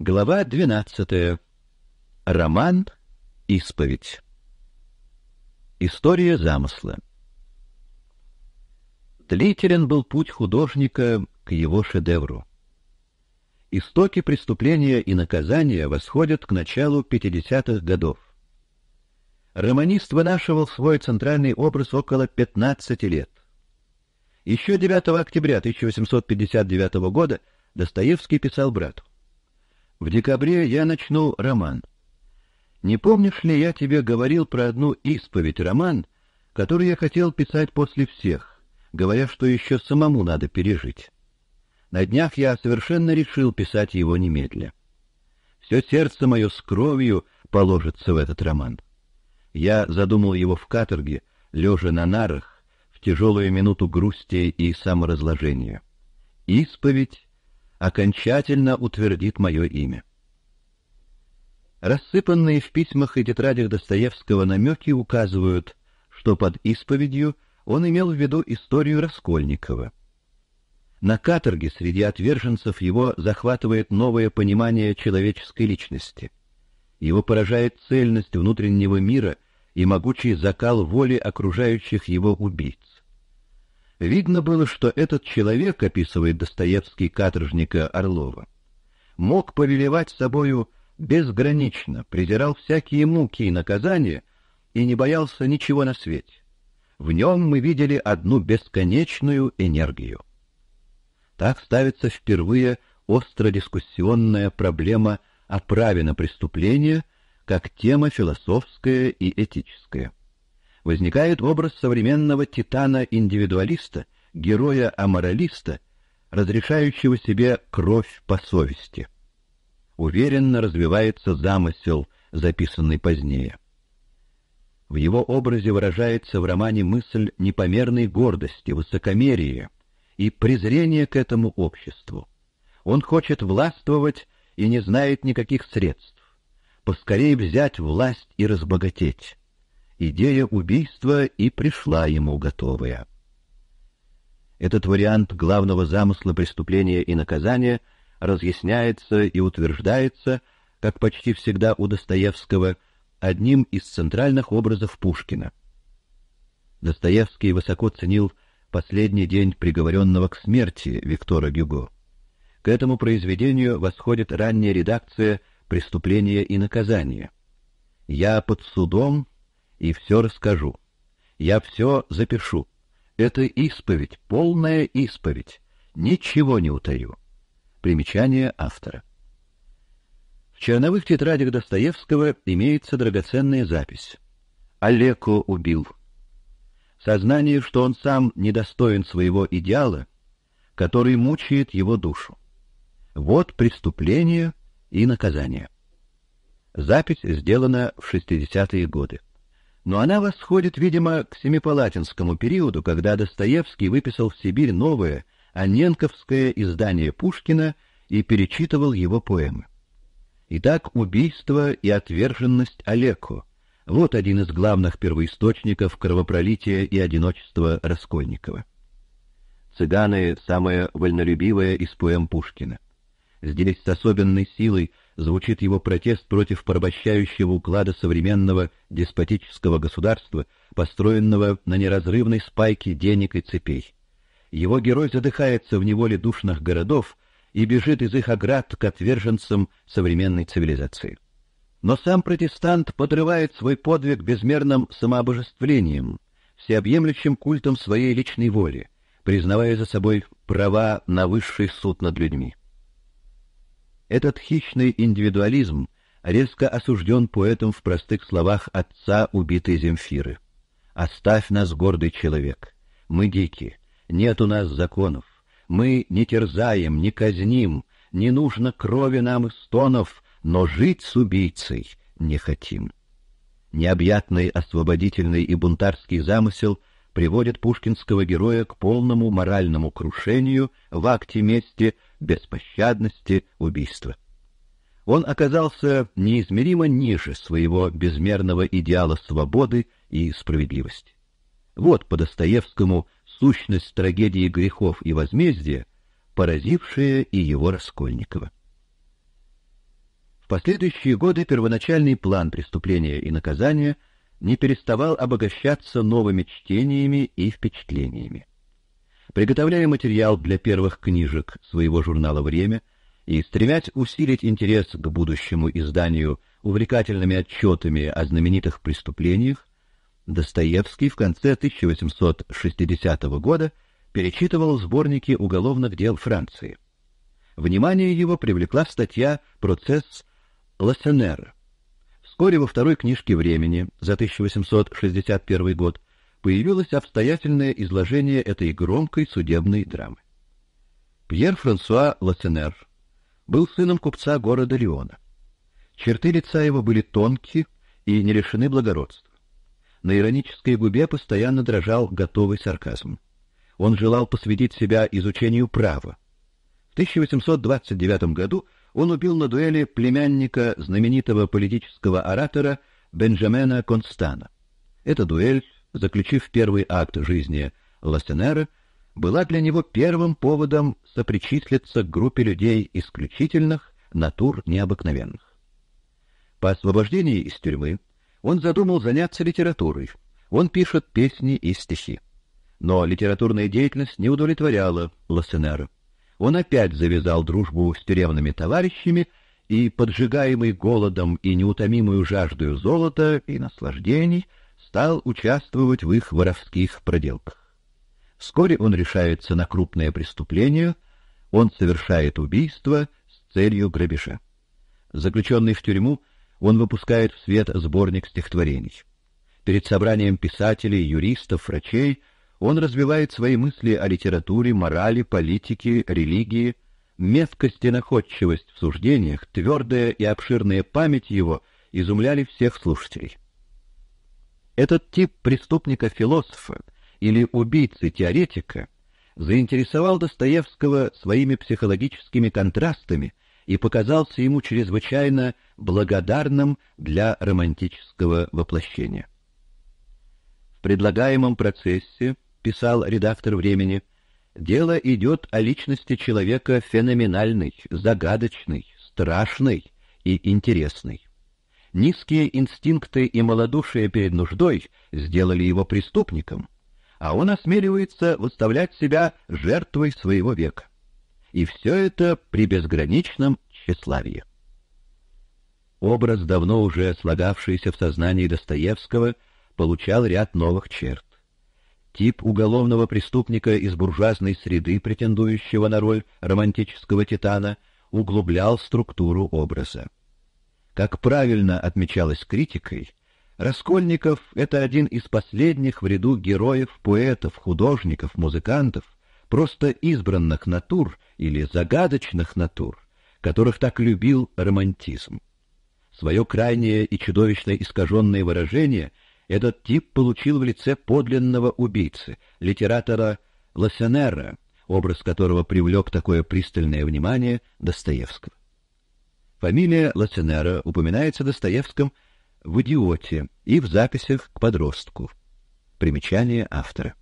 Глава 12. Роман Исповедь. История замысла. Длителен был путь художника к его шедевру. Истоки преступления и наказания восходят к началу 50-х годов. Романист вынашивал свой центральный образ около 15 лет. Еще 9 октября 1859 года Достоевский писал брату: в декабре я начну роман. Не помнишь ли, я тебе говорил про одну исповедь роман, который я хотел писать после всех, говоря, что еще самому надо пережить. На днях я совершенно решил писать его немедля. Все сердце мое с кровью положится в этот роман. Я задумал его в каторге, лежа на нарах, в тяжелую минуту грусти и саморазложения. Исповедь окончательно утвердит мое имя. Рассыпанные в письмах и тетрадях Достоевского намеки указывают, что под исповедью он имел в виду историю Раскольникова. На каторге среди отверженцев его захватывает новое понимание человеческой личности. Его поражает цельность внутреннего мира и могучий закал воли окружающих его убийц. Видно было, что этот человек, описывает Достоевский каторжника Орлова, мог повелевать собою безгранично, презирал всякие муки и наказания и не боялся ничего на свете. В нем мы видели одну бесконечную энергию. Так ставится впервые остро-дискуссионная проблема о праве на преступление как тема философская и этическая возникает образ современного титана-индивидуалиста, героя-аморалиста, разрешающего себе кровь по совести. Уверенно развивается замысел, записанный позднее. В его образе выражается в романе мысль непомерной гордости, высокомерия и презрения к этому обществу. Он хочет властвовать и не знает никаких средств. Поскорее взять власть и разбогатеть идея убийства и пришла ему готовая. Этот вариант главного замысла преступления и наказания разъясняется и утверждается, как почти всегда у Достоевского, одним из центральных образов Пушкина. Достоевский высоко ценил последний день приговоренного к смерти Виктора Гюго. К этому произведению восходит ранняя редакция «Преступление и наказание». «Я под судом, и все расскажу. Я все запишу. Это исповедь, полная исповедь. Ничего не утаю. Примечание автора. В черновых тетрадях Достоевского имеется драгоценная запись. Олеко убил. Сознание, что он сам недостоин своего идеала, который мучает его душу. Вот преступление и наказание. Запись сделана в 60-е годы но она восходит, видимо, к семипалатинскому периоду, когда Достоевский выписал в Сибирь новое, аненковское издание Пушкина и перечитывал его поэмы. Итак, убийство и отверженность Олеко — вот один из главных первоисточников кровопролития и одиночества Раскольникова. «Цыганы» — самая вольнолюбивая из поэм Пушкина. Здесь с особенной силой — звучит его протест против порабощающего уклада современного деспотического государства, построенного на неразрывной спайке денег и цепей. Его герой задыхается в неволе душных городов и бежит из их оград к отверженцам современной цивилизации. Но сам протестант подрывает свой подвиг безмерным самообожествлением, всеобъемлющим культом своей личной воли, признавая за собой права на высший суд над людьми. Этот хищный индивидуализм резко осужден поэтом в простых словах отца убитой Земфиры. «Оставь нас, гордый человек! Мы дики, нет у нас законов, мы не терзаем, не казним, не нужно крови нам и стонов, но жить с убийцей не хотим». Необъятный освободительный и бунтарский замысел — приводит пушкинского героя к полному моральному крушению в акте мести, беспощадности, убийства. Он оказался неизмеримо ниже своего безмерного идеала свободы и справедливости. Вот по Достоевскому сущность трагедии грехов и возмездия, поразившая и его Раскольникова. В последующие годы первоначальный план преступления и наказания – не переставал обогащаться новыми чтениями и впечатлениями. Приготовляя материал для первых книжек своего журнала «Время» и стремясь усилить интерес к будущему изданию увлекательными отчетами о знаменитых преступлениях, Достоевский в конце 1860 года перечитывал сборники уголовных дел Франции. Внимание его привлекла статья «Процесс Лассенера», Вскоре во второй книжке времени за 1861 год появилось обстоятельное изложение этой громкой судебной драмы. Пьер Франсуа Лассенер был сыном купца города Леона. Черты лица его были тонкие и не лишены благородства. На иронической губе постоянно дрожал готовый сарказм. Он желал посвятить себя изучению права. В 1829 году он убил на дуэли племянника знаменитого политического оратора Бенджамена Констана. Эта дуэль, заключив первый акт жизни Лассенера, была для него первым поводом сопричислиться к группе людей исключительных, натур необыкновенных. По освобождении из тюрьмы он задумал заняться литературой. Он пишет песни и стихи. Но литературная деятельность не удовлетворяла Лассенера он опять завязал дружбу с тюремными товарищами и, поджигаемый голодом и неутомимую жаждою золота и наслаждений, стал участвовать в их воровских проделках. Вскоре он решается на крупное преступление, он совершает убийство с целью грабежа. Заключенный в тюрьму, он выпускает в свет сборник стихотворений. Перед собранием писателей, юристов, врачей — он развивает свои мысли о литературе, морали, политике, религии. Меткость и находчивость в суждениях, твердая и обширная память его изумляли всех слушателей. Этот тип преступника-философа или убийцы-теоретика заинтересовал Достоевского своими психологическими контрастами и показался ему чрезвычайно благодарным для романтического воплощения. В предлагаемом процессе писал редактор «Времени», дело идет о личности человека феноменальной, загадочной, страшной и интересной. Низкие инстинкты и малодушие перед нуждой сделали его преступником, а он осмеливается выставлять себя жертвой своего века. И все это при безграничном тщеславии. Образ, давно уже слагавшийся в сознании Достоевского, получал ряд новых черт тип уголовного преступника из буржуазной среды, претендующего на роль романтического титана, углублял структуру образа. Как правильно отмечалось критикой, Раскольников — это один из последних в ряду героев, поэтов, художников, музыкантов, просто избранных натур или загадочных натур, которых так любил романтизм. Свое крайнее и чудовищно искаженное выражение — этот тип получил в лице подлинного убийцы, литератора Лассенера, образ которого привлек такое пристальное внимание Достоевского. Фамилия Лассенера упоминается Достоевским в «Идиоте» и в записях к подростку. Примечание автора.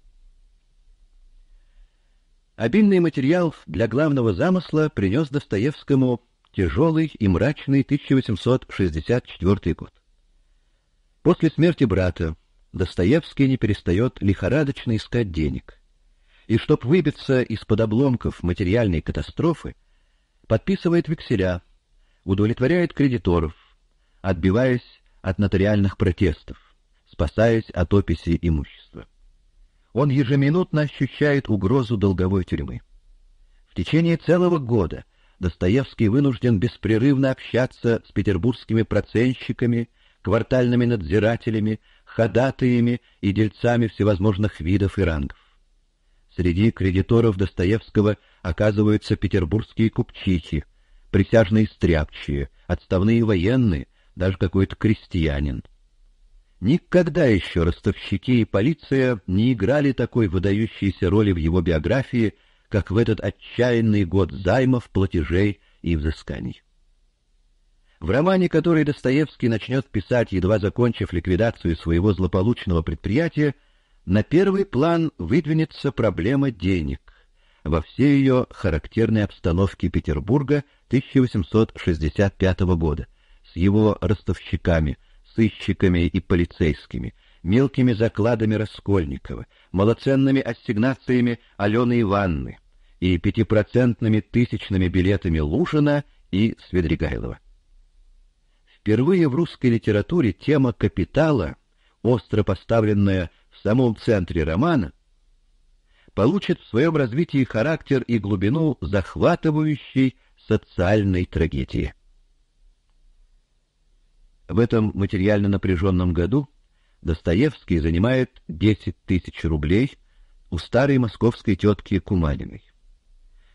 Обильный материал для главного замысла принес Достоевскому тяжелый и мрачный 1864 год. После смерти брата Достоевский не перестает лихорадочно искать денег. И чтобы выбиться из-под обломков материальной катастрофы, подписывает векселя, удовлетворяет кредиторов, отбиваясь от нотариальных протестов, спасаясь от описи имущества. Он ежеминутно ощущает угрозу долговой тюрьмы. В течение целого года Достоевский вынужден беспрерывно общаться с петербургскими проценщиками квартальными надзирателями, ходатаями и дельцами всевозможных видов и рангов. Среди кредиторов Достоевского оказываются петербургские купчихи, присяжные стряпчие, отставные военные, даже какой-то крестьянин. Никогда еще ростовщики и полиция не играли такой выдающейся роли в его биографии, как в этот отчаянный год займов, платежей и взысканий. В романе, который Достоевский начнет писать, едва закончив ликвидацию своего злополучного предприятия, на первый план выдвинется проблема денег во всей ее характерной обстановке Петербурга 1865 года, с его ростовщиками, сыщиками и полицейскими, мелкими закладами Раскольникова, малоценными ассигнациями Алёны Ивановны и пятипроцентными тысячными билетами Лушина и Сведригайлова. Впервые в русской литературе тема капитала, остро поставленная в самом центре романа, получит в своем развитии характер и глубину захватывающей социальной трагедии. В этом материально напряженном году Достоевский занимает 10 тысяч рублей у старой московской тетки Куманиной.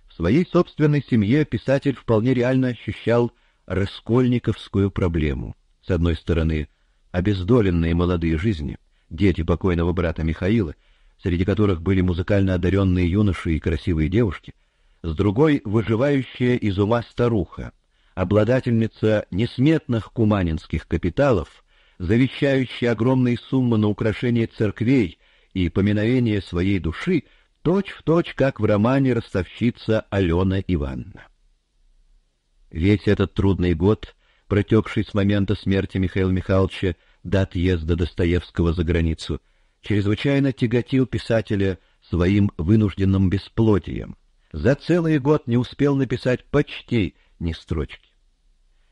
В своей собственной семье писатель вполне реально ощущал раскольниковскую проблему. С одной стороны, обездоленные молодые жизни, дети покойного брата Михаила, среди которых были музыкально одаренные юноши и красивые девушки, с другой — выживающая из ума старуха, обладательница несметных куманинских капиталов, завещающая огромные суммы на украшение церквей и поминовение своей души, точь-в-точь, точь, как в романе «Ростовщица Алена Ивановна». Весь этот трудный год, протекший с момента смерти Михаила Михайловича до отъезда Достоевского за границу, чрезвычайно тяготил писателя своим вынужденным бесплодием. За целый год не успел написать почти ни строчки.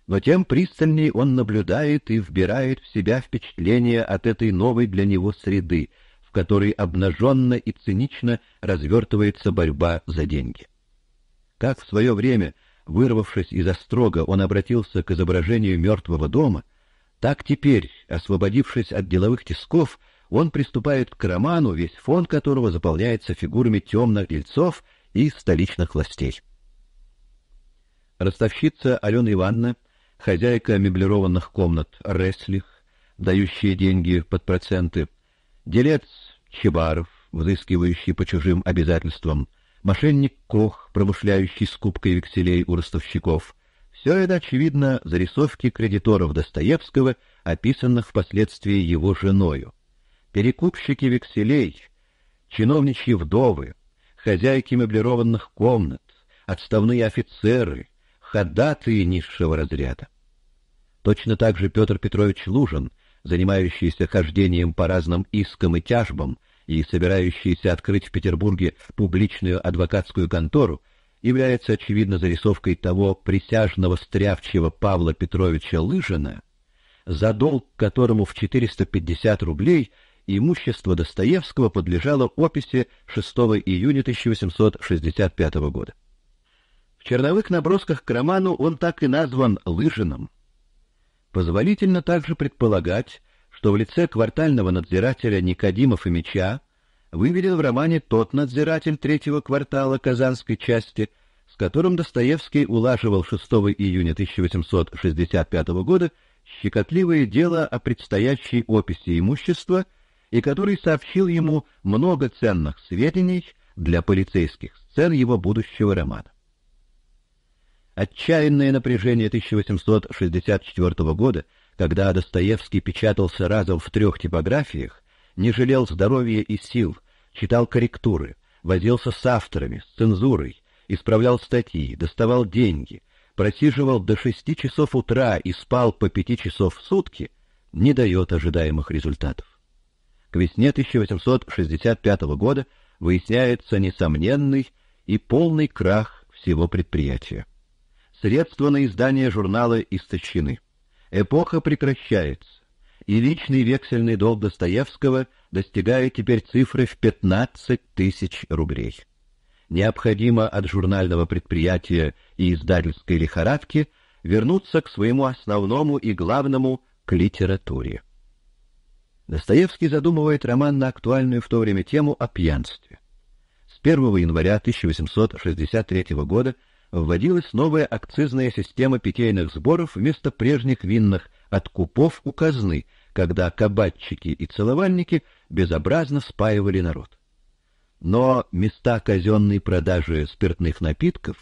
Но тем пристальней он наблюдает и вбирает в себя впечатления от этой новой для него среды, в которой обнаженно и цинично развертывается борьба за деньги. Как в свое время – Вырвавшись из острога, он обратился к изображению мертвого дома. Так теперь, освободившись от деловых тисков, он приступает к роману, весь фон которого заполняется фигурами темных дельцов и столичных властей. Ростовщица Алёна Ивановна, хозяйка меблированных комнат Реслих, дающая деньги под проценты, делец Чебаров, выискивающий по чужим обязательствам, мошенник Кох, промышляющий скупкой векселей у ростовщиков. Все это, очевидно, зарисовки кредиторов Достоевского, описанных впоследствии его женой. Перекупщики векселей, чиновничьи вдовы, хозяйки меблированных комнат, отставные офицеры, ходатые низшего разряда. Точно так же Петр Петрович Лужин, занимающийся хождением по разным искам и тяжбам, и собирающийся открыть в Петербурге публичную адвокатскую контору, является очевидно зарисовкой того присяжного стряпчего Павла Петровича Лыжина, за долг которому в 450 рублей имущество Достоевского подлежало описи 6 июня 1865 года. В черновых набросках к роману он так и назван Лыжиным. Позволительно также предполагать, что в лице квартального надзирателя Никодимов и Меча выведен в романе тот надзиратель третьего квартала Казанской части, с которым Достоевский улаживал 6 июня 1865 года щекотливое дело о предстоящей описи имущества и который сообщил ему много ценных сведений для полицейских сцен его будущего романа. Отчаянное напряжение 1864 года — когда Достоевский печатался разом в трех типографиях, не жалел здоровья и сил, читал корректуры, возился с авторами, с цензурой, исправлял статьи, доставал деньги, просиживал до шести часов утра и спал по пяти часов в сутки, не дает ожидаемых результатов. К весне 1865 года выясняется несомненный и полный крах всего предприятия. Средства на издание журнала истощены. Эпоха прекращается, и личный вексельный долг Достоевского достигает теперь цифры в 15 тысяч рублей. Необходимо от журнального предприятия и издательской лихорадки вернуться к своему основному и главному к литературе. Достоевский задумывает роман на актуальную в то время тему о пьянстве. С 1 января 1863 года вводилась новая акцизная система питейных сборов вместо прежних винных откупов у казны, когда кабатчики и целовальники безобразно спаивали народ. Но места казённой продажи спиртных напитков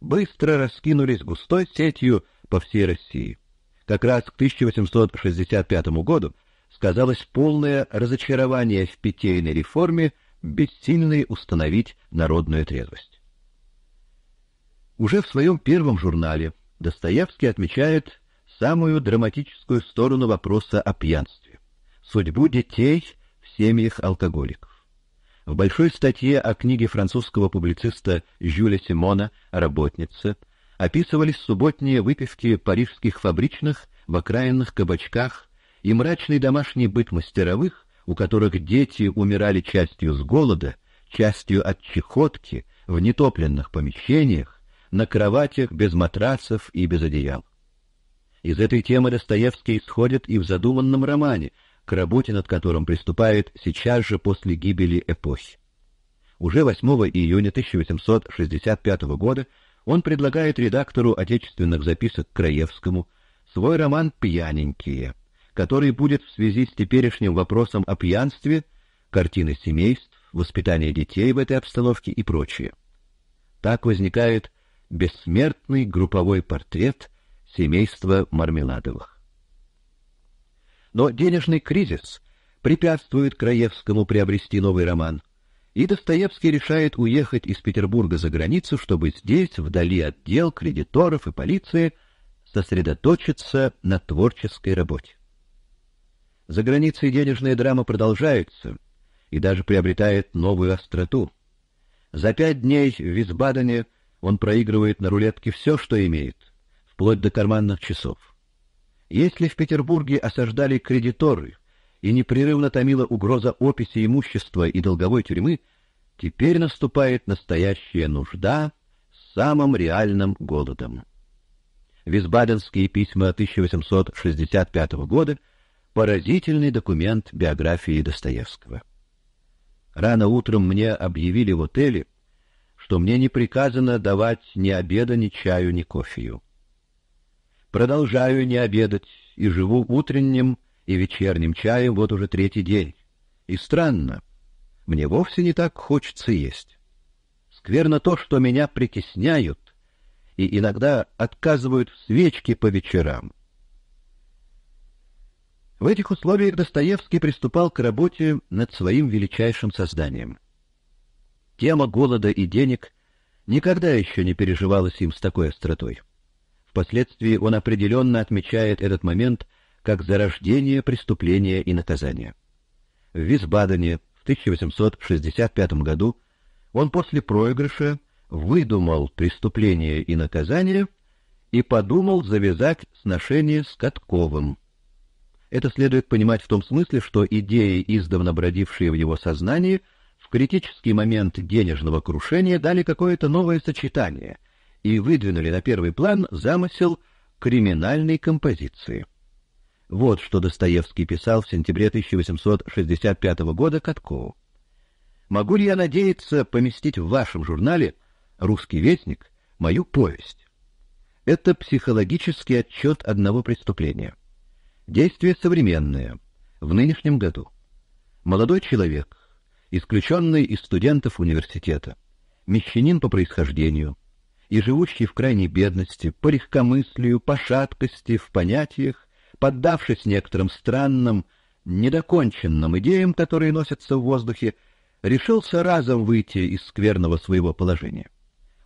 быстро раскинулись густой сетью по всей России. Как раз к 1865 году сказалось полное разочарование в питейной реформе, бессильной установить народную трезвость. Уже в своем первом журнале Достоевский отмечает самую драматическую сторону вопроса о пьянстве — судьбу детей в семьях алкоголиков. В большой статье о книге французского публициста Жюля Симона «Работница» описывались субботние выпивки парижских фабричных в окраинных кабачках и мрачный домашний быт мастеровых, у которых дети умирали частью с голода, частью от чехотки в нетопленных помещениях, на кроватях без матрасов и без одеял. Из этой темы Достоевский исходит и в задуманном романе, к работе над которым приступает сейчас же после гибели эпохи. Уже 8 июня 1865 года он предлагает редактору отечественных записок Краевскому свой роман «Пьяненькие», который будет в связи с теперешним вопросом о пьянстве, картины семейств, воспитание детей в этой обстановке и прочее. Так возникает бессмертный групповой портрет семейства Мармеладовых. Но денежный кризис препятствует Краевскому приобрести новый роман, и Достоевский решает уехать из Петербурга за границу, чтобы здесь, вдали от дел, кредиторов и полиции, сосредоточиться на творческой работе. За границей денежная драма продолжается и даже приобретает новую остроту. За пять дней в Висбадене он проигрывает на рулетке все, что имеет, вплоть до карманных часов. Если в Петербурге осаждали кредиторы и непрерывно томила угроза описи имущества и долговой тюрьмы, теперь наступает настоящая нужда с самым реальным голодом. Висбаденские письма 1865 года поразительный документ биографии Достоевского. Рано утром мне объявили в отеле, что мне не приказано давать ни обеда, ни чаю, ни кофею. Продолжаю не обедать и живу утренним и вечерним чаем вот уже третий день. И странно, мне вовсе не так хочется есть. Скверно то, что меня притесняют и иногда отказывают в свечке по вечерам. В этих условиях Достоевский приступал к работе над своим величайшим созданием — Тема голода и денег никогда еще не переживалась им с такой остротой. Впоследствии он определенно отмечает этот момент как зарождение преступления и наказания. В Висбадене в 1865 году он после проигрыша выдумал преступление и наказание и подумал завязать сношение с Катковым. Это следует понимать в том смысле, что идеи, издавна бродившие в его сознании – критический момент денежного крушения дали какое-то новое сочетание и выдвинули на первый план замысел криминальной композиции. Вот что Достоевский писал в сентябре 1865 года Каткову. Могу ли я надеяться поместить в вашем журнале «Русский вестник» мою повесть? Это психологический отчет одного преступления. Действие современное, в нынешнем году. Молодой человек, исключенный из студентов университета, мещанин по происхождению и живущий в крайней бедности, по легкомыслию, по шаткости в понятиях, поддавшись некоторым странным, недоконченным идеям, которые носятся в воздухе, решился разом выйти из скверного своего положения.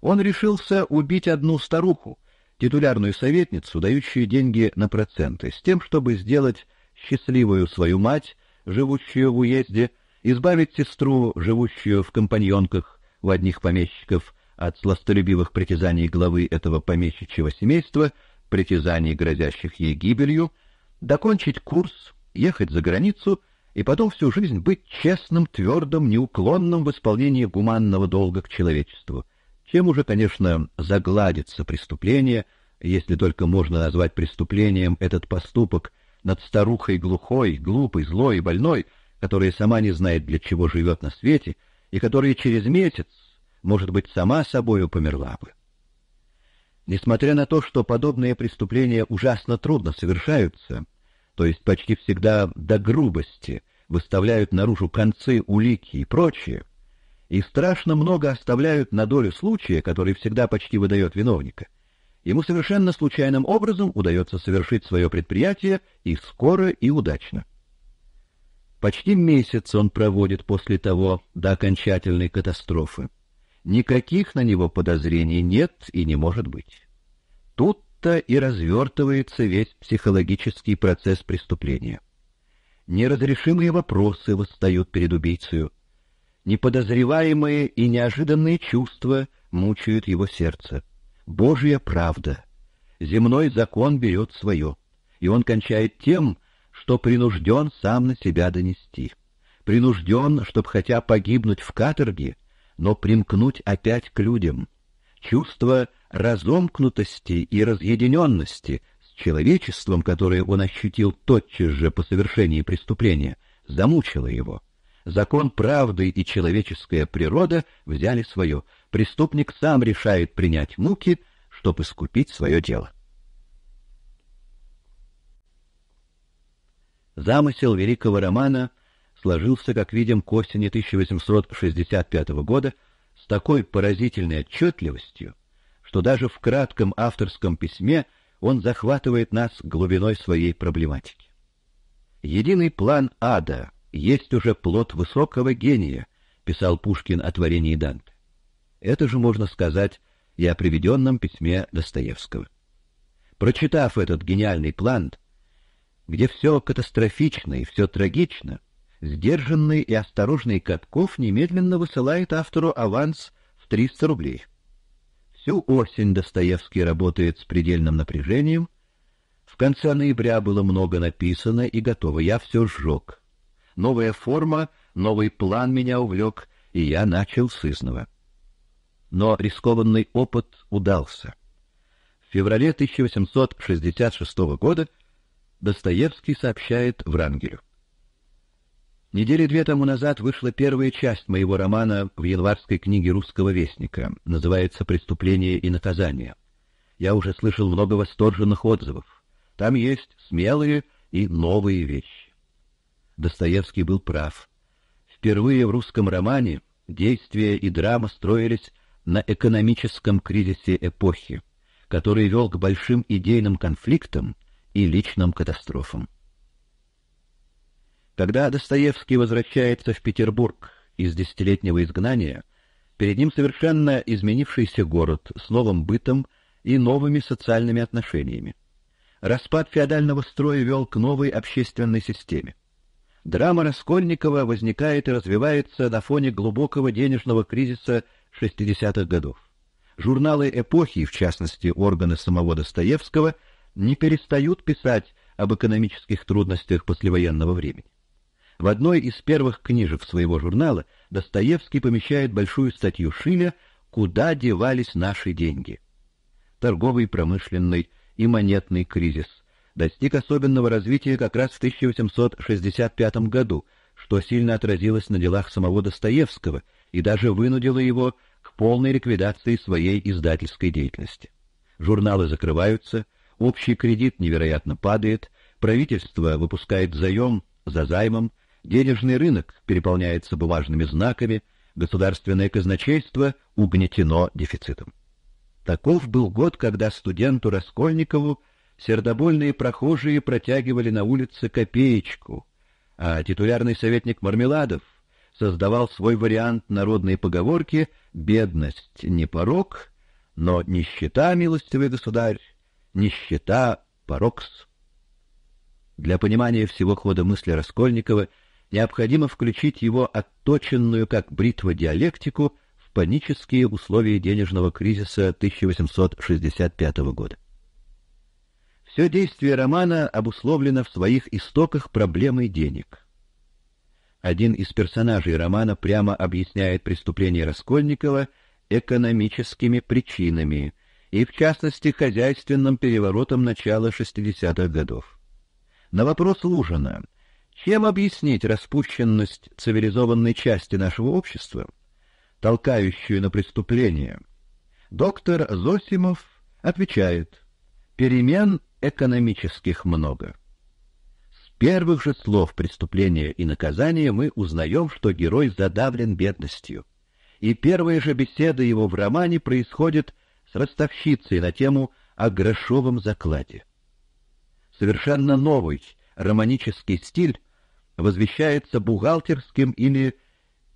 Он решился убить одну старуху, титулярную советницу, дающую деньги на проценты, с тем, чтобы сделать счастливую свою мать, живущую в уезде, избавить сестру, живущую в компаньонках у одних помещиков, от сластолюбивых притязаний главы этого помещичьего семейства, притязаний, грозящих ей гибелью, докончить курс, ехать за границу и потом всю жизнь быть честным, твердым, неуклонным в исполнении гуманного долга к человечеству, чем уже, конечно, загладится преступление, если только можно назвать преступлением этот поступок над старухой глухой, глупой, злой и больной — которая сама не знает, для чего живет на свете, и которая через месяц, может быть, сама собою померла бы. Несмотря на то, что подобные преступления ужасно трудно совершаются, то есть почти всегда до грубости выставляют наружу концы, улики и прочее, и страшно много оставляют на долю случая, который всегда почти выдает виновника, ему совершенно случайным образом удается совершить свое предприятие и скоро, и удачно. Почти месяц он проводит после того до окончательной катастрофы. Никаких на него подозрений нет и не может быть. Тут-то и развертывается весь психологический процесс преступления. Неразрешимые вопросы восстают перед убийцей. Неподозреваемые и неожиданные чувства мучают его сердце. Божья правда. Земной закон берет свое. И он кончает тем, что принужден сам на себя донести. Принужден, чтоб хотя погибнуть в каторге, но примкнуть опять к людям. Чувство разомкнутости и разъединенности с человечеством, которое он ощутил тотчас же по совершении преступления, замучило его. Закон правды и человеческая природа взяли свое. Преступник сам решает принять муки, чтобы искупить свое дело. Замысел великого романа сложился, как видим, к осени 1865 года с такой поразительной отчетливостью, что даже в кратком авторском письме он захватывает нас глубиной своей проблематики. Единый план ада есть уже плод высокого гения, писал Пушкин о творении Данте. Это же можно сказать и о приведенном письме Достоевского. Прочитав этот гениальный план, где все катастрофично и все трагично, сдержанный и осторожный Катков немедленно высылает автору аванс в 300 рублей. Всю осень Достоевский работает с предельным напряжением. В конце ноября было много написано и готово, я все сжег. Новая форма, новый план меня увлек, и я начал с изного. Но рискованный опыт удался. В феврале 1866 года Достоевский сообщает Врангелю. Недели две тому назад вышла первая часть моего романа в январской книге «Русского вестника». Называется «Преступление и наказание». Я уже слышал много восторженных отзывов. Там есть смелые и новые вещи. Достоевский был прав. Впервые в русском романе действие и драма строились на экономическом кризисе эпохи, который вел к большим идейным конфликтам и личным катастрофам. Когда Достоевский возвращается в Петербург из десятилетнего изгнания, перед ним совершенно изменившийся город с новым бытом и новыми социальными отношениями. Распад феодального строя вел к новой общественной системе. Драма Раскольникова возникает и развивается на фоне глубокого денежного кризиса 60-х годов. Журналы эпохи, в частности органы самого Достоевского – не перестают писать об экономических трудностях послевоенного времени. В одной из первых книжек своего журнала Достоевский помещает большую статью Шиля «Куда девались наши деньги?». Торговый, промышленный и монетный кризис достиг особенного развития как раз в 1865 году, что сильно отразилось на делах самого Достоевского и даже вынудило его к полной ликвидации своей издательской деятельности. Журналы закрываются, Общий кредит невероятно падает, правительство выпускает заем за займом, денежный рынок переполняется бумажными знаками, государственное казначейство угнетено дефицитом. Таков был год, когда студенту Раскольникову сердобольные прохожие протягивали на улице копеечку, а титулярный советник Мармеладов создавал свой вариант народной поговорки «бедность не порок, но нищета, милостивый государь, нищета, порокс. Для понимания всего хода мысли Раскольникова необходимо включить его отточенную как бритва диалектику в панические условия денежного кризиса 1865 года. Все действие романа обусловлено в своих истоках проблемой денег. Один из персонажей романа прямо объясняет преступление Раскольникова экономическими причинами, и, в частности, хозяйственным переворотом начала 60-х годов. На вопрос Лужина, чем объяснить распущенность цивилизованной части нашего общества, толкающую на преступление, доктор Зосимов отвечает, перемен экономических много. С первых же слов преступления и наказания мы узнаем, что герой задавлен бедностью, и первые же беседы его в романе происходят с ростовщицей на тему о грошовом закладе. Совершенно новый романический стиль возвещается бухгалтерским или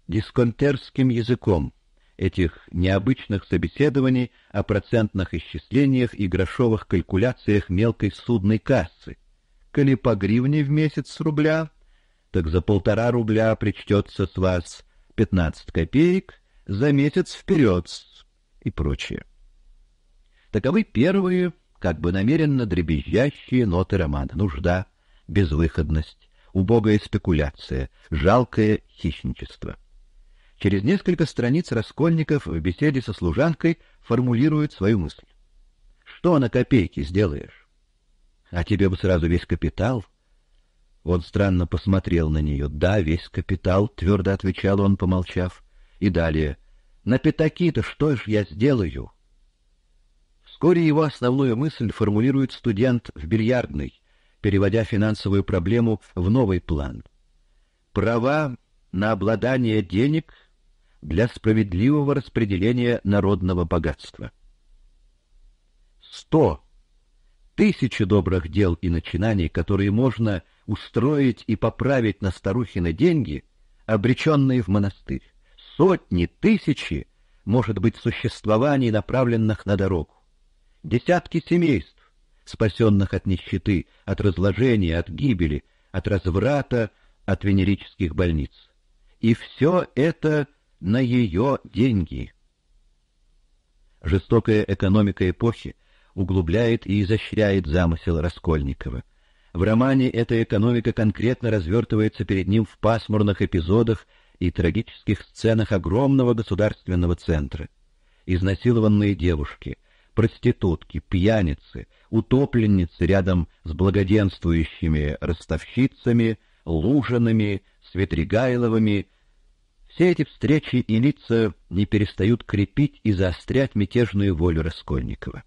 дисконтерским языком этих необычных собеседований о процентных исчислениях и грошовых калькуляциях мелкой судной кассы. Коли по гривне в месяц с рубля, так за полтора рубля причтется с вас 15 копеек, за месяц вперед и прочее. Таковы первые, как бы намеренно дребезжащие ноты романа: нужда, безвыходность, убогая спекуляция, жалкое хищничество. Через несколько страниц Раскольников в беседе со служанкой формулирует свою мысль. Что на копейки сделаешь? А тебе бы сразу весь капитал. Он странно посмотрел на нее. Да, весь капитал, твердо отвечал он, помолчав, и далее: на пятаки-то что ж я сделаю? Вскоре его основную мысль формулирует студент в бильярдной, переводя финансовую проблему в новый план. Права на обладание денег для справедливого распределения народного богатства. Сто тысячи добрых дел и начинаний, которые можно устроить и поправить на старухины деньги, обреченные в монастырь. Сотни, тысячи, может быть, существований, направленных на дорогу десятки семейств, спасенных от нищеты, от разложения, от гибели, от разврата, от венерических больниц. И все это на ее деньги. Жестокая экономика эпохи углубляет и изощряет замысел Раскольникова. В романе эта экономика конкретно развертывается перед ним в пасмурных эпизодах и трагических сценах огромного государственного центра. Изнасилованные девушки, проститутки, пьяницы, утопленницы рядом с благоденствующими ростовщицами, лужинами, светригайловыми. Все эти встречи и лица не перестают крепить и заострять мятежную волю Раскольникова.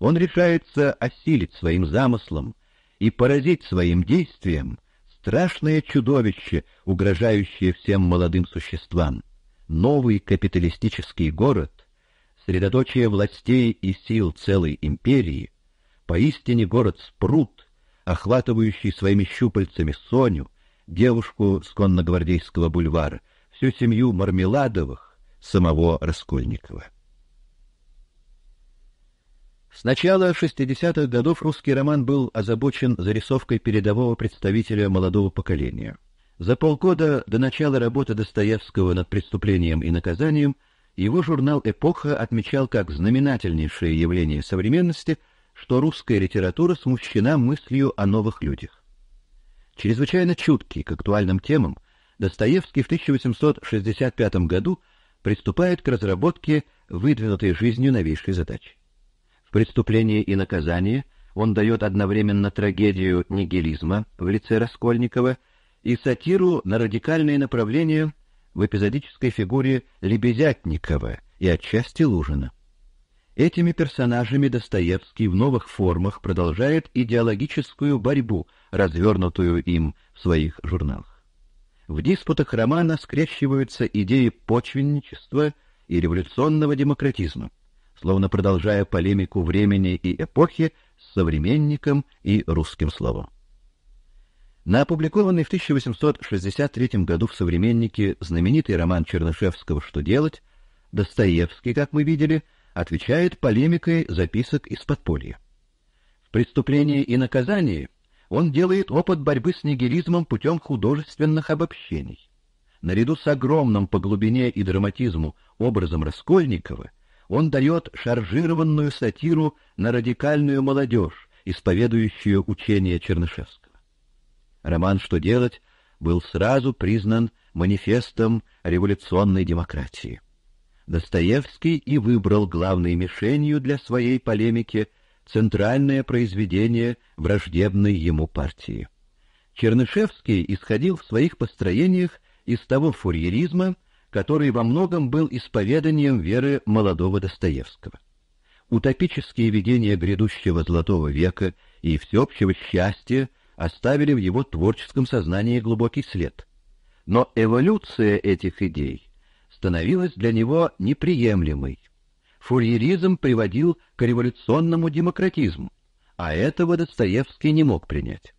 Он решается осилить своим замыслом и поразить своим действием страшное чудовище, угрожающее всем молодым существам. Новый капиталистический город, средоточие властей и сил целой империи, поистине город Спрут, охватывающий своими щупальцами Соню, девушку с конногвардейского бульвара, всю семью Мармеладовых, самого Раскольникова. С начала 60-х годов русский роман был озабочен зарисовкой передового представителя молодого поколения. За полгода до начала работы Достоевского над преступлением и наказанием – его журнал «Эпоха» отмечал как знаменательнейшее явление современности, что русская литература смущена мыслью о новых людях. Чрезвычайно чуткий к актуальным темам, Достоевский в 1865 году приступает к разработке выдвинутой жизнью новейшей задачи. В «Преступлении и наказании» он дает одновременно трагедию нигилизма в лице Раскольникова и сатиру на радикальные направления в эпизодической фигуре Лебедятникова и отчасти Лужина. Этими персонажами Достоевский в новых формах продолжает идеологическую борьбу, развернутую им в своих журналах. В диспутах романа скрещиваются идеи почвенничества и революционного демократизма, словно продолжая полемику времени и эпохи с современником и русским словом. На опубликованный в 1863 году в «Современнике» знаменитый роман Чернышевского «Что делать» Достоевский, как мы видели, отвечает полемикой записок из подполья. В «Преступлении и наказании» он делает опыт борьбы с нигилизмом путем художественных обобщений. Наряду с огромным по глубине и драматизму образом Раскольникова он дает шаржированную сатиру на радикальную молодежь, исповедующую учение Чернышевского. Роман «Что делать» был сразу признан манифестом революционной демократии. Достоевский и выбрал главной мишенью для своей полемики центральное произведение враждебной ему партии. Чернышевский исходил в своих построениях из того фурьеризма, который во многом был исповеданием веры молодого Достоевского. Утопические видения грядущего Золотого века и всеобщего счастья – оставили в его творческом сознании глубокий след. Но эволюция этих идей становилась для него неприемлемой. Фурьеризм приводил к революционному демократизму, а этого Достоевский не мог принять.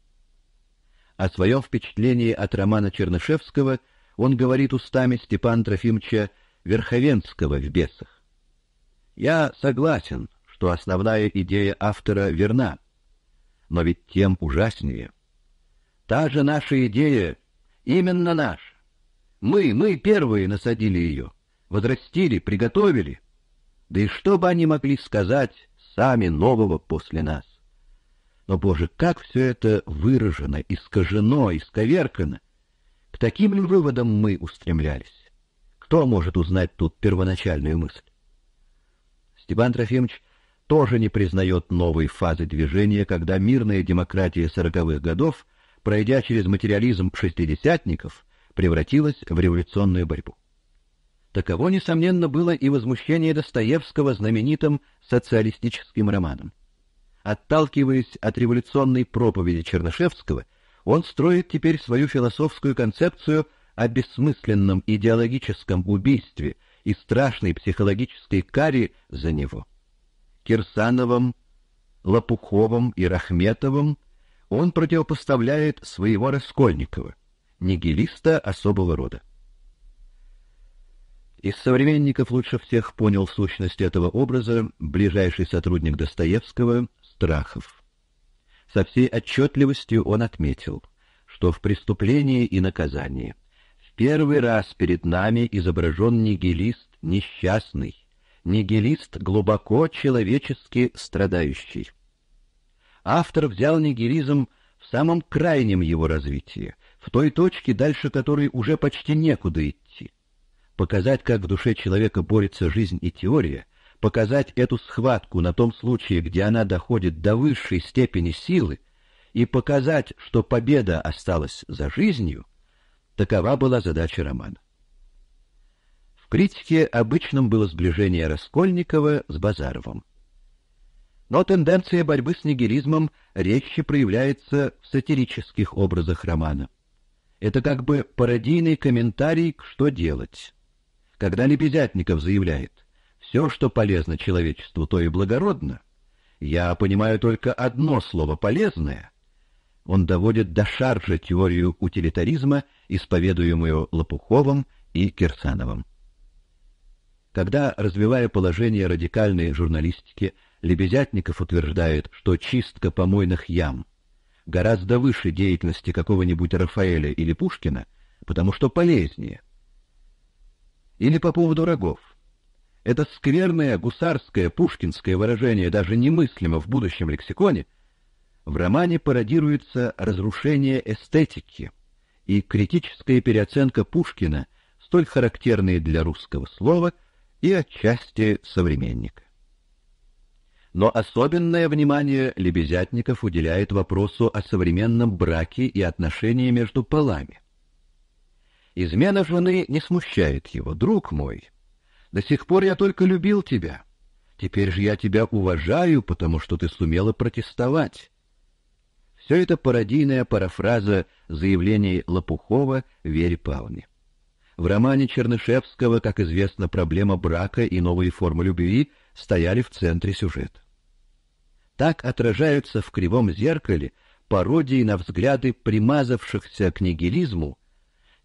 О своем впечатлении от романа Чернышевского он говорит устами Степана Трофимовича Верховенского в «Бесах». «Я согласен, что основная идея автора верна, но ведь тем ужаснее. Та же наша идея, именно наша. Мы, мы первые насадили ее, возрастили, приготовили. Да и что бы они могли сказать сами нового после нас? Но, Боже, как все это выражено, искажено, исковеркано! К таким ли выводам мы устремлялись? Кто может узнать тут первоначальную мысль? Степан Трофимович тоже не признает новой фазы движения, когда мирная демократия сороковых годов, пройдя через материализм шестидесятников, превратилась в революционную борьбу. Таково, несомненно, было и возмущение Достоевского знаменитым социалистическим романом. Отталкиваясь от революционной проповеди Чернышевского, он строит теперь свою философскую концепцию о бессмысленном идеологическом убийстве и страшной психологической каре за него – Кирсановым, Лопуховым и Рахметовым он противопоставляет своего Раскольникова, нигилиста особого рода. Из современников лучше всех понял сущность этого образа ближайший сотрудник Достоевского Страхов. Со всей отчетливостью он отметил, что в преступлении и наказании в первый раз перед нами изображен нигилист несчастный, нигилист глубоко человечески страдающий. Автор взял нигилизм в самом крайнем его развитии, в той точке, дальше которой уже почти некуда идти. Показать, как в душе человека борется жизнь и теория, показать эту схватку на том случае, где она доходит до высшей степени силы, и показать, что победа осталась за жизнью, такова была задача романа критике обычным было сближение Раскольникова с Базаровым. Но тенденция борьбы с нигилизмом резче проявляется в сатирических образах романа. Это как бы пародийный комментарий к «что делать». Когда Лебедятников заявляет «все, что полезно человечеству, то и благородно», я понимаю только одно слово «полезное», он доводит до шаржа теорию утилитаризма, исповедуемую Лопуховым и Кирсановым. Когда, развивая положение радикальной журналистики, Лебезятников утверждает, что чистка помойных ям гораздо выше деятельности какого-нибудь Рафаэля или Пушкина, потому что полезнее. Или по поводу рогов. Это скверное гусарское пушкинское выражение, даже немыслимо в будущем лексиконе, в романе пародируется разрушение эстетики и критическая переоценка Пушкина, столь характерные для русского слова – и отчасти современник. Но особенное внимание лебезятников уделяет вопросу о современном браке и отношении между полами. Измена жены не смущает его. Друг мой, до сих пор я только любил тебя. Теперь же я тебя уважаю, потому что ты сумела протестовать. Все это пародийная парафраза заявлений Лопухова Вере Павловне. В романе Чернышевского, как известно, проблема брака и новые формы любви стояли в центре сюжета. Так отражаются в кривом зеркале пародии на взгляды примазавшихся к нигилизму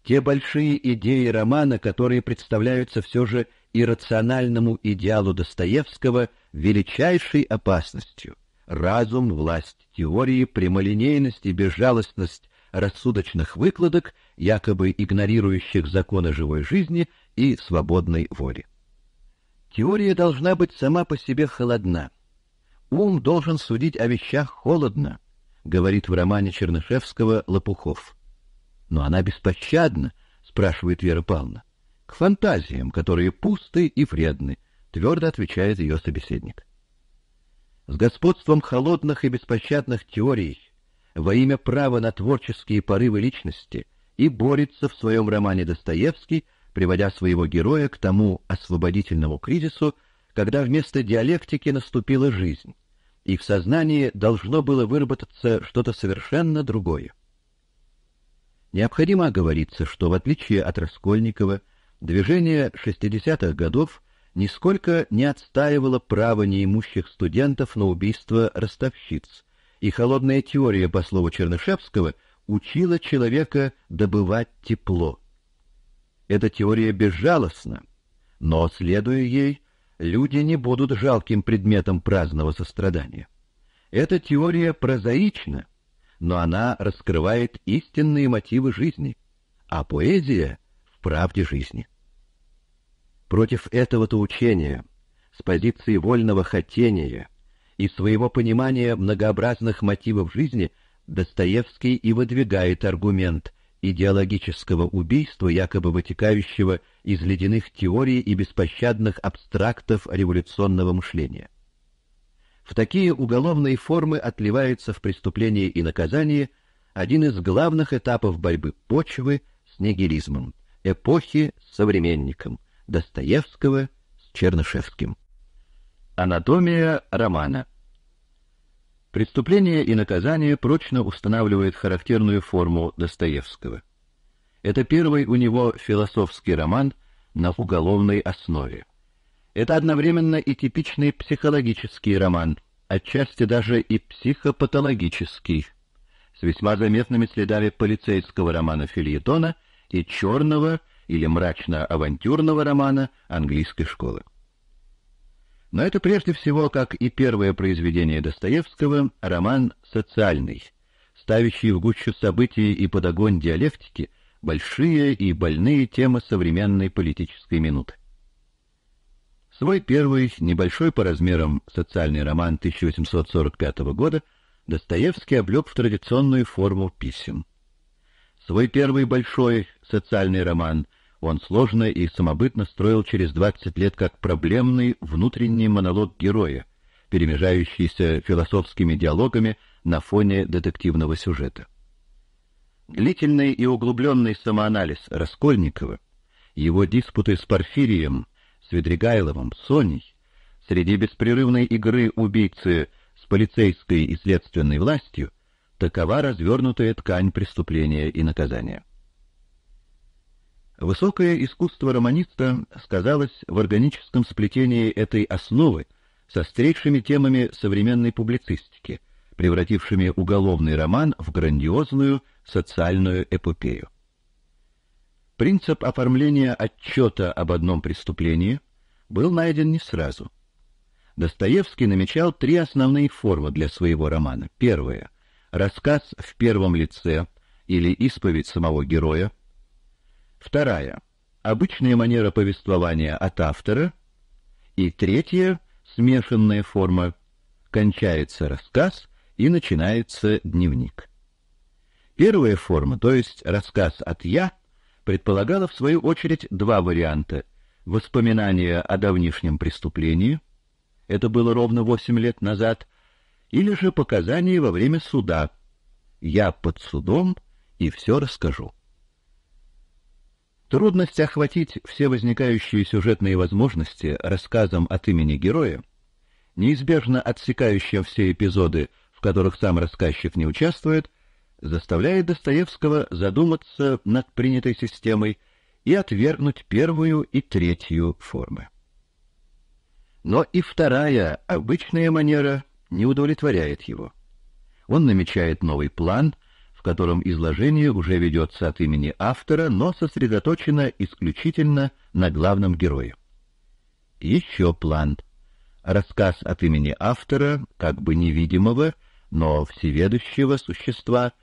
те большие идеи романа, которые представляются все же иррациональному идеалу Достоевского величайшей опасностью. Разум, власть теории, прямолинейности, безжалостность рассудочных выкладок — якобы игнорирующих законы живой жизни и свободной воли. Теория должна быть сама по себе холодна. Ум должен судить о вещах холодно, говорит в романе Чернышевского Лопухов. Но она беспощадна, спрашивает Вера Павловна. К фантазиям, которые пусты и вредны, твердо отвечает ее собеседник. С господством холодных и беспощадных теорий во имя права на творческие порывы личности – и борется в своем романе Достоевский, приводя своего героя к тому освободительному кризису, когда вместо диалектики наступила жизнь, и в сознании должно было выработаться что-то совершенно другое. Необходимо оговориться, что в отличие от Раскольникова, движение 60-х годов нисколько не отстаивало право неимущих студентов на убийство ростовщиц, и холодная теория, по слову Чернышевского – учила человека добывать тепло. Эта теория безжалостна, но следуя ей, люди не будут жалким предметом праздного сострадания. Эта теория прозаична, но она раскрывает истинные мотивы жизни, а поэзия в правде жизни. Против этого-то учения, с позиции вольного хотения и своего понимания многообразных мотивов жизни – Достоевский и выдвигает аргумент идеологического убийства, якобы вытекающего из ледяных теорий и беспощадных абстрактов революционного мышления. В такие уголовные формы отливается в преступлении и наказании один из главных этапов борьбы почвы с нигилизмом эпохи с современником Достоевского с Чернышевским. Анатомия романа Преступление и наказание прочно устанавливает характерную форму Достоевского. Это первый у него философский роман на уголовной основе. Это одновременно и типичный психологический роман, отчасти даже и психопатологический, с весьма заметными следами полицейского романа Фильетона и черного или мрачно-авантюрного романа английской школы. Но это прежде всего, как и первое произведение Достоевского, роман социальный, ставящий в гущу событий и под огонь диалектики большие и больные темы современной политической минуты. Свой первый, небольшой по размерам социальный роман 1845 года Достоевский облег в традиционную форму писем. Свой первый большой социальный роман он сложно и самобытно строил через 20 лет как проблемный внутренний монолог героя, перемежающийся философскими диалогами на фоне детективного сюжета. Длительный и углубленный самоанализ Раскольникова, его диспуты с Парфирием, Порфирием, Свидригайловым, Соней, среди беспрерывной игры убийцы с полицейской и следственной властью, такова развернутая ткань преступления и наказания. Высокое искусство романиста сказалось в органическом сплетении этой основы со стрейшими темами современной публицистики, превратившими уголовный роман в грандиозную социальную эпопею. Принцип оформления отчета об одном преступлении был найден не сразу. Достоевский намечал три основные формы для своего романа. Первая — рассказ в первом лице или исповедь самого героя — Вторая обычная манера повествования от автора. И третья смешанная форма. Кончается рассказ и начинается дневник. Первая форма, то есть рассказ от я, предполагала в свою очередь два варианта: воспоминания о давнишнем преступлении, это было ровно восемь лет назад, или же показания во время суда. Я под судом и все расскажу. Трудность охватить все возникающие сюжетные возможности рассказом от имени героя, неизбежно отсекающим все эпизоды, в которых сам рассказчик не участвует, заставляет Достоевского задуматься над принятой системой и отвергнуть первую и третью формы. Но и вторая, обычная манера, не удовлетворяет его. Он намечает новый план — котором изложение уже ведется от имени автора, но сосредоточено исключительно на главном герое. Еще план. Рассказ от имени автора, как бы невидимого, но всеведущего существа,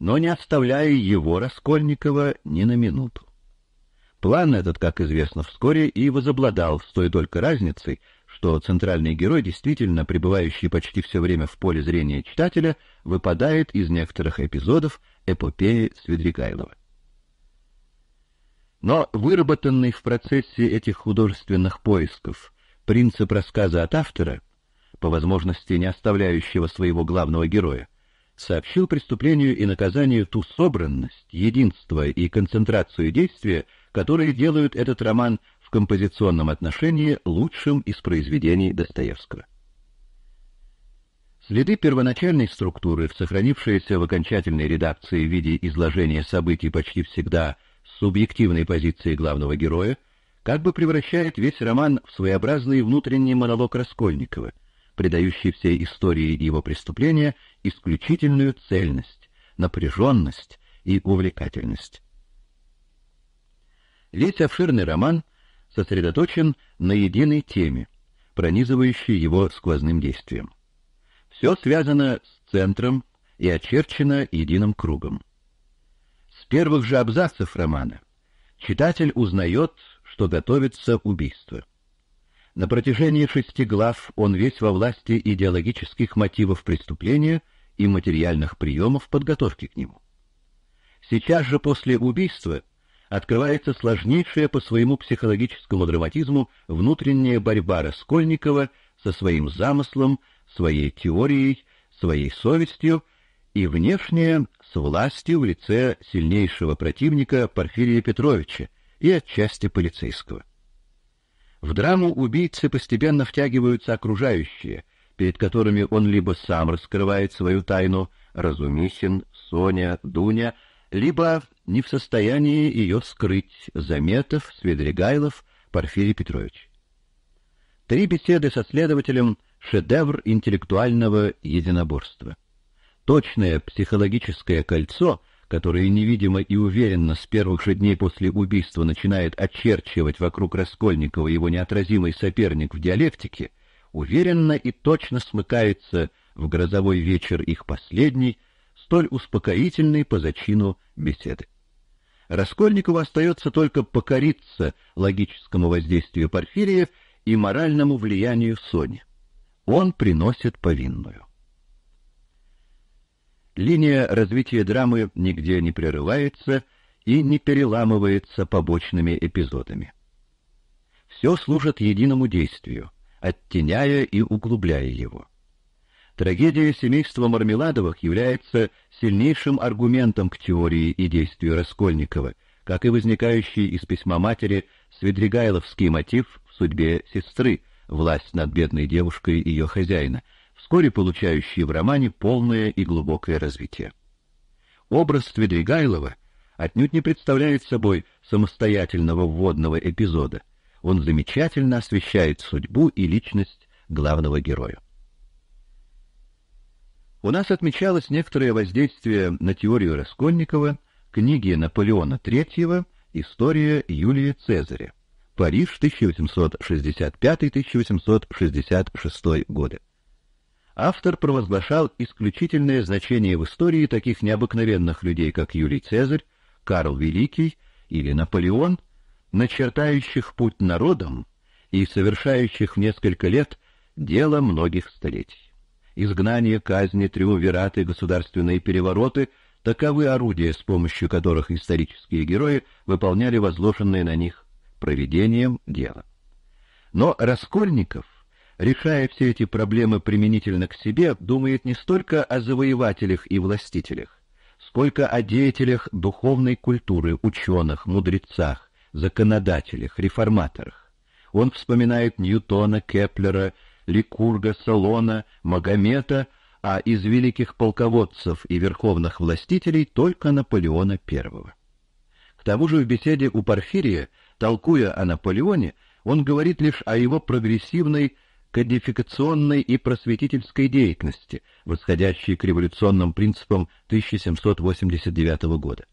но не оставляя его, Раскольникова, ни на минуту. План этот, как известно, вскоре и возобладал с той только разницей, что центральный герой, действительно пребывающий почти все время в поле зрения читателя, выпадает из некоторых эпизодов эпопеи Свидригайлова. Но выработанный в процессе этих художественных поисков принцип рассказа от автора, по возможности не оставляющего своего главного героя, сообщил преступлению и наказанию ту собранность, единство и концентрацию действия, которые делают этот роман композиционном отношении лучшим из произведений Достоевского. Следы первоначальной структуры, сохранившиеся в окончательной редакции в виде изложения событий почти всегда с субъективной позиции главного героя, как бы превращает весь роман в своеобразный внутренний монолог Раскольникова, придающий всей истории его преступления исключительную цельность, напряженность и увлекательность. Весь обширный роман сосредоточен на единой теме, пронизывающей его сквозным действием. Все связано с центром и очерчено единым кругом. С первых же абзацев романа читатель узнает, что готовится убийство. На протяжении шести глав он весь во власти идеологических мотивов преступления и материальных приемов подготовки к нему. Сейчас же после убийства – открывается сложнейшая по своему психологическому драматизму внутренняя борьба Раскольникова со своим замыслом, своей теорией, своей совестью и внешняя с властью в лице сильнейшего противника Порфирия Петровича и отчасти полицейского. В драму убийцы постепенно втягиваются окружающие, перед которыми он либо сам раскрывает свою тайну, Разумихин, Соня, Дуня — либо не в состоянии ее скрыть Заметов, Сведригайлов, Порфирий Петрович. Три беседы со следователем — шедевр интеллектуального единоборства. Точное психологическое кольцо, которое невидимо и уверенно с первых же дней после убийства начинает очерчивать вокруг Раскольникова его неотразимый соперник в диалектике, уверенно и точно смыкается в грозовой вечер их последний столь успокоительной по зачину беседы. Раскольникову остается только покориться логическому воздействию Порфирия и моральному влиянию Сони. Он приносит повинную. Линия развития драмы нигде не прерывается и не переламывается побочными эпизодами. Все служит единому действию, оттеняя и углубляя его. Трагедия семейства Мармеладовых является сильнейшим аргументом к теории и действию Раскольникова, как и возникающий из письма матери Свидригайловский мотив в судьбе сестры, власть над бедной девушкой и ее хозяина, вскоре получающий в романе полное и глубокое развитие. Образ Свидригайлова отнюдь не представляет собой самостоятельного вводного эпизода. Он замечательно освещает судьбу и личность главного героя. У нас отмечалось некоторое воздействие на теорию Раскольникова, книги Наполеона III, История Юлия Цезаря. Париж, 1865-1866 годы. Автор провозглашал исключительное значение в истории таких необыкновенных людей, как Юлий Цезарь, Карл Великий или Наполеон, начертающих путь народом и совершающих в несколько лет дело многих столетий изгнание, казни, триумвираты, государственные перевороты — таковы орудия, с помощью которых исторические герои выполняли возложенные на них проведением дело. Но Раскольников, решая все эти проблемы применительно к себе, думает не столько о завоевателях и властителях, сколько о деятелях духовной культуры, ученых, мудрецах, законодателях, реформаторах. Он вспоминает Ньютона, Кеплера, Ликурга, Салона, Магомета, а из великих полководцев и верховных властителей только Наполеона I. К тому же в беседе у Порфирия, толкуя о Наполеоне, он говорит лишь о его прогрессивной кодификационной и просветительской деятельности, восходящей к революционным принципам 1789 года.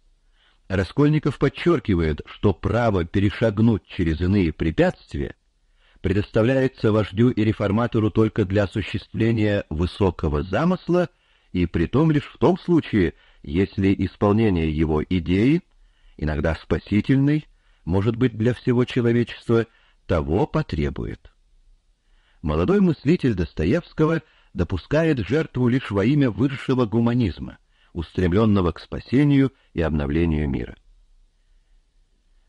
Раскольников подчеркивает, что право перешагнуть через иные препятствия предоставляется вождю и реформатору только для осуществления высокого замысла и притом лишь в том случае, если исполнение его идеи, иногда спасительной, может быть для всего человечества, того потребует. Молодой мыслитель Достоевского допускает жертву лишь во имя высшего гуманизма, устремленного к спасению и обновлению мира.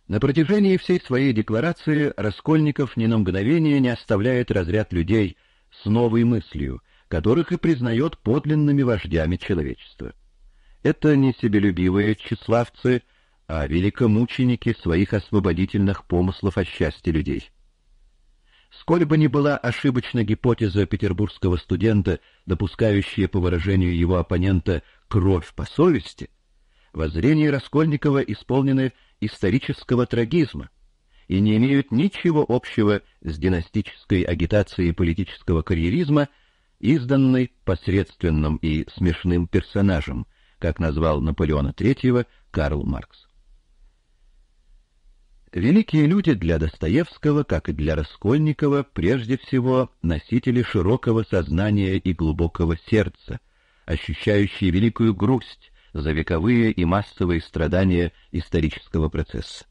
На протяжении всей своей декларации Раскольников ни на мгновение не оставляет разряд людей с новой мыслью, которых и признает подлинными вождями человечества. Это не себелюбивые тщеславцы, а великомученики своих освободительных помыслов о счастье людей. Сколь бы ни была ошибочна гипотеза петербургского студента, допускающая, по выражению его оппонента, кровь по совести, воззрения Раскольникова исполнены исторического трагизма и не имеют ничего общего с династической агитацией политического карьеризма, изданной посредственным и смешным персонажем, как назвал Наполеона III Карл Маркс. Великие люди для Достоевского, как и для Раскольникова, прежде всего носители широкого сознания и глубокого сердца, ощущающие великую грусть, за вековые и массовые страдания исторического процесса.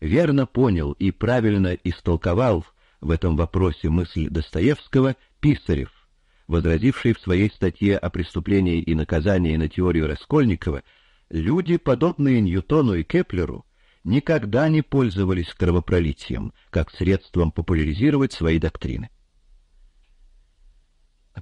Верно понял и правильно истолковал в этом вопросе мысль Достоевского Писарев, возразивший в своей статье о преступлении и наказании на теорию Раскольникова, люди, подобные Ньютону и Кеплеру, никогда не пользовались кровопролитием как средством популяризировать свои доктрины.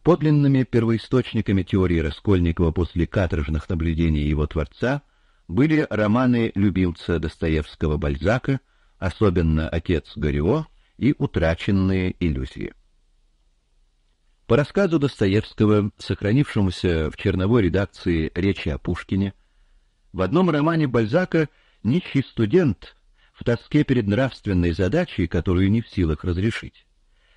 Подлинными первоисточниками теории Раскольникова после каторжных наблюдений его творца были романы любимца Достоевского Бальзака, особенно «Отец Горио» и «Утраченные иллюзии». По рассказу Достоевского, сохранившемуся в черновой редакции «Речи о Пушкине», в одном романе Бальзака нищий студент в тоске перед нравственной задачей, которую не в силах разрешить,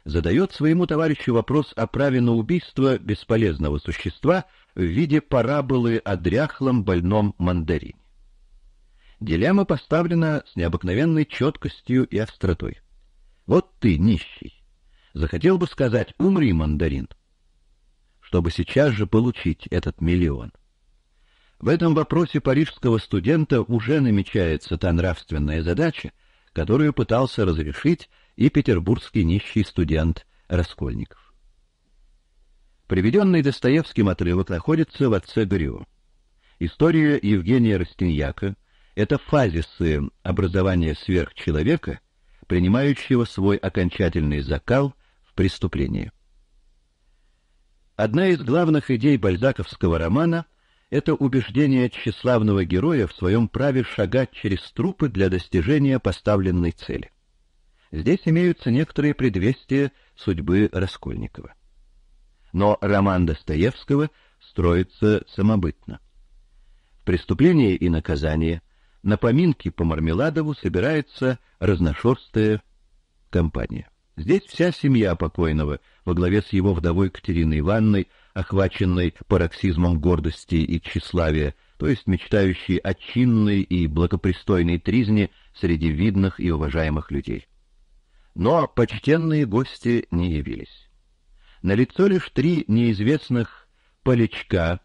задает своему товарищу вопрос о праве на убийство бесполезного существа в виде параболы о дряхлом больном мандарине. Дилемма поставлена с необыкновенной четкостью и остротой. Вот ты, нищий, захотел бы сказать «умри, мандарин», чтобы сейчас же получить этот миллион. В этом вопросе парижского студента уже намечается та нравственная задача, которую пытался разрешить и петербургский нищий студент Раскольников. Приведенный Достоевским отрывок находится в «Отце Грю». История Евгения Растиньяка — это фазисы образования сверхчеловека, принимающего свой окончательный закал в преступлении. Одна из главных идей Бальзаковского романа — это убеждение тщеславного героя в своем праве шагать через трупы для достижения поставленной цели здесь имеются некоторые предвестия судьбы Раскольникова. Но роман Достоевского строится самобытно. В «Преступление и наказание» на поминки по Мармеладову собирается разношерстная компания. Здесь вся семья покойного, во главе с его вдовой Катериной Ивановной, охваченной пароксизмом гордости и тщеславия, то есть мечтающей о чинной и благопристойной тризне среди видных и уважаемых людей. Но почтенные гости не явились. На лицо лишь три неизвестных полечка,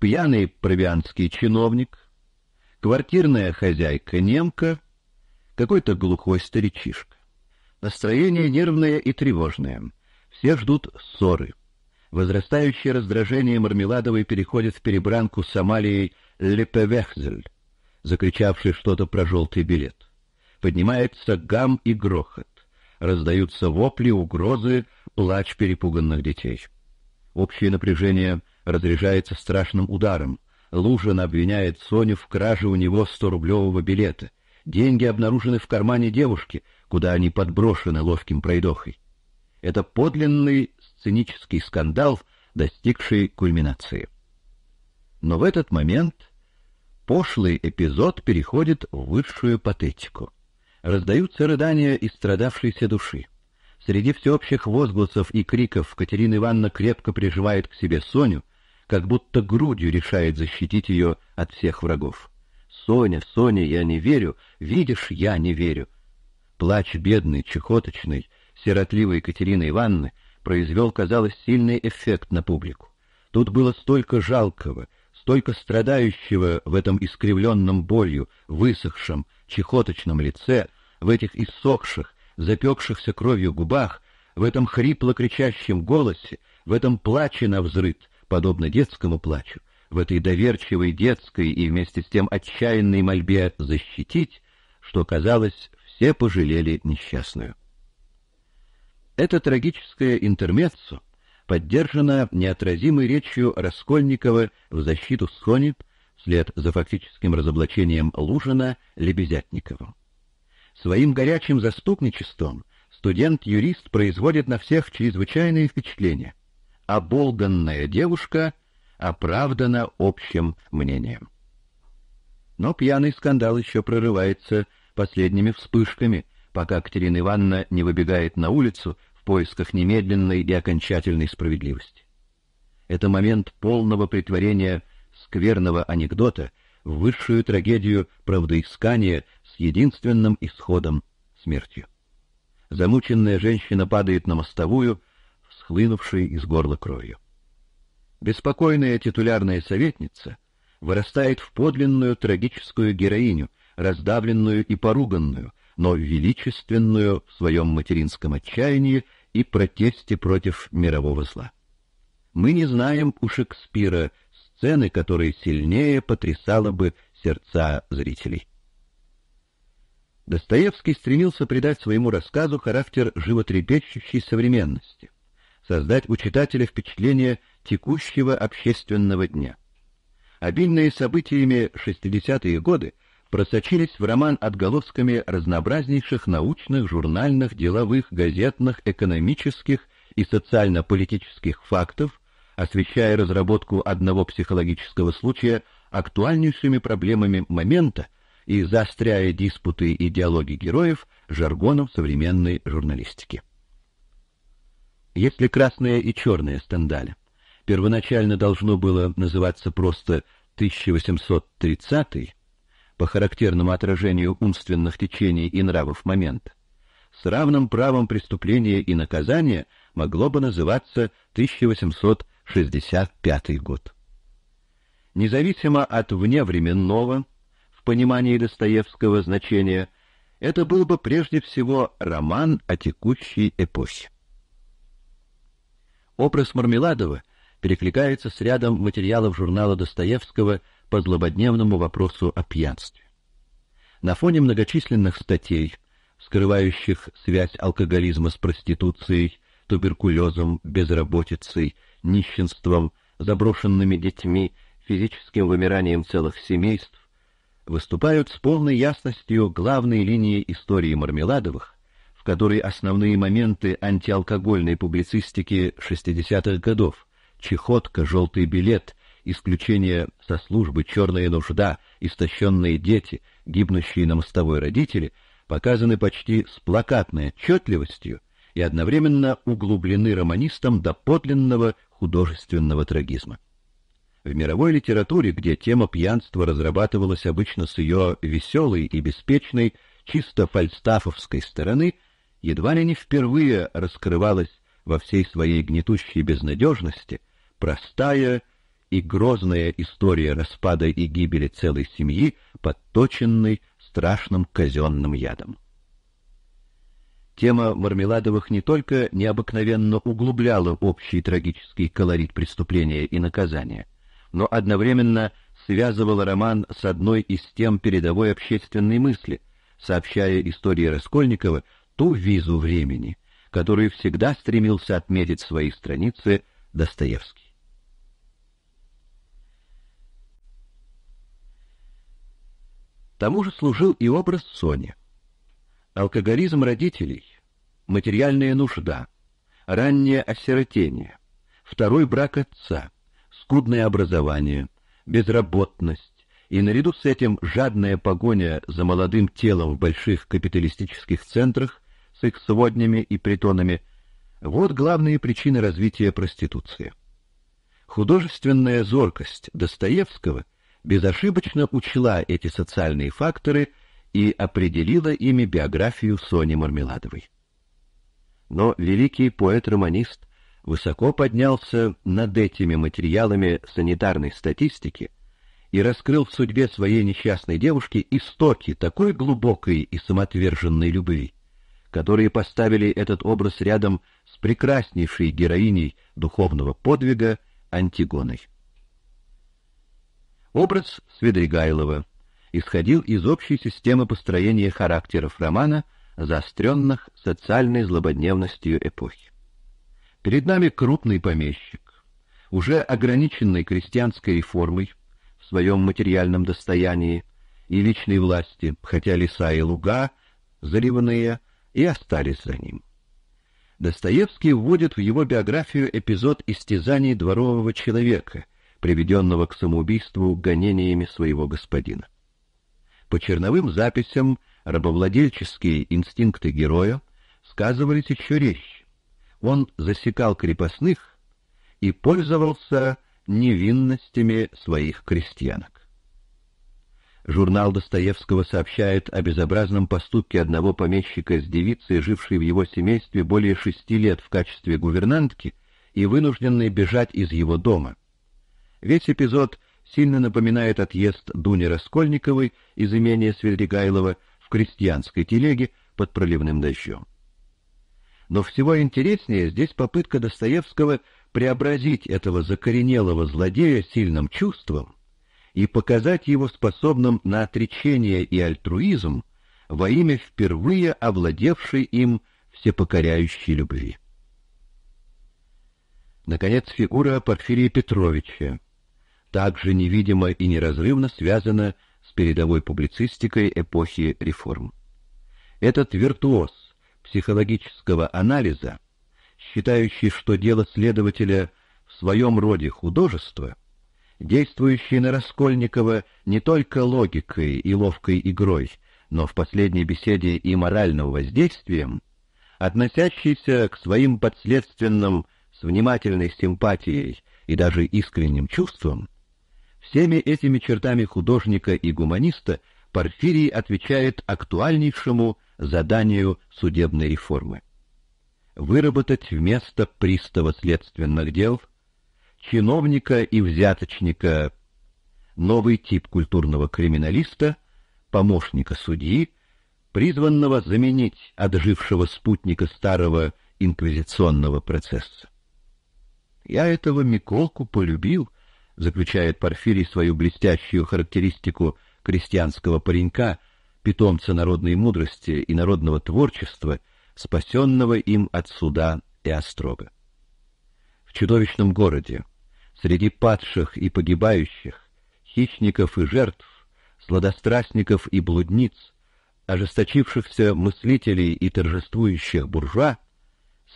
пьяный провианский чиновник, квартирная хозяйка немка, какой-то глухой старичишка. Настроение нервное и тревожное. Все ждут ссоры. Возрастающее раздражение Мармеладовой переходит в перебранку с Амалией Лепевехзель, закричавшей что-то про желтый билет поднимается гам и грохот, раздаются вопли, угрозы, плач перепуганных детей. Общее напряжение разряжается страшным ударом. Лужин обвиняет Соню в краже у него 100-рублевого билета. Деньги обнаружены в кармане девушки, куда они подброшены ловким пройдохой. Это подлинный сценический скандал, достигший кульминации. Но в этот момент пошлый эпизод переходит в высшую патетику раздаются рыдания и истрадавшейся души. Среди всеобщих возгласов и криков Катерина Ивановна крепко приживает к себе Соню, как будто грудью решает защитить ее от всех врагов. Соня, Соня, я не верю, видишь, я не верю. Плач бедный чехоточной, сиротливый Екатерины Ивановны произвел, казалось, сильный эффект на публику. Тут было столько жалкого, столько страдающего в этом искривленном болью, высохшем, чехоточном лице, в этих иссохших, запекшихся кровью губах, в этом хрипло кричащем голосе, в этом плаче на взрыд, подобно детскому плачу, в этой доверчивой детской и вместе с тем отчаянной мольбе защитить, что казалось, все пожалели несчастную. Это трагическое интермеццо поддержано неотразимой речью Раскольникова в защиту Сони вслед за фактическим разоблачением Лужина Лебезятниковым. Своим горячим заступничеством студент-юрист производит на всех чрезвычайные впечатления. Оболганная девушка оправдана общим мнением. Но пьяный скандал еще прорывается последними вспышками, пока Катерина Ивановна не выбегает на улицу в поисках немедленной и окончательной справедливости. Это момент полного притворения скверного анекдота в высшую трагедию правдоискания с единственным исходом — смертью. Замученная женщина падает на мостовую, всхлынувшей из горла кровью. Беспокойная титулярная советница вырастает в подлинную трагическую героиню, раздавленную и поруганную, но величественную в своем материнском отчаянии и протесте против мирового зла. Мы не знаем у Шекспира сцены, которая сильнее потрясала бы сердца зрителей. Достоевский стремился придать своему рассказу характер животрепещущей современности, создать у читателя впечатление текущего общественного дня. Обильные событиями 60-е годы просочились в роман отголосками разнообразнейших научных, журнальных, деловых, газетных, экономических и социально-политических фактов, освещая разработку одного психологического случая актуальнейшими проблемами момента, и застряя диспуты и диалоги героев жаргоном современной журналистики. Если красное и черное стендали, первоначально должно было называться просто 1830 й по характерному отражению умственных течений и нравов момент, с равным правом преступления и наказания могло бы называться 1865 год. Независимо от вневременного в понимании Достоевского значения, это был бы прежде всего роман о текущей эпохе. Образ Мармеладова перекликается с рядом материалов журнала Достоевского по злободневному вопросу о пьянстве. На фоне многочисленных статей, скрывающих связь алкоголизма с проституцией, туберкулезом, безработицей, нищенством, заброшенными детьми, физическим вымиранием целых семейств, выступают с полной ясностью главные линии истории Мармеладовых, в которой основные моменты антиалкогольной публицистики 60-х годов «Чехотка», «Желтый билет», «Исключение со службы», «Черная нужда», «Истощенные дети», «Гибнущие на мостовой родители» показаны почти с плакатной отчетливостью и одновременно углублены романистом до подлинного художественного трагизма. В мировой литературе, где тема пьянства разрабатывалась обычно с ее веселой и беспечной, чисто фальстафовской стороны, едва ли не впервые раскрывалась во всей своей гнетущей безнадежности простая и грозная история распада и гибели целой семьи, подточенной страшным казенным ядом. Тема Мармеладовых не только необыкновенно углубляла общий трагический колорит преступления и наказания, но одновременно связывал роман с одной из тем передовой общественной мысли, сообщая истории Раскольникова ту визу времени, которую всегда стремился отметить в своей странице Достоевский. Тому же служил и образ Сони. Алкоголизм родителей, материальная нужда, раннее осиротение, второй брак отца — скудное образование, безработность и наряду с этим жадная погоня за молодым телом в больших капиталистических центрах с их своднями и притонами – вот главные причины развития проституции. Художественная зоркость Достоевского безошибочно учла эти социальные факторы и определила ими биографию Сони Мармеладовой. Но великий поэт-романист – высоко поднялся над этими материалами санитарной статистики и раскрыл в судьбе своей несчастной девушки истоки такой глубокой и самоотверженной любви, которые поставили этот образ рядом с прекраснейшей героиней духовного подвига Антигоной. Образ Свидригайлова исходил из общей системы построения характеров романа, заостренных социальной злободневностью эпохи. Перед нами крупный помещик, уже ограниченный крестьянской реформой в своем материальном достоянии и личной власти, хотя леса и луга, заливанные, и остались за ним. Достоевский вводит в его биографию эпизод истязаний дворового человека, приведенного к самоубийству гонениями своего господина. По черновым записям рабовладельческие инстинкты героя сказывались еще резче он засекал крепостных и пользовался невинностями своих крестьянок. Журнал Достоевского сообщает о безобразном поступке одного помещика с девицей, жившей в его семействе более шести лет в качестве гувернантки и вынужденной бежать из его дома. Весь эпизод сильно напоминает отъезд Дуни Раскольниковой из имения Свердигайлова в крестьянской телеге под проливным дождем. Но всего интереснее здесь попытка Достоевского преобразить этого закоренелого злодея сильным чувством и показать его способным на отречение и альтруизм во имя впервые овладевшей им всепокоряющей любви. Наконец, фигура Порфирия Петровича также невидимо и неразрывно связана с передовой публицистикой эпохи реформ. Этот виртуоз, психологического анализа, считающий, что дело следователя в своем роде художество, действующий на Раскольникова не только логикой и ловкой игрой, но в последней беседе и моральным воздействием, относящийся к своим подследственным с внимательной симпатией и даже искренним чувством, всеми этими чертами художника и гуманиста Порфирий отвечает актуальнейшему заданию судебной реформы. Выработать вместо пристава следственных дел, чиновника и взяточника, новый тип культурного криминалиста, помощника судьи, призванного заменить отжившего спутника старого инквизиционного процесса. «Я этого Миколку полюбил», — заключает Порфирий свою блестящую характеристику крестьянского паренька — питомца народной мудрости и народного творчества, спасенного им от суда и острога. В чудовищном городе, среди падших и погибающих, хищников и жертв, сладострастников и блудниц, ожесточившихся мыслителей и торжествующих буржуа,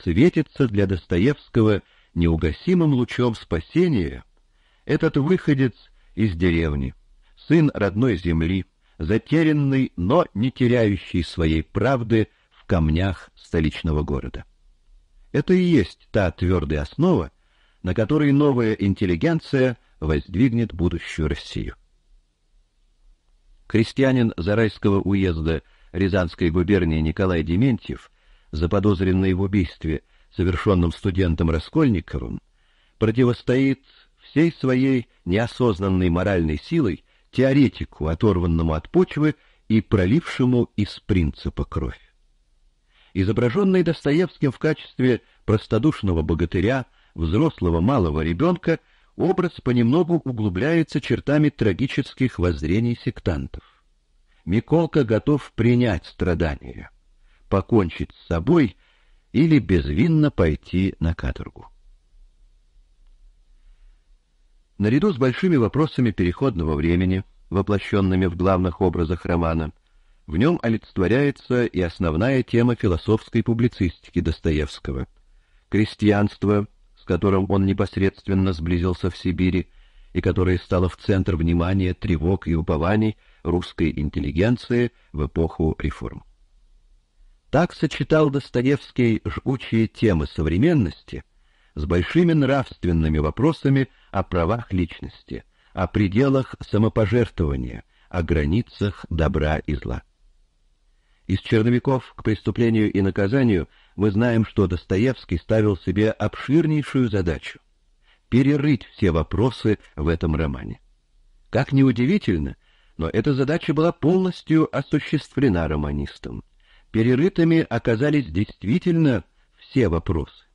светится для Достоевского неугасимым лучом спасения этот выходец из деревни, сын родной земли, затерянный, но не теряющий своей правды в камнях столичного города. Это и есть та твердая основа, на которой новая интеллигенция воздвигнет будущую Россию. Крестьянин Зарайского уезда Рязанской губернии Николай Дементьев, заподозренный в убийстве, совершенном студентом Раскольниковым, противостоит всей своей неосознанной моральной силой теоретику, оторванному от почвы и пролившему из принципа кровь. Изображенный Достоевским в качестве простодушного богатыря, взрослого малого ребенка, образ понемногу углубляется чертами трагических воззрений сектантов. Миколка готов принять страдания, покончить с собой или безвинно пойти на каторгу. Наряду с большими вопросами переходного времени, воплощенными в главных образах романа, в нем олицетворяется и основная тема философской публицистики Достоевского. Крестьянство, с которым он непосредственно сблизился в Сибири, и которое стало в центр внимания, тревог и упований русской интеллигенции в эпоху реформ. Так сочетал Достоевский жгучие темы современности – с большими нравственными вопросами о правах личности, о пределах самопожертвования, о границах добра и зла. Из черновиков к преступлению и наказанию мы знаем, что Достоевский ставил себе обширнейшую задачу — перерыть все вопросы в этом романе. Как ни удивительно, но эта задача была полностью осуществлена романистом. Перерытыми оказались действительно все вопросы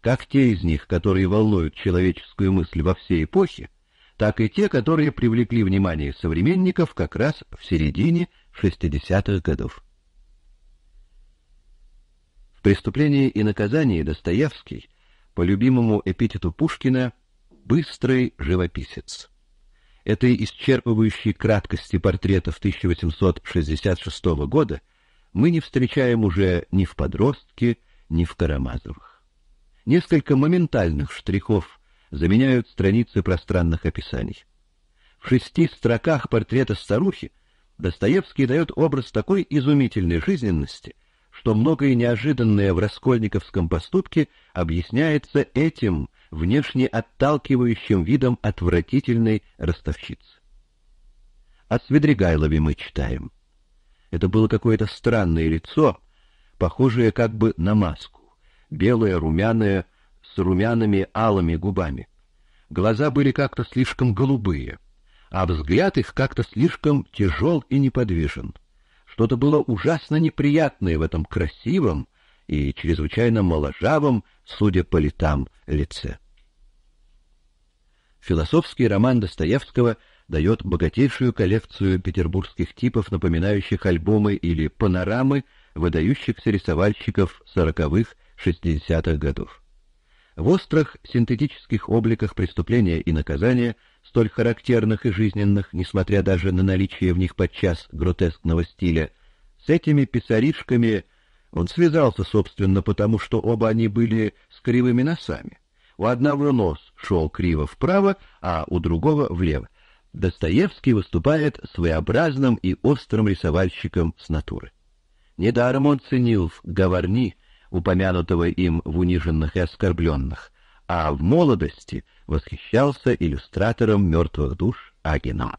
как те из них, которые волнуют человеческую мысль во всей эпохе, так и те, которые привлекли внимание современников как раз в середине 60-х годов. В «Преступлении и наказании» Достоевский, по любимому эпитету Пушкина, «быстрый живописец». Этой исчерпывающей краткости портрета портретов 1866 года мы не встречаем уже ни в «Подростке», ни в «Карамазовых». Несколько моментальных штрихов заменяют страницы пространных описаний. В шести строках портрета старухи Достоевский дает образ такой изумительной жизненности, что многое неожиданное в раскольниковском поступке объясняется этим внешне отталкивающим видом отвратительной ростовщицы. От Свидригайлове мы читаем. Это было какое-то странное лицо, похожее как бы на маску белая, румяная, с румяными алыми губами. Глаза были как-то слишком голубые, а взгляд их как-то слишком тяжел и неподвижен. Что-то было ужасно неприятное в этом красивом и чрезвычайно моложавом, судя по летам, лице. Философский роман Достоевского дает богатейшую коллекцию петербургских типов, напоминающих альбомы или панорамы выдающихся рисовальщиков сороковых 60-х годов. В острых синтетических обликах преступления и наказания, столь характерных и жизненных, несмотря даже на наличие в них подчас гротескного стиля, с этими писаришками он связался, собственно, потому что оба они были с кривыми носами. У одного нос шел криво вправо, а у другого влево. Достоевский выступает своеобразным и острым рисовальщиком с натуры. Недаром он ценил в Гаварни упомянутого им в униженных и оскорбленных, а в молодости восхищался иллюстратором мертвых душ Агина.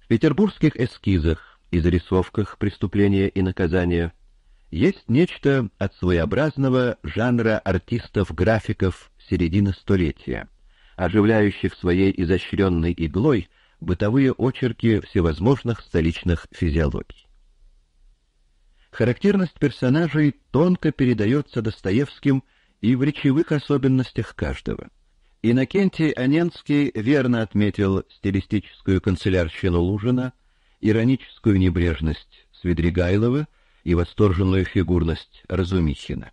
В петербургских эскизах и зарисовках преступления и наказания есть нечто от своеобразного жанра артистов-графиков середины столетия, оживляющих своей изощренной иглой бытовые очерки всевозможных столичных физиологий. Характерность персонажей тонко передается Достоевским и в речевых особенностях каждого. Иннокентий Аненский верно отметил стилистическую канцелярщину Лужина, ироническую небрежность Свидригайлова и восторженную фигурность Разумихина.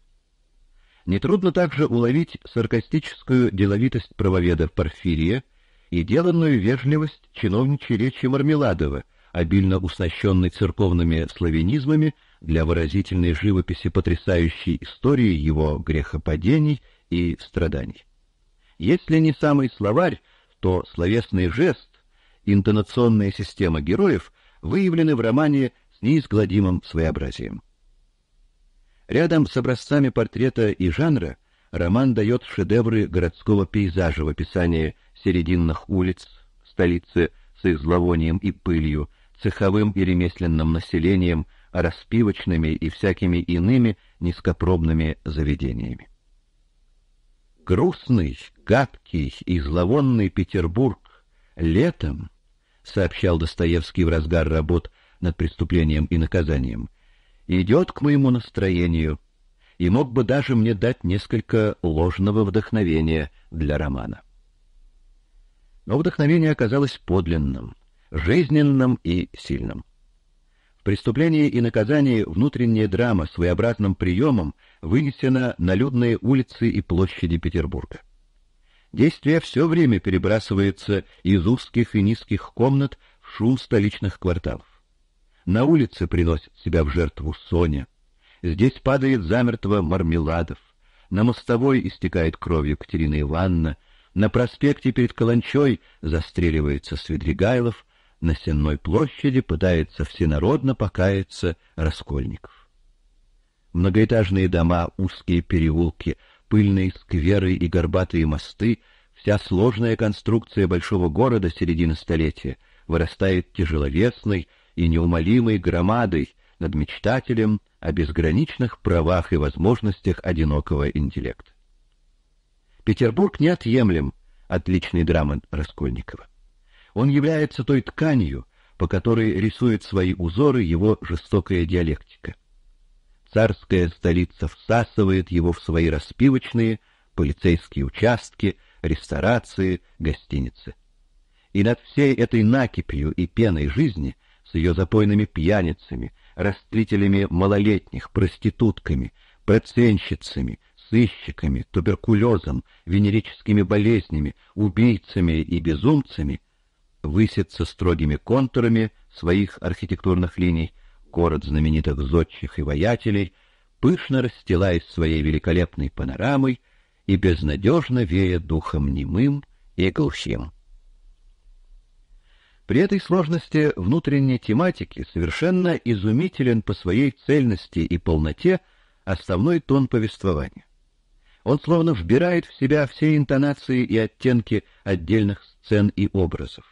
Нетрудно также уловить саркастическую деловитость правоведа Порфирия и деланную вежливость чиновничьей речи Мармеладова, обильно уснащенной церковными славянизмами для выразительной живописи потрясающей истории его грехопадений и страданий. Если не самый словарь, то словесный жест, интонационная система героев выявлены в романе с неизгладимым своеобразием. Рядом с образцами портрета и жанра роман дает шедевры городского пейзажа в описании серединных улиц столицы с их зловонием и пылью, цеховым и ремесленным населением, распивочными и всякими иными низкопробными заведениями. Грустный, гадкий и зловонный Петербург летом, сообщал Достоевский в разгар работ над преступлением и наказанием, идет к моему настроению и мог бы даже мне дать несколько ложного вдохновения для романа. Но вдохновение оказалось подлинным, жизненным и сильным. Преступление и наказание внутренняя драма своеобразным приемом вынесена на людные улицы и площади Петербурга. Действие все время перебрасывается из узких и низких комнат в шум столичных кварталов. На улице приносит себя в жертву Соня. Здесь падает замертво Мармеладов. На мостовой истекает кровью Катерина Ивановна. На проспекте перед Каланчой застреливается Свидригайлов на Сенной площади пытается всенародно покаяться Раскольников. Многоэтажные дома, узкие переулки, пыльные скверы и горбатые мосты, вся сложная конструкция большого города середины столетия вырастает тяжеловесной и неумолимой громадой над мечтателем о безграничных правах и возможностях одинокого интеллекта. Петербург неотъемлем от личной драмы Раскольникова. Он является той тканью, по которой рисует свои узоры его жестокая диалектика. Царская столица всасывает его в свои распивочные, полицейские участки, ресторации, гостиницы. И над всей этой накипью и пеной жизни, с ее запойными пьяницами, растлителями малолетних, проститутками, проценщицами, сыщиками, туберкулезом, венерическими болезнями, убийцами и безумцами, высится строгими контурами своих архитектурных линий, город знаменитых зодчих и воятелей, пышно расстилаясь своей великолепной панорамой и безнадежно вея духом немым и глухим. При этой сложности внутренней тематики совершенно изумителен по своей цельности и полноте основной тон повествования. Он словно вбирает в себя все интонации и оттенки отдельных сцен и образов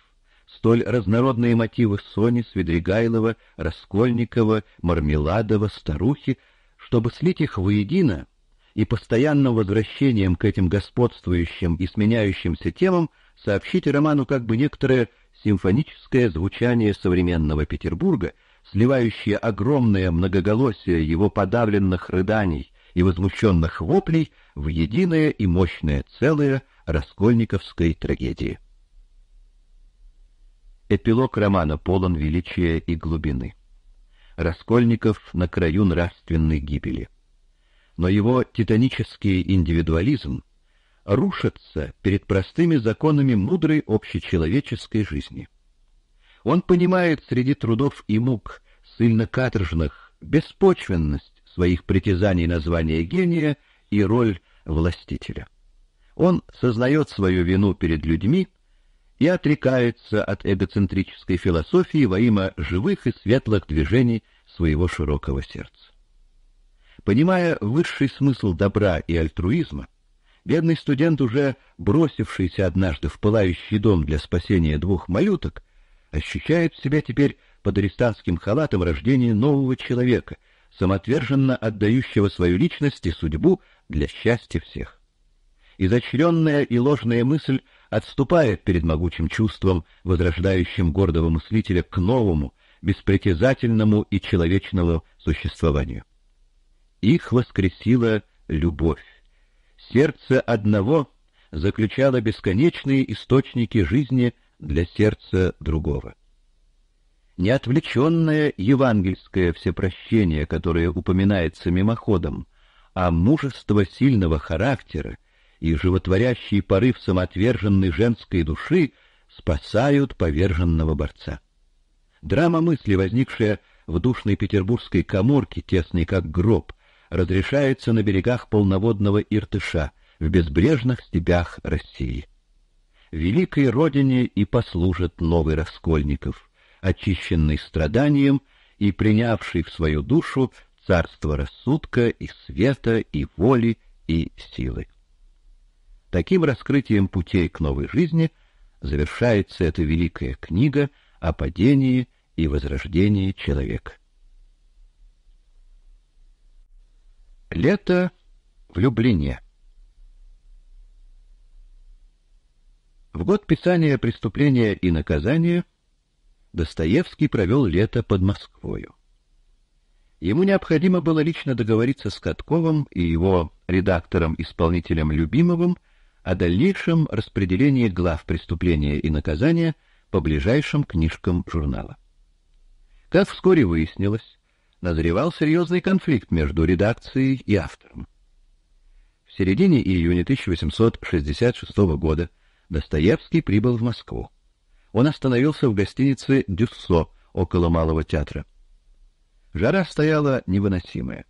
столь разнородные мотивы Сони, Свидригайлова, Раскольникова, Мармеладова, Старухи, чтобы слить их воедино и постоянным возвращением к этим господствующим и сменяющимся темам сообщить роману как бы некоторое симфоническое звучание современного Петербурга, сливающее огромное многоголосие его подавленных рыданий и возмущенных воплей в единое и мощное целое раскольниковской трагедии. Эпилог романа полон величия и глубины. Раскольников на краю нравственной гибели. Но его титанический индивидуализм рушится перед простыми законами мудрой общечеловеческой жизни. Он понимает среди трудов и мук сильно-каторжных беспочвенность своих притязаний на звание гения и роль властителя. Он сознает свою вину перед людьми и отрекается от эгоцентрической философии во имя живых и светлых движений своего широкого сердца. Понимая высший смысл добра и альтруизма, бедный студент, уже бросившийся однажды в пылающий дом для спасения двух малюток, ощущает в себе теперь под арестантским халатом рождение нового человека, самоотверженно отдающего свою личность и судьбу для счастья всех. Изощренная и ложная мысль отступая перед могучим чувством, возрождающим гордого мыслителя к новому, беспритязательному и человечному существованию. Их воскресила любовь. Сердце одного заключало бесконечные источники жизни для сердца другого. Неотвлеченное евангельское всепрощение, которое упоминается мимоходом, а мужество сильного характера, и животворящий порыв самоотверженной женской души спасают поверженного борца. Драма мысли, возникшая в душной петербургской каморке, тесной как гроб, разрешается на берегах полноводного Иртыша, в безбрежных степях России. Великой родине и послужит новый Раскольников, очищенный страданием и принявший в свою душу царство рассудка и света и воли и силы. Таким раскрытием путей к новой жизни завершается эта великая книга о падении и возрождении человека. Лето в Люблине. В год писания «Преступления и наказания» Достоевский провел лето под Москвою. Ему необходимо было лично договориться с Катковым и его редактором-исполнителем Любимовым о дальнейшем распределении глав преступления и наказания по ближайшим книжкам журнала. Как вскоре выяснилось, назревал серьезный конфликт между редакцией и автором. В середине июня 1866 года Достоевский прибыл в Москву. Он остановился в гостинице «Дюссо» около Малого театра. Жара стояла невыносимая.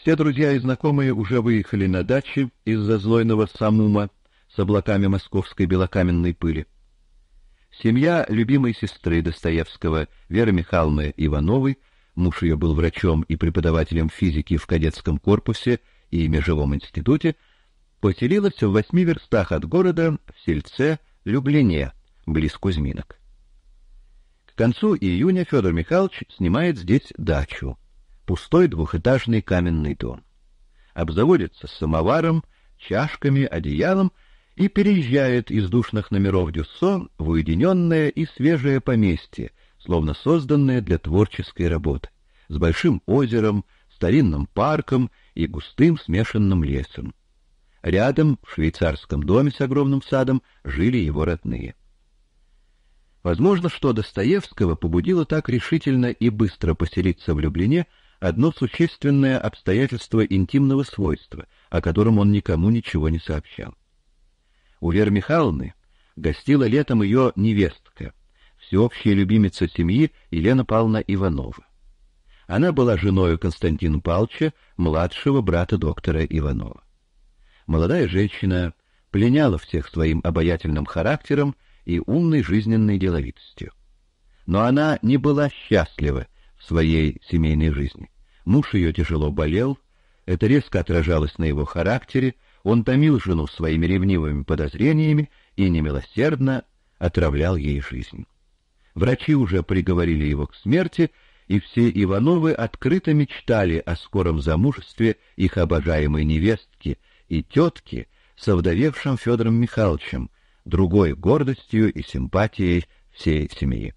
Все друзья и знакомые уже выехали на дачи из-за злойного самума с облаками московской белокаменной пыли. Семья любимой сестры Достоевского, Веры Михайловны Ивановой, муж ее был врачом и преподавателем физики в кадетском корпусе и межевом институте, поселилась в восьми верстах от города в сельце Люблине, близ Кузьминок. К концу июня Федор Михайлович снимает здесь дачу пустой двухэтажный каменный дом. Обзаводится самоваром, чашками, одеялом и переезжает из душных номеров Дюссо в уединенное и свежее поместье, словно созданное для творческой работы, с большим озером, старинным парком и густым смешанным лесом. Рядом, в швейцарском доме с огромным садом, жили его родные. Возможно, что Достоевского побудило так решительно и быстро поселиться в Люблине одно существенное обстоятельство интимного свойства, о котором он никому ничего не сообщал. У Веры Михайловны гостила летом ее невестка, всеобщая любимица семьи Елена Павловна Иванова. Она была женой Константина Павловича, младшего брата доктора Иванова. Молодая женщина пленяла всех своим обаятельным характером и умной жизненной деловитостью. Но она не была счастлива своей семейной жизни. Муж ее тяжело болел, это резко отражалось на его характере, он томил жену своими ревнивыми подозрениями и немилосердно отравлял ей жизнь. Врачи уже приговорили его к смерти, и все Ивановы открыто мечтали о скором замужестве их обожаемой невестки и тетки, совдовевшим Федором Михайловичем, другой гордостью и симпатией всей семьи.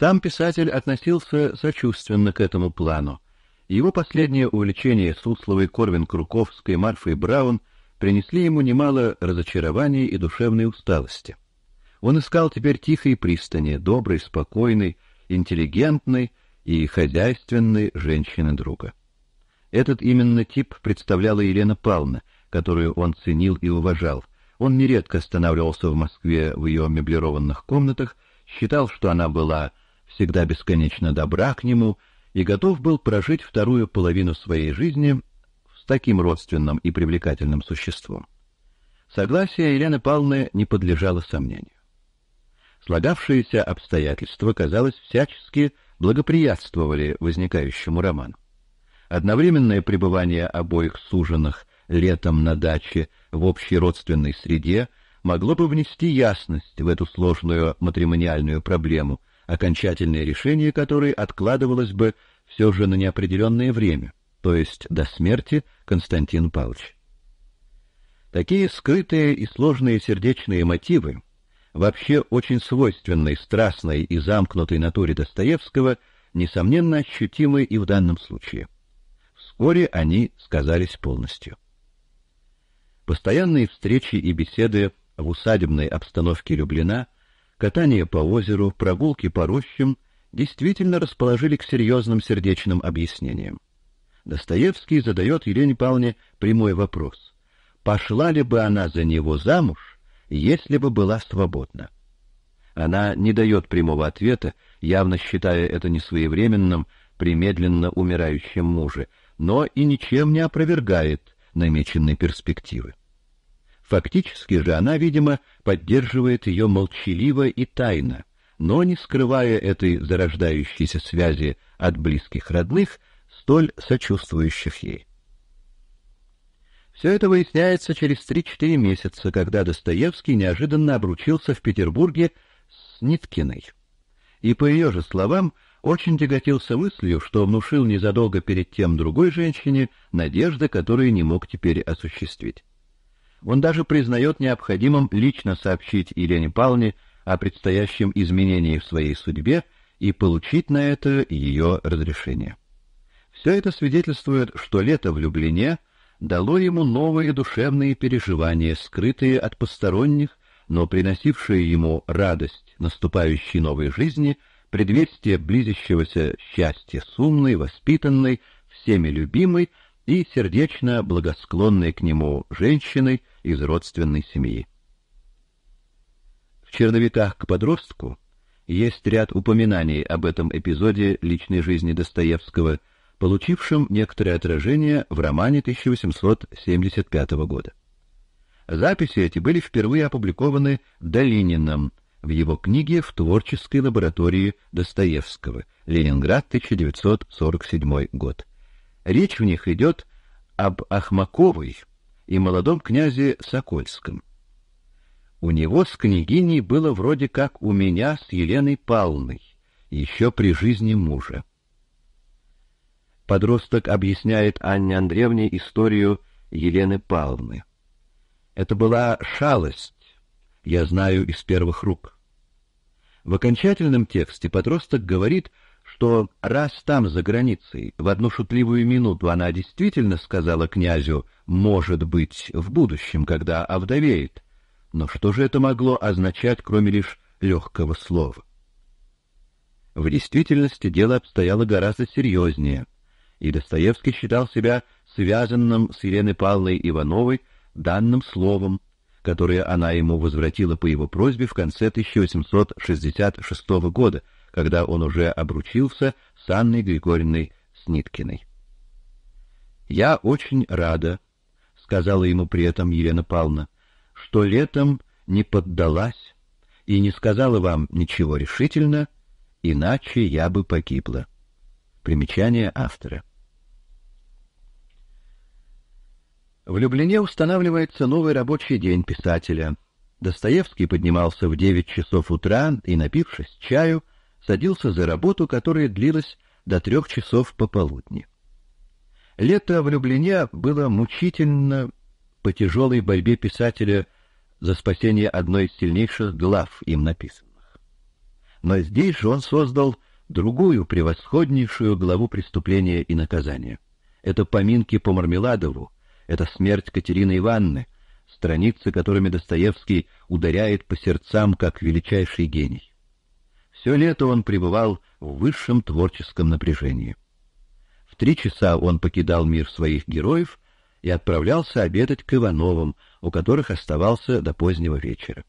Сам писатель относился сочувственно к этому плану. Его последнее увлечение Сусловой, Корвин, Круковской, Марфой Браун принесли ему немало разочарований и душевной усталости. Он искал теперь тихой пристани, доброй, спокойной, интеллигентной и хозяйственной женщины друга. Этот именно тип представляла Елена Павловна, которую он ценил и уважал. Он нередко останавливался в Москве в ее меблированных комнатах, считал, что она была всегда бесконечно добра к нему и готов был прожить вторую половину своей жизни с таким родственным и привлекательным существом. Согласие Елены Павловны не подлежало сомнению. Слагавшиеся обстоятельства, казалось, всячески благоприятствовали возникающему роману. Одновременное пребывание обоих суженных летом на даче в общей родственной среде могло бы внести ясность в эту сложную матримониальную проблему, окончательное решение которой откладывалось бы все же на неопределенное время, то есть до смерти Константин Павлович. Такие скрытые и сложные сердечные мотивы, вообще очень свойственной страстной и замкнутой натуре Достоевского, несомненно ощутимы и в данном случае. Вскоре они сказались полностью. Постоянные встречи и беседы в усадебной обстановке Люблина Катание по озеру, прогулки по рощам действительно расположили к серьезным сердечным объяснениям. Достоевский задает Елене Павловне прямой вопрос. Пошла ли бы она за него замуж, если бы была свободна? Она не дает прямого ответа, явно считая это несвоевременным при медленно умирающем муже, но и ничем не опровергает намеченной перспективы. Фактически же она, видимо, поддерживает ее молчаливо и тайно, но не скрывая этой зарождающейся связи от близких родных, столь сочувствующих ей. Все это выясняется через 3-4 месяца, когда Достоевский неожиданно обручился в Петербурге с Ниткиной. И по ее же словам, очень тяготился мыслью, что внушил незадолго перед тем другой женщине надежды, которые не мог теперь осуществить. Он даже признает необходимым лично сообщить Елене Павловне о предстоящем изменении в своей судьбе и получить на это ее разрешение. Все это свидетельствует, что лето в Люблине дало ему новые душевные переживания, скрытые от посторонних, но приносившие ему радость наступающей новой жизни, предвестие близящегося счастья с умной, воспитанной, всеми любимой, и сердечно благосклонной к нему женщиной из родственной семьи. В черновиках к подростку есть ряд упоминаний об этом эпизоде личной жизни Достоевского, получившем некоторое отражение в романе 1875 года. Записи эти были впервые опубликованы Долининым в его книге «В творческой лаборатории Достоевского. Ленинград, 1947 год». Речь в них идет об Ахмаковой и молодом князе Сокольском. У него с княгиней было вроде как у меня с Еленой Павловной, еще при жизни мужа. Подросток объясняет Анне Андреевне историю Елены Павловны. Это была шалость, я знаю из первых рук. В окончательном тексте подросток говорит, что раз там, за границей, в одну шутливую минуту она действительно сказала князю «может быть, в будущем, когда овдовеет», но что же это могло означать, кроме лишь легкого слова? В действительности дело обстояло гораздо серьезнее, и Достоевский считал себя связанным с Еленой Павловной Ивановой данным словом, которое она ему возвратила по его просьбе в конце 1866 года — когда он уже обручился с Анной Григорьевной Сниткиной. «Я очень рада», — сказала ему при этом Елена Павловна, — «что летом не поддалась и не сказала вам ничего решительно, иначе я бы погибла». Примечание автора. В Люблине устанавливается новый рабочий день писателя. Достоевский поднимался в 9 часов утра и, напившись чаю, садился за работу, которая длилась до трех часов пополудни. Лето в Люблине было мучительно по тяжелой борьбе писателя за спасение одной из сильнейших глав им написанных. Но здесь же он создал другую превосходнейшую главу преступления и наказания. Это поминки по Мармеладову, это смерть Катерины Ивановны, страницы, которыми Достоевский ударяет по сердцам как величайший гений. Все лето он пребывал в высшем творческом напряжении. В три часа он покидал мир своих героев и отправлялся обедать к Ивановым, у которых оставался до позднего вечера.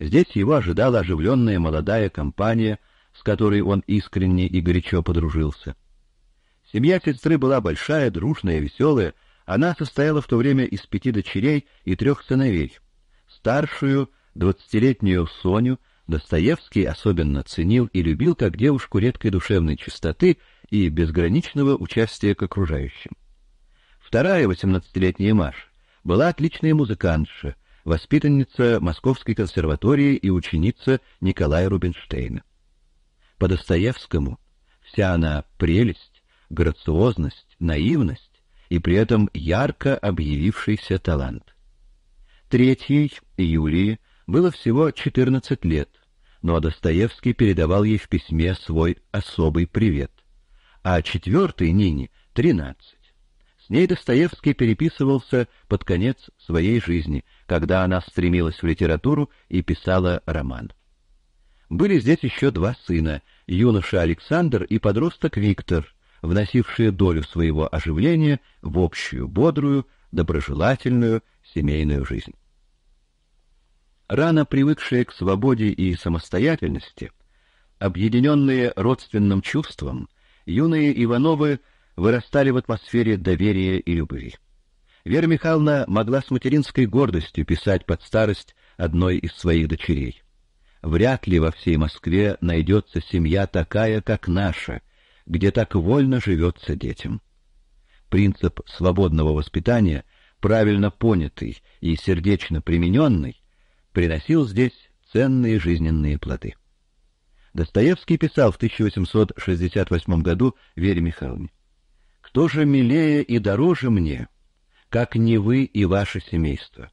Здесь его ожидала оживленная молодая компания, с которой он искренне и горячо подружился. Семья сестры была большая, дружная, веселая. Она состояла в то время из пяти дочерей и трех сыновей. Старшую, двадцатилетнюю Соню, Достоевский особенно ценил и любил как девушку редкой душевной чистоты и безграничного участия к окружающим. Вторая, восемнадцатилетняя Маша, была отличная музыкантша, воспитанница Московской консерватории и ученица Николая Рубинштейна. По Достоевскому вся она прелесть, грациозность, наивность и при этом ярко объявившийся талант. Третьей, Юлии, было всего 14 лет, но Достоевский передавал ей в письме свой особый привет. А четвертый Нине — тринадцать. С ней Достоевский переписывался под конец своей жизни, когда она стремилась в литературу и писала роман. Были здесь еще два сына, юноша Александр и подросток Виктор, вносившие долю своего оживления в общую бодрую, доброжелательную семейную жизнь рано привыкшие к свободе и самостоятельности, объединенные родственным чувством, юные Ивановы вырастали в атмосфере доверия и любви. Вера Михайловна могла с материнской гордостью писать под старость одной из своих дочерей. Вряд ли во всей Москве найдется семья такая, как наша, где так вольно живется детям. Принцип свободного воспитания, правильно понятый и сердечно примененный, приносил здесь ценные жизненные плоды. Достоевский писал в 1868 году Вере Михайловне: "Кто же милее и дороже мне, как не вы и ваше семейство?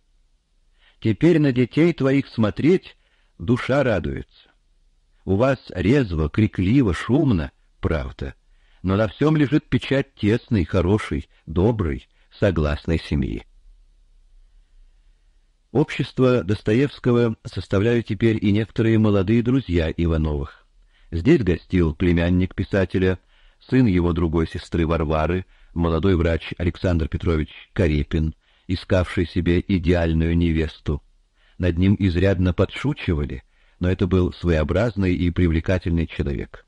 Теперь на детей твоих смотреть душа радуется. У вас резво, крикливо, шумно, правда, но на всем лежит печать тесной, хорошей, доброй, согласной семьи. Общество Достоевского составляли теперь и некоторые молодые друзья Ивановых. Здесь гостил племянник писателя, сын его другой сестры Варвары, молодой врач Александр Петрович Карепин, искавший себе идеальную невесту. Над ним изрядно подшучивали, но это был своеобразный и привлекательный человек.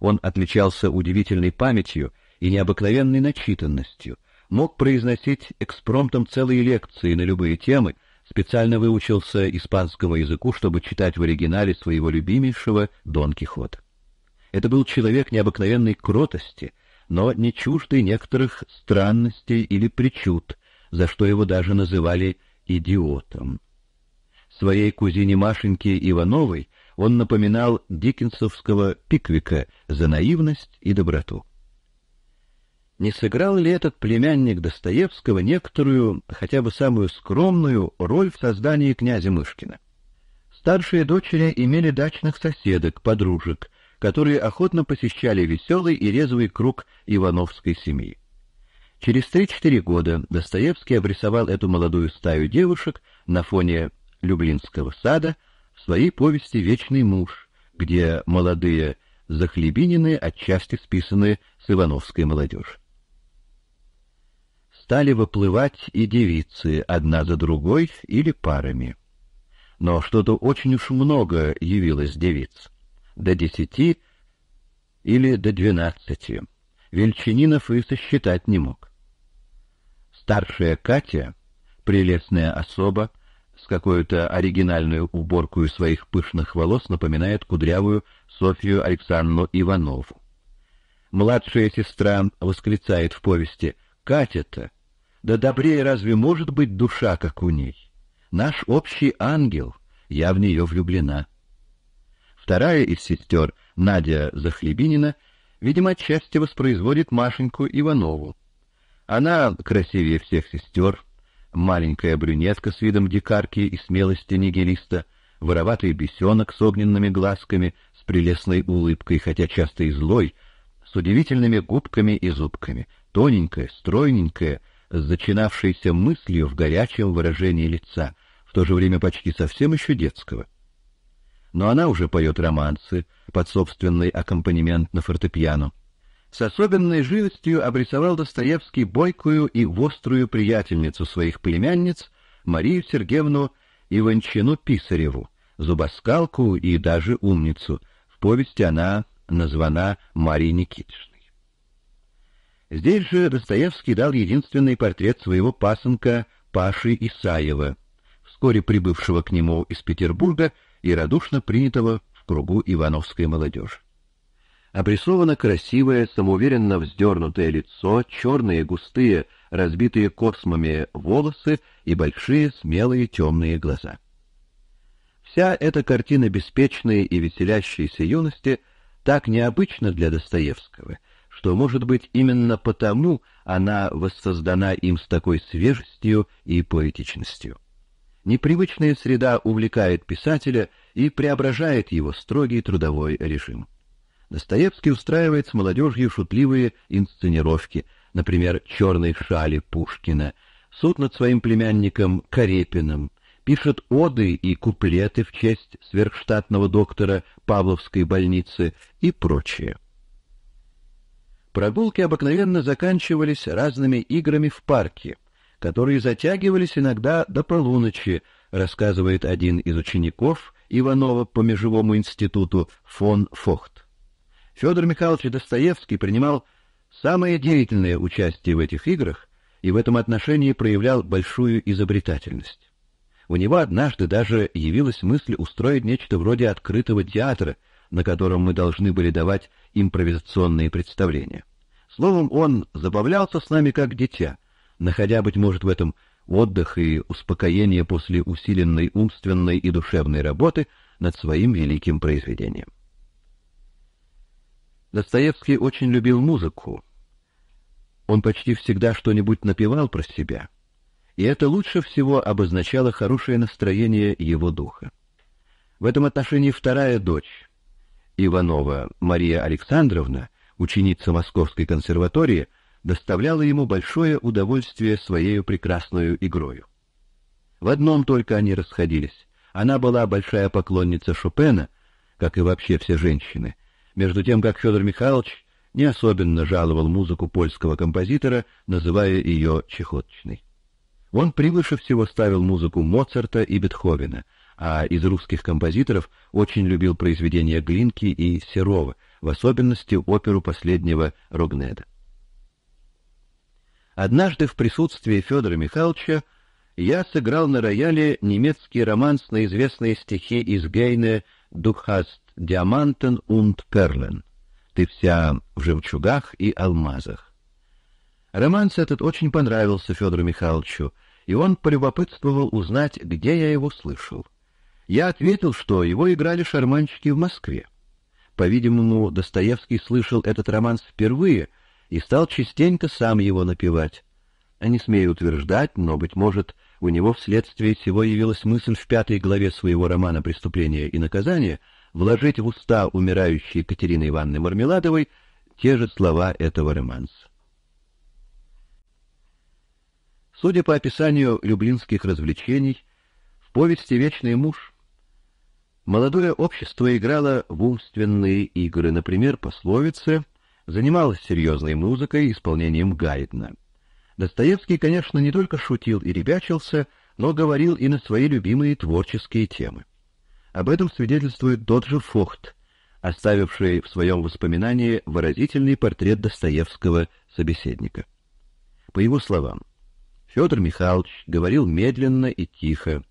Он отличался удивительной памятью и необыкновенной начитанностью, мог произносить экспромтом целые лекции на любые темы, специально выучился испанского языку, чтобы читать в оригинале своего любимейшего Дон Кихота. Это был человек необыкновенной кротости, но не чуждый некоторых странностей или причуд, за что его даже называли идиотом. Своей кузине Машеньке Ивановой он напоминал диккенсовского Пиквика за наивность и доброту не сыграл ли этот племянник Достоевского некоторую, хотя бы самую скромную, роль в создании князя Мышкина. Старшие дочери имели дачных соседок, подружек, которые охотно посещали веселый и резвый круг Ивановской семьи. Через три-четыре года Достоевский обрисовал эту молодую стаю девушек на фоне Люблинского сада в своей повести «Вечный муж», где молодые Захлебинины отчасти списаны с Ивановской молодежи стали выплывать и девицы одна за другой или парами. Но что-то очень уж много явилось девиц. До десяти или до двенадцати. Вельчининов и сосчитать не мог. Старшая Катя, прелестная особа, с какой-то оригинальной уборкой своих пышных волос напоминает кудрявую Софию Александровну Иванову. Младшая сестра восклицает в повести «Катя-то! Да добрее разве может быть душа, как у ней? Наш общий ангел, я в нее влюблена. Вторая из сестер, Надя Захлебинина, видимо, отчасти воспроизводит Машеньку Иванову. Она красивее всех сестер, маленькая брюнетка с видом дикарки и смелости нигилиста, вороватый бесенок с огненными глазками, с прелестной улыбкой, хотя часто и злой, с удивительными губками и зубками, тоненькая, стройненькая, с зачинавшейся мыслью в горячем выражении лица, в то же время почти совсем еще детского. Но она уже поет романсы под собственный аккомпанемент на фортепиано. С особенной живостью обрисовал Достоевский бойкую и вострую приятельницу своих племянниц Марию Сергеевну Иванчину Писареву, зубоскалку и даже умницу. В повести она названа Мария Никитич. Здесь же Достоевский дал единственный портрет своего пасынка Паши Исаева, вскоре прибывшего к нему из Петербурга и радушно принятого в кругу ивановской молодежи. Обрисовано красивое, самоуверенно вздернутое лицо, черные густые, разбитые космами волосы и большие смелые темные глаза. Вся эта картина беспечной и веселящейся юности так необычна для Достоевского — что, может быть, именно потому она воссоздана им с такой свежестью и поэтичностью. Непривычная среда увлекает писателя и преображает его строгий трудовой режим. Достоевский устраивает с молодежью шутливые инсценировки, например, «Черные шали» Пушкина, суд над своим племянником Карепиным, пишет оды и куплеты в честь сверхштатного доктора Павловской больницы и прочее. Прогулки обыкновенно заканчивались разными играми в парке, которые затягивались иногда до полуночи, рассказывает один из учеников Иванова по межевому институту фон Фохт. Федор Михайлович Достоевский принимал самое деятельное участие в этих играх и в этом отношении проявлял большую изобретательность. У него однажды даже явилась мысль устроить нечто вроде открытого театра — на котором мы должны были давать импровизационные представления. Словом, он забавлялся с нами как дитя, находя, быть может, в этом отдых и успокоение после усиленной умственной и душевной работы над своим великим произведением. Достоевский очень любил музыку. Он почти всегда что-нибудь напевал про себя, и это лучше всего обозначало хорошее настроение его духа. В этом отношении вторая дочь, Иванова Мария Александровна, ученица Московской консерватории, доставляла ему большое удовольствие своей прекрасной игрой. В одном только они расходились. Она была большая поклонница Шопена, как и вообще все женщины, между тем как Федор Михайлович не особенно жаловал музыку польского композитора, называя ее чехоточной. Он превыше всего ставил музыку Моцарта и Бетховена — а из русских композиторов очень любил произведения Глинки и Серова, в особенности оперу последнего Рогнеда. Однажды в присутствии Федора Михайловича я сыграл на рояле немецкий романс на известные стихи из Гейне «Духаст Диамантен und Перлен» «Ты вся в жемчугах и алмазах». Романс этот очень понравился Федору Михайловичу, и он полюбопытствовал узнать, где я его слышал. Я ответил, что его играли шарманщики в Москве. По-видимому, Достоевский слышал этот романс впервые и стал частенько сам его напевать. Не смею утверждать, но, быть может, у него вследствие всего явилась мысль в пятой главе своего романа «Преступление и наказание» вложить в уста умирающей Екатерины Ивановны Мармеладовой те же слова этого романса. Судя по описанию люблинских развлечений, в повести «Вечный муж» Молодое общество играло в умственные игры, например, пословицы, занималось серьезной музыкой и исполнением гайдна. Достоевский, конечно, не только шутил и ребячился, но говорил и на свои любимые творческие темы. Об этом свидетельствует тот же Фохт, оставивший в своем воспоминании выразительный портрет Достоевского собеседника. По его словам, Федор Михайлович говорил медленно и тихо,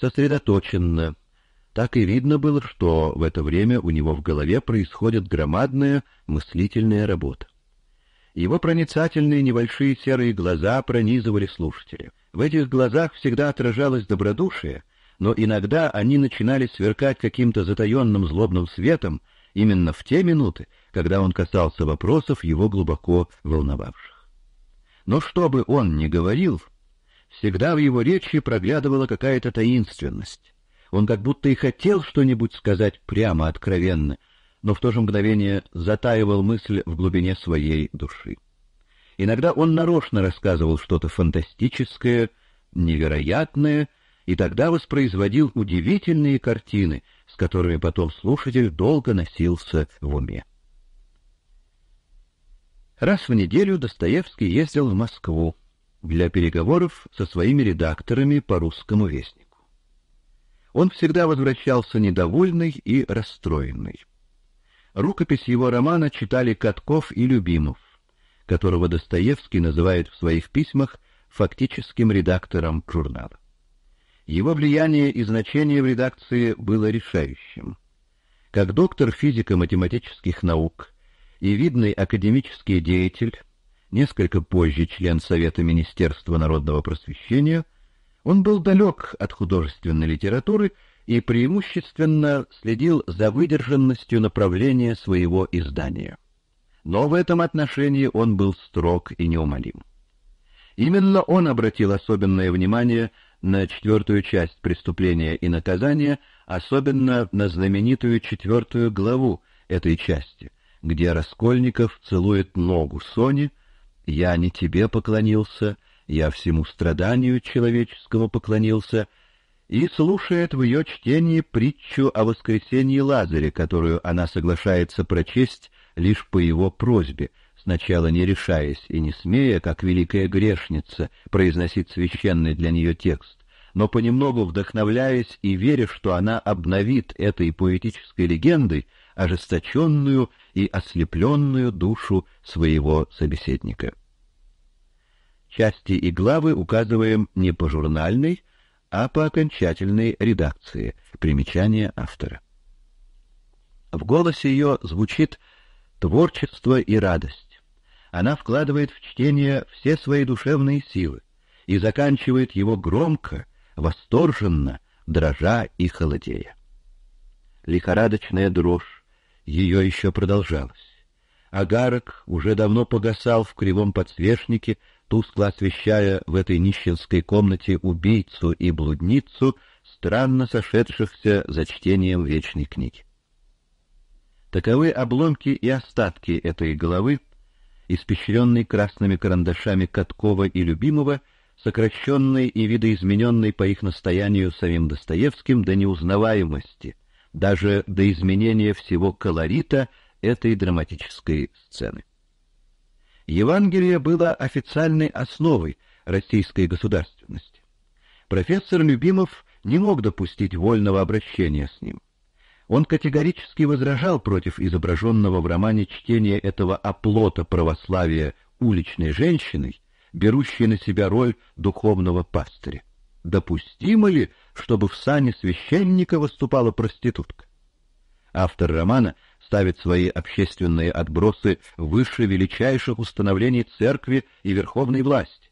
сосредоточенно, так и видно было, что в это время у него в голове происходит громадная мыслительная работа. Его проницательные небольшие серые глаза пронизывали слушателя. В этих глазах всегда отражалось добродушие, но иногда они начинали сверкать каким-то затаенным злобным светом именно в те минуты, когда он касался вопросов, его глубоко волновавших. Но что бы он ни говорил, всегда в его речи проглядывала какая-то таинственность, он как будто и хотел что-нибудь сказать прямо, откровенно, но в то же мгновение затаивал мысль в глубине своей души. Иногда он нарочно рассказывал что-то фантастическое, невероятное, и тогда воспроизводил удивительные картины, с которыми потом слушатель долго носился в уме. Раз в неделю Достоевский ездил в Москву для переговоров со своими редакторами по русскому вестнику он всегда возвращался недовольный и расстроенный. Рукопись его романа читали Катков и Любимов, которого Достоевский называет в своих письмах фактическим редактором журнала. Его влияние и значение в редакции было решающим. Как доктор физико-математических наук и видный академический деятель, несколько позже член Совета Министерства народного просвещения – он был далек от художественной литературы и преимущественно следил за выдержанностью направления своего издания. Но в этом отношении он был строг и неумолим. Именно он обратил особенное внимание на четвертую часть преступления и наказания, особенно на знаменитую четвертую главу этой части, где Раскольников целует ногу Сони «Я не тебе поклонился, я всему страданию человеческого поклонился, и слушает в ее чтении притчу о воскресении Лазаря, которую она соглашается прочесть лишь по его просьбе, сначала не решаясь и не смея, как великая грешница, произносить священный для нее текст, но понемногу вдохновляясь и веря, что она обновит этой поэтической легендой ожесточенную и ослепленную душу своего собеседника. Части и главы указываем не по журнальной, а по окончательной редакции. Примечание автора. В голосе ее звучит творчество и радость. Она вкладывает в чтение все свои душевные силы и заканчивает его громко, восторженно, дрожа и холодея. Лихорадочная дрожь ее еще продолжалась. Агарок уже давно погасал в кривом подсвечнике, тускло освещая в этой нищенской комнате убийцу и блудницу, странно сошедшихся за чтением вечной книги. Таковы обломки и остатки этой головы, испещренной красными карандашами Каткова и Любимого, сокращенной и видоизмененной по их настоянию самим Достоевским до неузнаваемости, даже до изменения всего колорита этой драматической сцены. Евангелие было официальной основой российской государственности. Профессор Любимов не мог допустить вольного обращения с ним. Он категорически возражал против изображенного в романе чтения этого оплота православия уличной женщиной, берущей на себя роль духовного пастыря. Допустимо ли, чтобы в сане священника выступала проститутка? Автор романа ставит свои общественные отбросы выше величайших установлений церкви и верховной власти.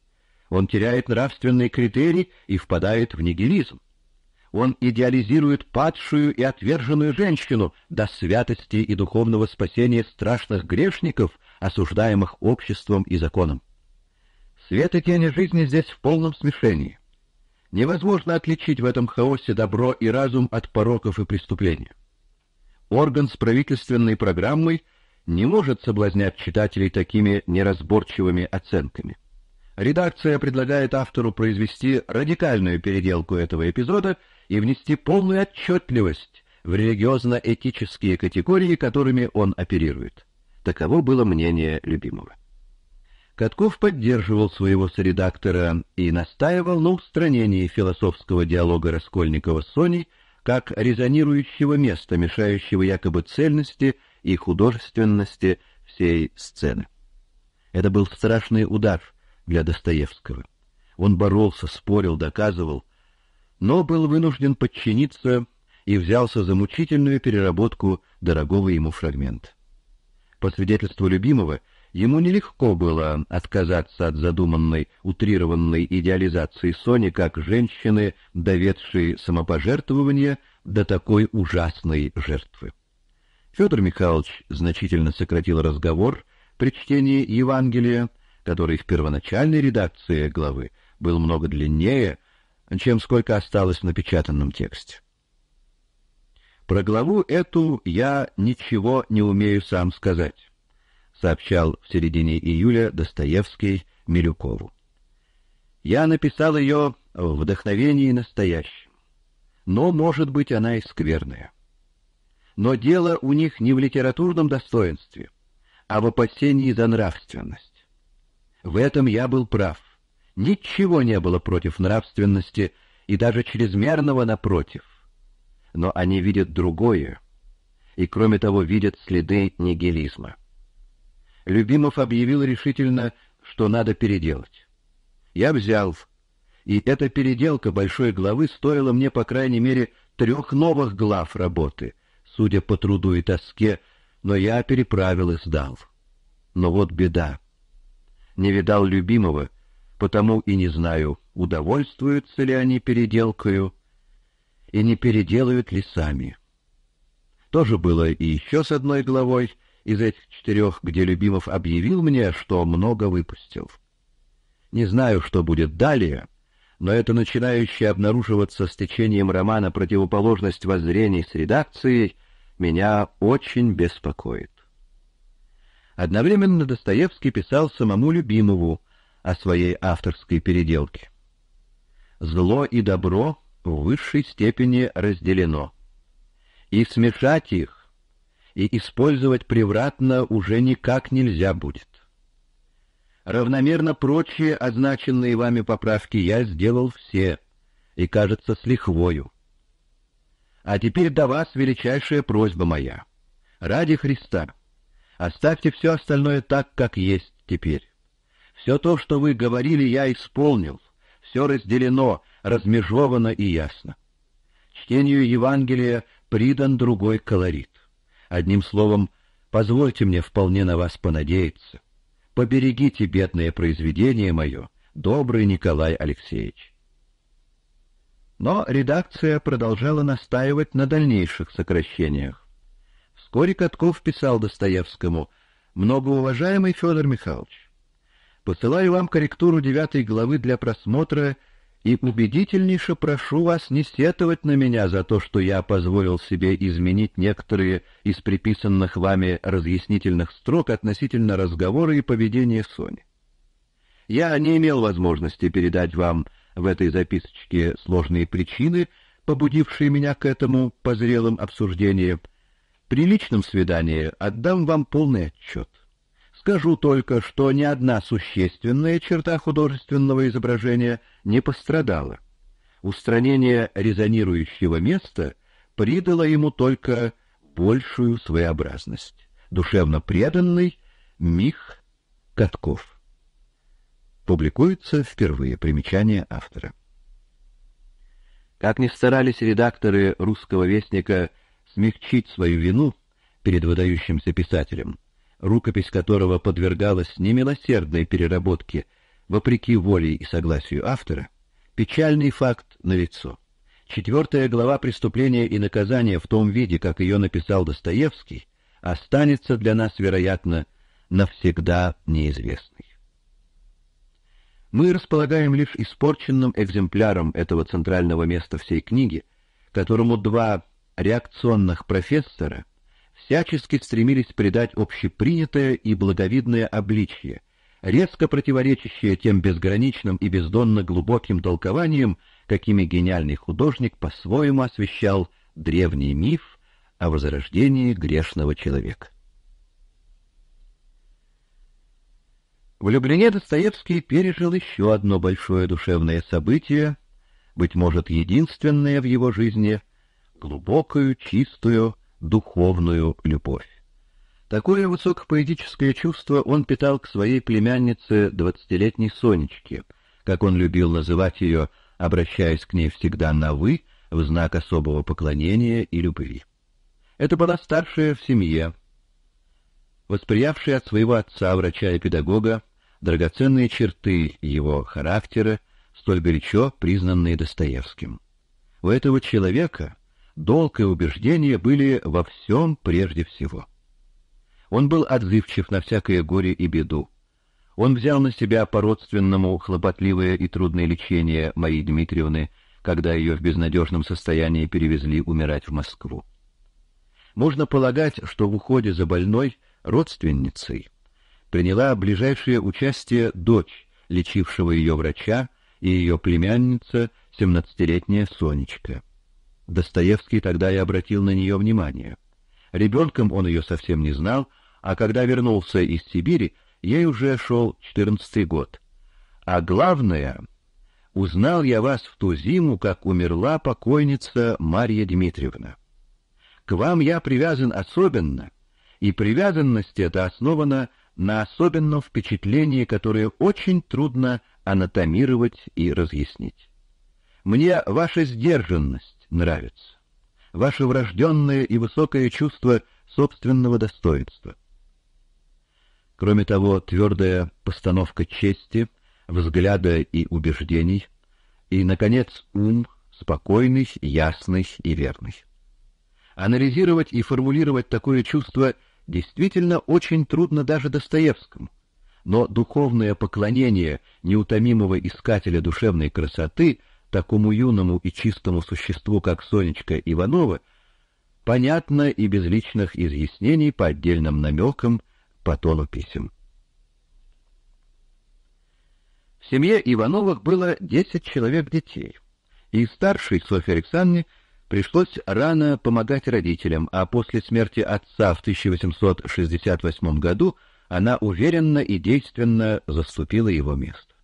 Он теряет нравственный критерий и впадает в нигилизм. Он идеализирует падшую и отверженную женщину до святости и духовного спасения страшных грешников, осуждаемых обществом и законом. Свет и тени жизни здесь в полном смешении. Невозможно отличить в этом хаосе добро и разум от пороков и преступлений орган с правительственной программой не может соблазнять читателей такими неразборчивыми оценками. Редакция предлагает автору произвести радикальную переделку этого эпизода и внести полную отчётливость в религиозно-этические категории, которыми он оперирует. Таково было мнение любимого. Катков поддерживал своего соредактора и настаивал на устранении философского диалога Раскольникова с Соней, как резонирующего места, мешающего якобы цельности и художественности всей сцены. Это был страшный удар для Достоевского. Он боролся, спорил, доказывал, но был вынужден подчиниться и взялся за мучительную переработку дорогого ему фрагмента. По свидетельству любимого, Ему нелегко было отказаться от задуманной, утрированной идеализации Сони как женщины, доведшей самопожертвования до такой ужасной жертвы. Федор Михайлович значительно сократил разговор при чтении Евангелия, который в первоначальной редакции главы был много длиннее, чем сколько осталось в напечатанном тексте. Про главу эту я ничего не умею сам сказать сообщал в середине июля Достоевский Милюкову. Я написал ее в вдохновении настоящем. Но, может быть, она и скверная. Но дело у них не в литературном достоинстве, а в опасении за нравственность. В этом я был прав. Ничего не было против нравственности и даже чрезмерного напротив. Но они видят другое, и кроме того видят следы нигилизма. Любимов объявил решительно, что надо переделать. Я взял, и эта переделка большой главы стоила мне, по крайней мере, трех новых глав работы, судя по труду и тоске, но я переправил и сдал. Но вот беда. Не видал Любимова, потому и не знаю, удовольствуются ли они переделкою и не переделают ли сами. Тоже было и еще с одной главой, из этих четырех, где Любимов объявил мне, что много выпустил. Не знаю, что будет далее, но это начинающее обнаруживаться с течением романа противоположность воззрений с редакцией меня очень беспокоит. Одновременно Достоевский писал самому Любимову о своей авторской переделке. Зло и добро в высшей степени разделено, и смешать их и использовать превратно уже никак нельзя будет. Равномерно прочие означенные вами поправки я сделал все, и, кажется, с лихвою. А теперь до вас величайшая просьба моя. Ради Христа, оставьте все остальное так, как есть теперь. Все то, что вы говорили, я исполнил, все разделено, размежовано и ясно. Чтению Евангелия придан другой колорит. Одним словом, позвольте мне вполне на вас понадеяться. Поберегите бедное произведение мое, добрый Николай Алексеевич. Но редакция продолжала настаивать на дальнейших сокращениях. Вскоре Катков писал Достоевскому «Многоуважаемый Федор Михайлович, посылаю вам корректуру девятой главы для просмотра и убедительнейше прошу вас не сетовать на меня за то, что я позволил себе изменить некоторые из приписанных вами разъяснительных строк относительно разговора и поведения Сони. Я не имел возможности передать вам в этой записочке сложные причины, побудившие меня к этому по зрелым обсуждениям. При личном свидании отдам вам полный отчет. Скажу только, что ни одна существенная черта художественного изображения не пострадала. Устранение резонирующего места придало ему только большую своеобразность. Душевно преданный Мих Катков. Публикуется впервые примечание автора. Как ни старались редакторы русского вестника смягчить свою вину перед выдающимся писателем, рукопись которого подвергалась немилосердной переработке, вопреки воле и согласию автора, печальный факт на лицо. Четвертая глава «Преступления и наказания» в том виде, как ее написал Достоевский, останется для нас, вероятно, навсегда неизвестной. Мы располагаем лишь испорченным экземпляром этого центрального места всей книги, которому два реакционных профессора — всячески стремились придать общепринятое и благовидное обличье, резко противоречащее тем безграничным и бездонно глубоким толкованиям, какими гениальный художник по-своему освещал древний миф о возрождении грешного человека. В Достоевский пережил ещё одно большое душевное событие, быть может, единственное в его жизни, глубокую, чистую, духовную любовь. Такое высокопоэтическое чувство он питал к своей племяннице двадцатилетней Сонечке, как он любил называть ее, обращаясь к ней всегда на «вы», в знак особого поклонения и любви. Это была старшая в семье, восприявшая от своего отца, врача и педагога, драгоценные черты его характера, столь горячо признанные Достоевским. У этого человека долг и убеждение были во всем прежде всего. Он был отзывчив на всякое горе и беду. Он взял на себя по-родственному хлопотливое и трудное лечение моей Дмитриевны, когда ее в безнадежном состоянии перевезли умирать в Москву. Можно полагать, что в уходе за больной родственницей приняла ближайшее участие дочь лечившего ее врача и ее племянница, семнадцатилетняя Сонечка. Достоевский тогда и обратил на нее внимание. Ребенком он ее совсем не знал, а когда вернулся из Сибири, ей уже шел четырнадцатый год. А главное, узнал я вас в ту зиму, как умерла покойница Мария Дмитриевна. К вам я привязан особенно, и привязанность эта основана на особенном впечатлении, которое очень трудно анатомировать и разъяснить. Мне ваша сдержанность, нравится. Ваше врожденное и высокое чувство собственного достоинства. Кроме того, твердая постановка чести, взгляда и убеждений, и, наконец, ум, спокойный, ясный и верный. Анализировать и формулировать такое чувство действительно очень трудно даже Достоевскому, но духовное поклонение неутомимого искателя душевной красоты – такому юному и чистому существу, как Сонечка Иванова, понятно и без личных изъяснений по отдельным намекам по тону писем. В семье Ивановых было десять человек детей, и старшей Софье Александровне пришлось рано помогать родителям, а после смерти отца в 1868 году она уверенно и действенно заступила его место.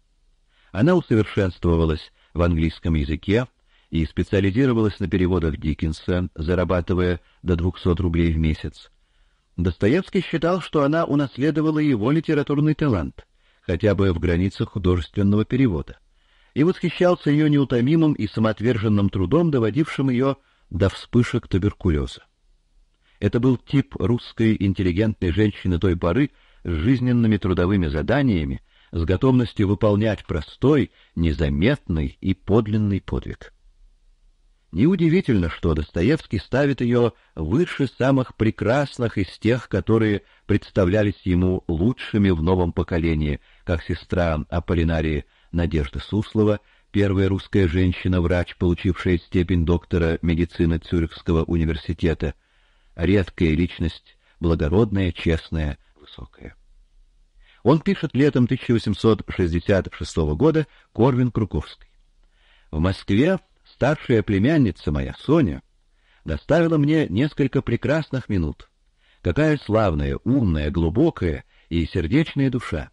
Она усовершенствовалась в английском языке и специализировалась на переводах Диккенса, зарабатывая до 200 рублей в месяц. Достоевский считал, что она унаследовала его литературный талант, хотя бы в границах художественного перевода, и восхищался ее неутомимым и самоотверженным трудом, доводившим ее до вспышек туберкулеза. Это был тип русской интеллигентной женщины той поры с жизненными трудовыми заданиями, с готовностью выполнять простой, незаметный и подлинный подвиг. Неудивительно, что Достоевский ставит ее выше самых прекрасных из тех, которые представлялись ему лучшими в новом поколении, как сестра Аполлинарии Надежды Суслова, первая русская женщина-врач, получившая степень доктора медицины Цюрихского университета, редкая личность, благородная, честная, высокая. Он пишет летом 1866 года Корвин Круковский. В Москве старшая племянница моя, Соня, доставила мне несколько прекрасных минут. Какая славная, умная, глубокая и сердечная душа.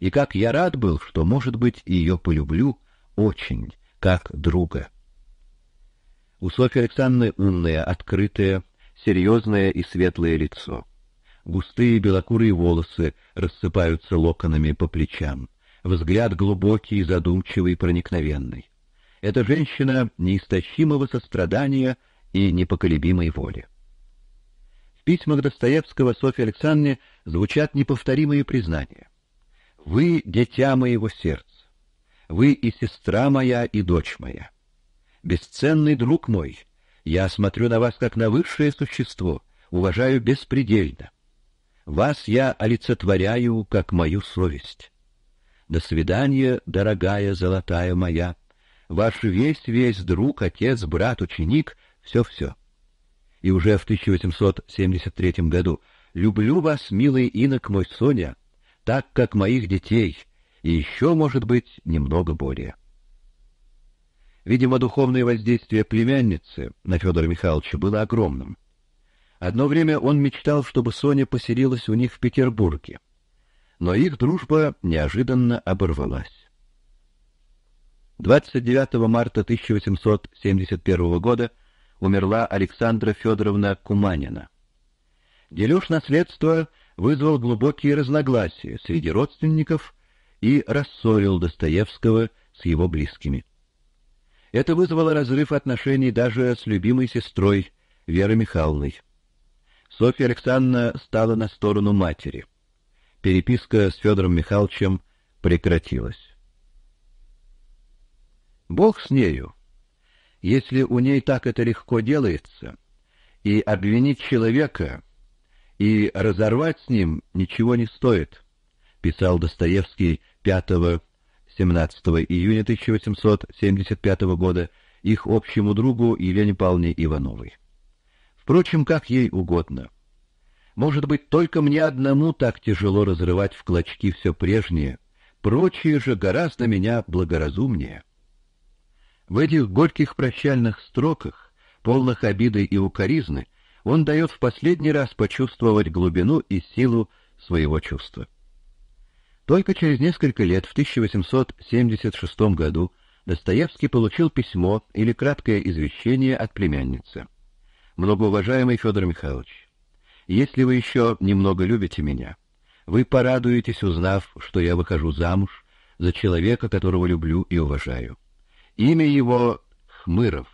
И как я рад был, что, может быть, ее полюблю очень, как друга. У Софьи Александровны умное, открытое, серьезное и светлое лицо густые белокурые волосы рассыпаются локонами по плечам, взгляд глубокий, задумчивый, проникновенный. Это женщина неистощимого сострадания и непоколебимой воли. В письмах Достоевского Софье Александровне звучат неповторимые признания. «Вы — дитя моего сердца. Вы и сестра моя, и дочь моя. Бесценный друг мой, я смотрю на вас как на высшее существо, уважаю беспредельно. Вас я олицетворяю как мою совесть. До свидания, дорогая золотая моя. Ваш весь весь друг, отец, брат, ученик, все все. И уже в 1873 году люблю вас, милый инок мой Соня, так как моих детей, и еще, может быть, немного более. Видимо, духовное воздействие племянницы на Федора Михайловича было огромным. Одно время он мечтал, чтобы Соня поселилась у них в Петербурге. Но их дружба неожиданно оборвалась. 29 марта 1871 года умерла Александра Федоровна Куманина. Дележ наследства вызвал глубокие разногласия среди родственников и рассорил Достоевского с его близкими. Это вызвало разрыв отношений даже с любимой сестрой Верой Михайловной. Софья Александровна стала на сторону матери. Переписка с Федором Михайловичем прекратилась. Бог с нею. Если у ней так это легко делается, и обвинить человека, и разорвать с ним ничего не стоит, писал Достоевский 5-17 июня 1875 года их общему другу Елене Павловне Ивановой. Впрочем, как ей угодно. Может быть, только мне одному так тяжело разрывать в клочки все прежнее, прочие же гораздо меня благоразумнее. В этих горьких прощальных строках, полных обиды и укоризны, он дает в последний раз почувствовать глубину и силу своего чувства. Только через несколько лет, в 1876 году, Достоевский получил письмо или краткое извещение от племянницы многоуважаемый Федор Михайлович, если вы еще немного любите меня, вы порадуетесь, узнав, что я выхожу замуж за человека, которого люблю и уважаю. Имя его Хмыров.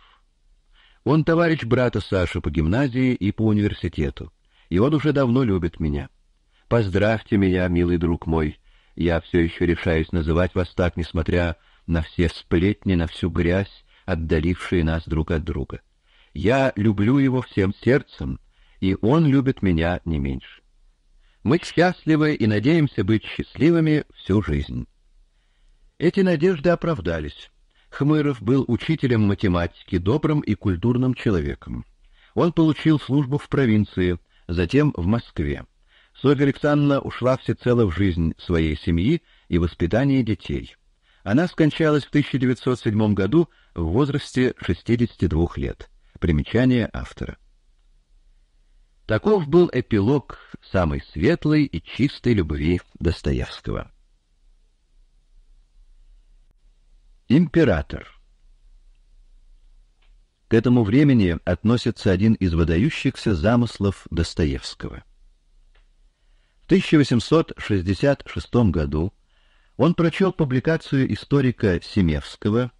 Он товарищ брата Саши по гимназии и по университету, и он уже давно любит меня. Поздравьте меня, милый друг мой. Я все еще решаюсь называть вас так, несмотря на все сплетни, на всю грязь, отдалившие нас друг от друга. Я люблю его всем сердцем, и он любит меня не меньше. Мы счастливы и надеемся быть счастливыми всю жизнь. Эти надежды оправдались. Хмыров был учителем математики, добрым и культурным человеком. Он получил службу в провинции, затем в Москве. Софья Александровна ушла всецело в жизнь своей семьи и воспитание детей. Она скончалась в 1907 году в возрасте 62 лет. Примечание автора. Таков был эпилог самой светлой и чистой любви Достоевского. Император. К этому времени относится один из выдающихся замыслов Достоевского. В 1866 году он прочел публикацию историка Семевского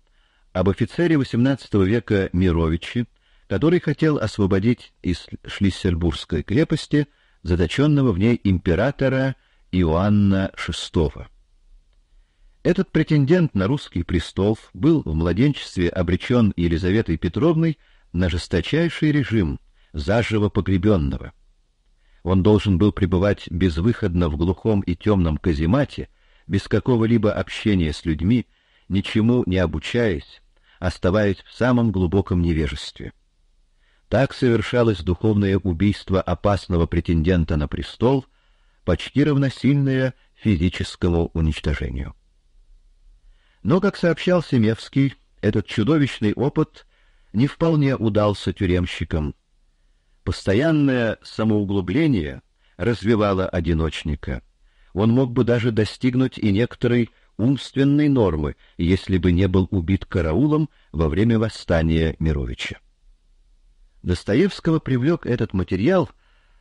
об офицере XVIII века Мировиче, который хотел освободить из Шлиссельбургской крепости заточенного в ней императора Иоанна VI. Этот претендент на русский престол был в младенчестве обречен Елизаветой Петровной на жесточайший режим заживо погребенного. Он должен был пребывать безвыходно в глухом и темном каземате, без какого-либо общения с людьми, ничему не обучаясь, оставаясь в самом глубоком невежестве. Так совершалось духовное убийство опасного претендента на престол, почти равносильное физическому уничтожению. Но, как сообщал Семевский, этот чудовищный опыт не вполне удался тюремщикам. Постоянное самоуглубление развивало одиночника. Он мог бы даже достигнуть и некоторой умственной нормы, если бы не был убит караулом во время восстания Мировича. Достоевского привлек этот материал,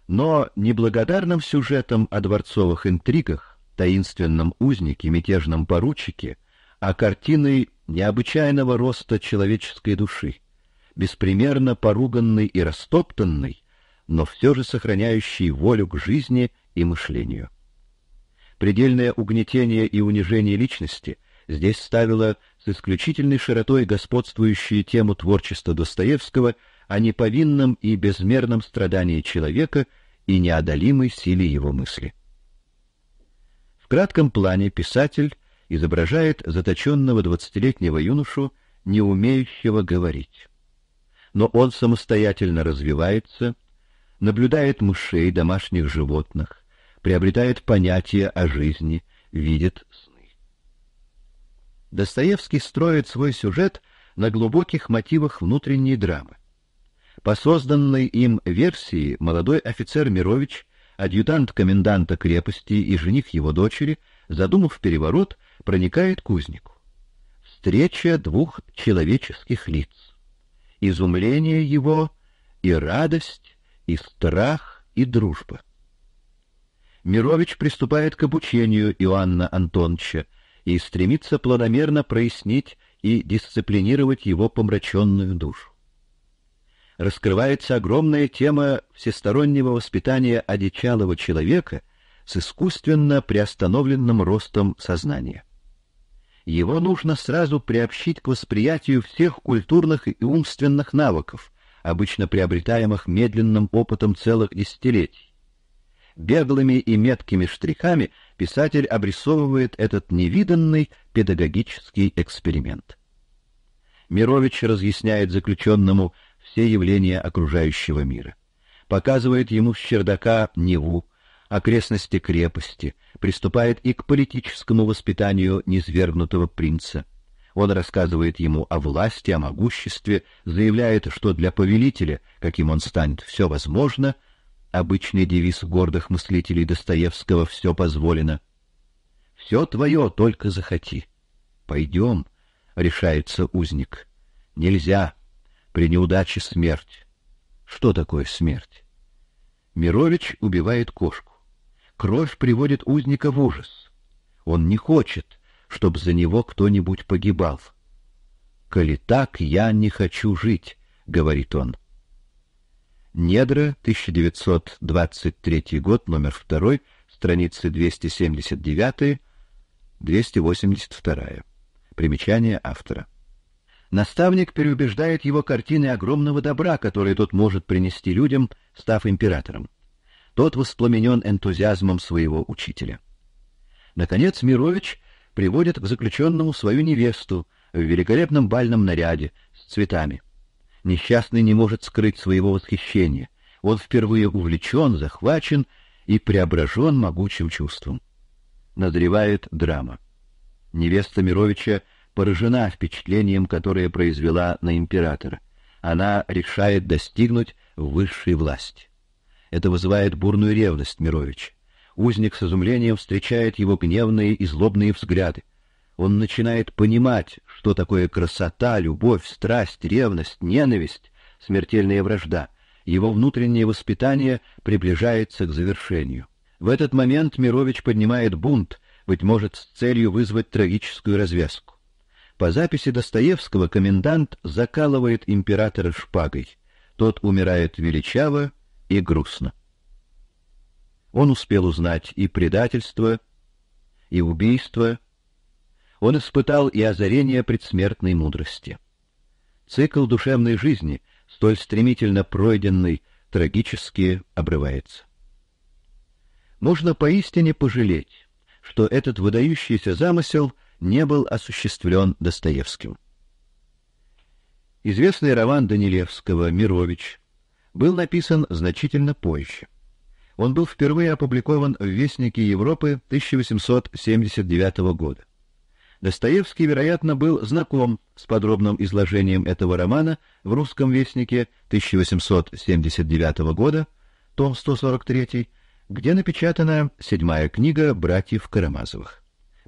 но не благодарным сюжетом о дворцовых интригах, таинственном узнике, мятежном поручике, а картиной необычайного роста человеческой души, беспримерно поруганной и растоптанной, но все же сохраняющей волю к жизни и мышлению. Предельное угнетение и унижение личности здесь ставило с исключительной широтой господствующую тему творчества Достоевского – о неповинном и безмерном страдании человека и неодолимой силе его мысли. В кратком плане писатель изображает заточенного двадцатилетнего юношу, не умеющего говорить. Но он самостоятельно развивается, наблюдает мышей, домашних животных, приобретает понятие о жизни, видит сны. Достоевский строит свой сюжет на глубоких мотивах внутренней драмы. По созданной им версии молодой офицер Мирович, адъютант коменданта крепости и жених его дочери, задумав переворот, проникает к кузнику. Встреча двух человеческих лиц. Изумление его и радость, и страх, и дружба. Мирович приступает к обучению Иоанна Антоновича и стремится планомерно прояснить и дисциплинировать его помраченную душу раскрывается огромная тема всестороннего воспитания одичалого человека с искусственно приостановленным ростом сознания. Его нужно сразу приобщить к восприятию всех культурных и умственных навыков, обычно приобретаемых медленным опытом целых десятилетий. Беглыми и меткими штрихами писатель обрисовывает этот невиданный педагогический эксперимент. Мирович разъясняет заключенному, все явления окружающего мира. Показывает ему с чердака Неву, окрестности крепости, приступает и к политическому воспитанию низвергнутого принца. Он рассказывает ему о власти, о могуществе, заявляет, что для повелителя, каким он станет, все возможно, обычный девиз гордых мыслителей Достоевского «все позволено». «Все твое, только захоти». «Пойдем», — решается узник. «Нельзя, при неудаче смерть. Что такое смерть? Мирович убивает кошку. Кровь приводит узника в ужас. Он не хочет, чтобы за него кто-нибудь погибал. «Коли так, я не хочу жить», — говорит он. Недра, 1923 год, номер 2, страницы 279-282. Примечание автора. Наставник переубеждает его картины огромного добра, которое тот может принести людям, став императором. Тот воспламенен энтузиазмом своего учителя. Наконец Мирович приводит к заключенному свою невесту в великолепном бальном наряде с цветами. Несчастный не может скрыть своего восхищения. Он впервые увлечен, захвачен и преображен могучим чувством. Надревает драма. Невеста Мировича поражена впечатлением, которое произвела на императора. Она решает достигнуть высшей власти. Это вызывает бурную ревность Мирович. Узник с изумлением встречает его гневные и злобные взгляды. Он начинает понимать, что такое красота, любовь, страсть, ревность, ненависть, смертельная вражда. Его внутреннее воспитание приближается к завершению. В этот момент Мирович поднимает бунт, быть может, с целью вызвать трагическую развязку. По записи Достоевского комендант закалывает императора шпагой. Тот умирает величаво и грустно. Он успел узнать и предательство, и убийство. Он испытал и озарение предсмертной мудрости. Цикл душевной жизни, столь стремительно пройденный, трагически обрывается. Нужно поистине пожалеть, что этот выдающийся замысел — не был осуществлен Достоевским. Известный роман Данилевского «Мирович» был написан значительно позже. Он был впервые опубликован в Вестнике Европы 1879 года. Достоевский, вероятно, был знаком с подробным изложением этого романа в «Русском вестнике» 1879 года, том 143, где напечатана седьмая книга «Братьев Карамазовых».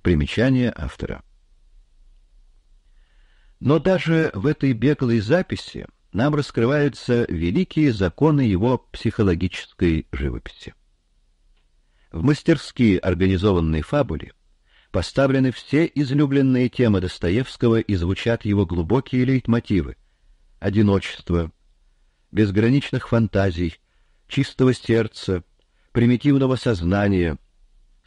Примечание автора. Но даже в этой беглой записи нам раскрываются великие законы его психологической живописи. В мастерские организованные фабуле поставлены все излюбленные темы Достоевского и звучат его глубокие лейтмотивы: одиночество, безграничных фантазий, чистого сердца, примитивного сознания,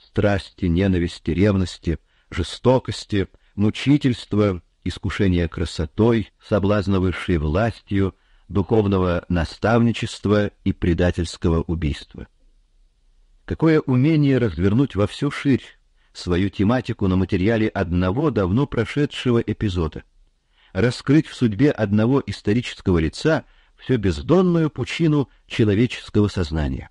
страсти, ненависти, ревности, жестокости, мучительства, искушения красотой, соблазна высшей властью, духовного наставничества и предательского убийства. Какое умение развернуть во всю ширь свою тематику на материале одного давно прошедшего эпизода, раскрыть в судьбе одного исторического лица всю бездонную пучину человеческого сознания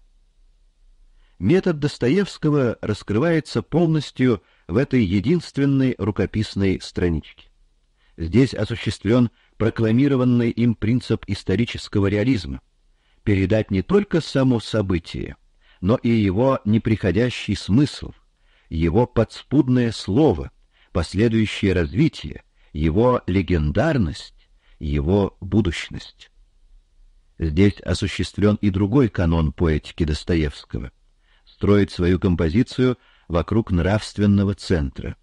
метод Достоевского раскрывается полностью в этой единственной рукописной страничке. Здесь осуществлен прокламированный им принцип исторического реализма – передать не только само событие, но и его неприходящий смысл, его подспудное слово, последующее развитие, его легендарность, его будущность. Здесь осуществлен и другой канон поэтики Достоевского строит свою композицию вокруг нравственного центра.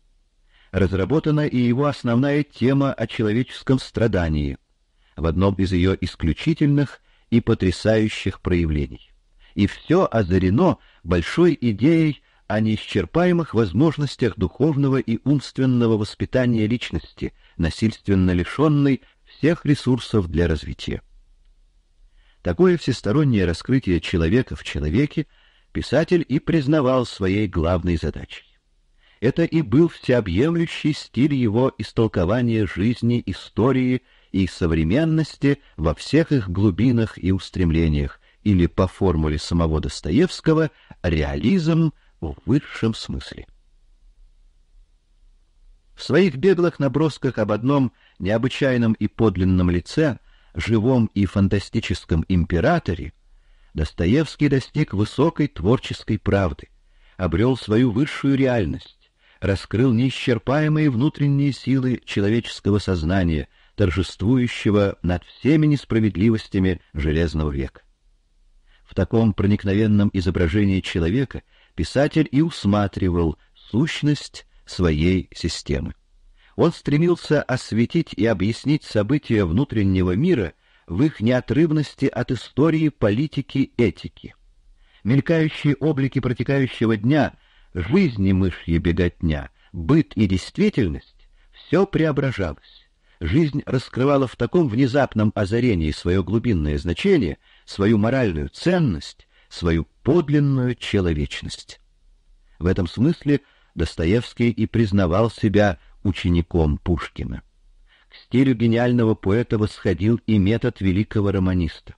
Разработана и его основная тема о человеческом страдании в одном из ее исключительных и потрясающих проявлений. И все озарено большой идеей о неисчерпаемых возможностях духовного и умственного воспитания личности, насильственно лишенной всех ресурсов для развития. Такое всестороннее раскрытие человека в человеке – писатель и признавал своей главной задачей. Это и был всеобъемлющий стиль его истолкования жизни, истории и современности во всех их глубинах и устремлениях, или по формуле самого Достоевского реализм в высшем смысле. В своих беглых набросках об одном необычайном и подлинном лице, живом и фантастическом императоре, Достоевский достиг высокой творческой правды, обрел свою высшую реальность, раскрыл неисчерпаемые внутренние силы человеческого сознания, торжествующего над всеми несправедливостями железного века. В таком проникновенном изображении человека писатель и усматривал сущность своей системы. Он стремился осветить и объяснить события внутреннего мира в их неотрывности от истории, политики, этики. Мелькающие облики протекающего дня, жизни мышья беготня, быт и действительность все преображалось. Жизнь раскрывала в таком внезапном озарении свое глубинное значение, свою моральную ценность, свою подлинную человечность. В этом смысле Достоевский и признавал себя учеником Пушкина стилю гениального поэта восходил и метод великого романиста.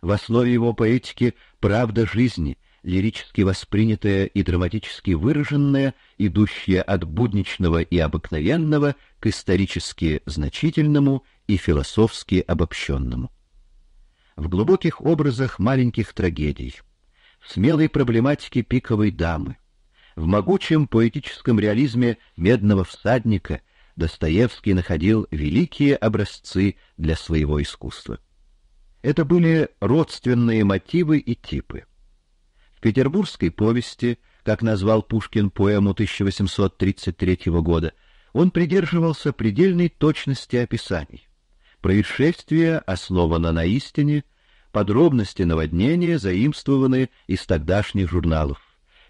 В основе его поэтики правда жизни, лирически воспринятая и драматически выраженная, идущая от будничного и обыкновенного к исторически значительному и философски обобщенному. В глубоких образах маленьких трагедий, в смелой проблематике пиковой дамы, в могучем поэтическом реализме медного всадника Достоевский находил великие образцы для своего искусства. Это были родственные мотивы и типы. В петербургской повести, как назвал Пушкин поэму 1833 года, он придерживался предельной точности описаний. Происшествие основано на истине, подробности наводнения заимствованы из тогдашних журналов.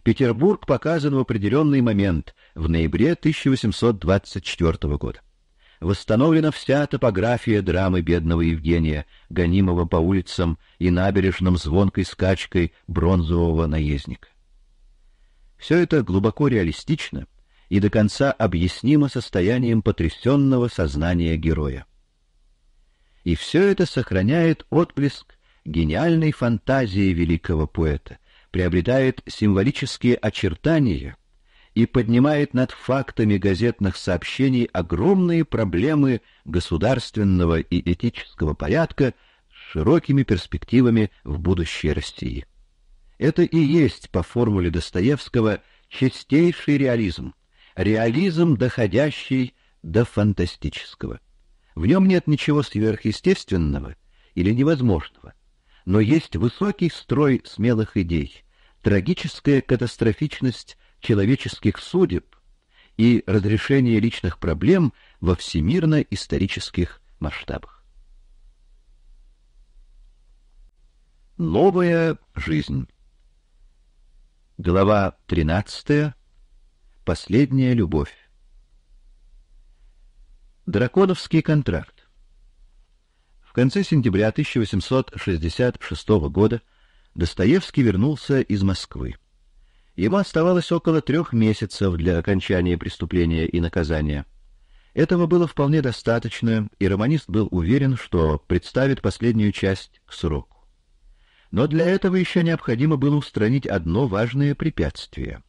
Петербург показан в определенный момент, в ноябре 1824 года. Восстановлена вся топография драмы бедного Евгения, гонимого по улицам и набережным звонкой скачкой бронзового наездника. Все это глубоко реалистично и до конца объяснимо состоянием потрясенного сознания героя. И все это сохраняет отблеск гениальной фантазии великого поэта приобретает символические очертания и поднимает над фактами газетных сообщений огромные проблемы государственного и этического порядка с широкими перспективами в будущее России. Это и есть по формуле Достоевского чистейший реализм, реализм, доходящий до фантастического. В нем нет ничего сверхъестественного или невозможного но есть высокий строй смелых идей, трагическая катастрофичность человеческих судеб и разрешение личных проблем во всемирно-исторических масштабах. Новая жизнь. Глава 13. Последняя любовь. Драконовский контракт. В конце сентября 1866 года Достоевский вернулся из Москвы. Ему оставалось около трех месяцев для окончания преступления и наказания. Этого было вполне достаточно, и романист был уверен, что представит последнюю часть к сроку. Но для этого еще необходимо было устранить одно важное препятствие.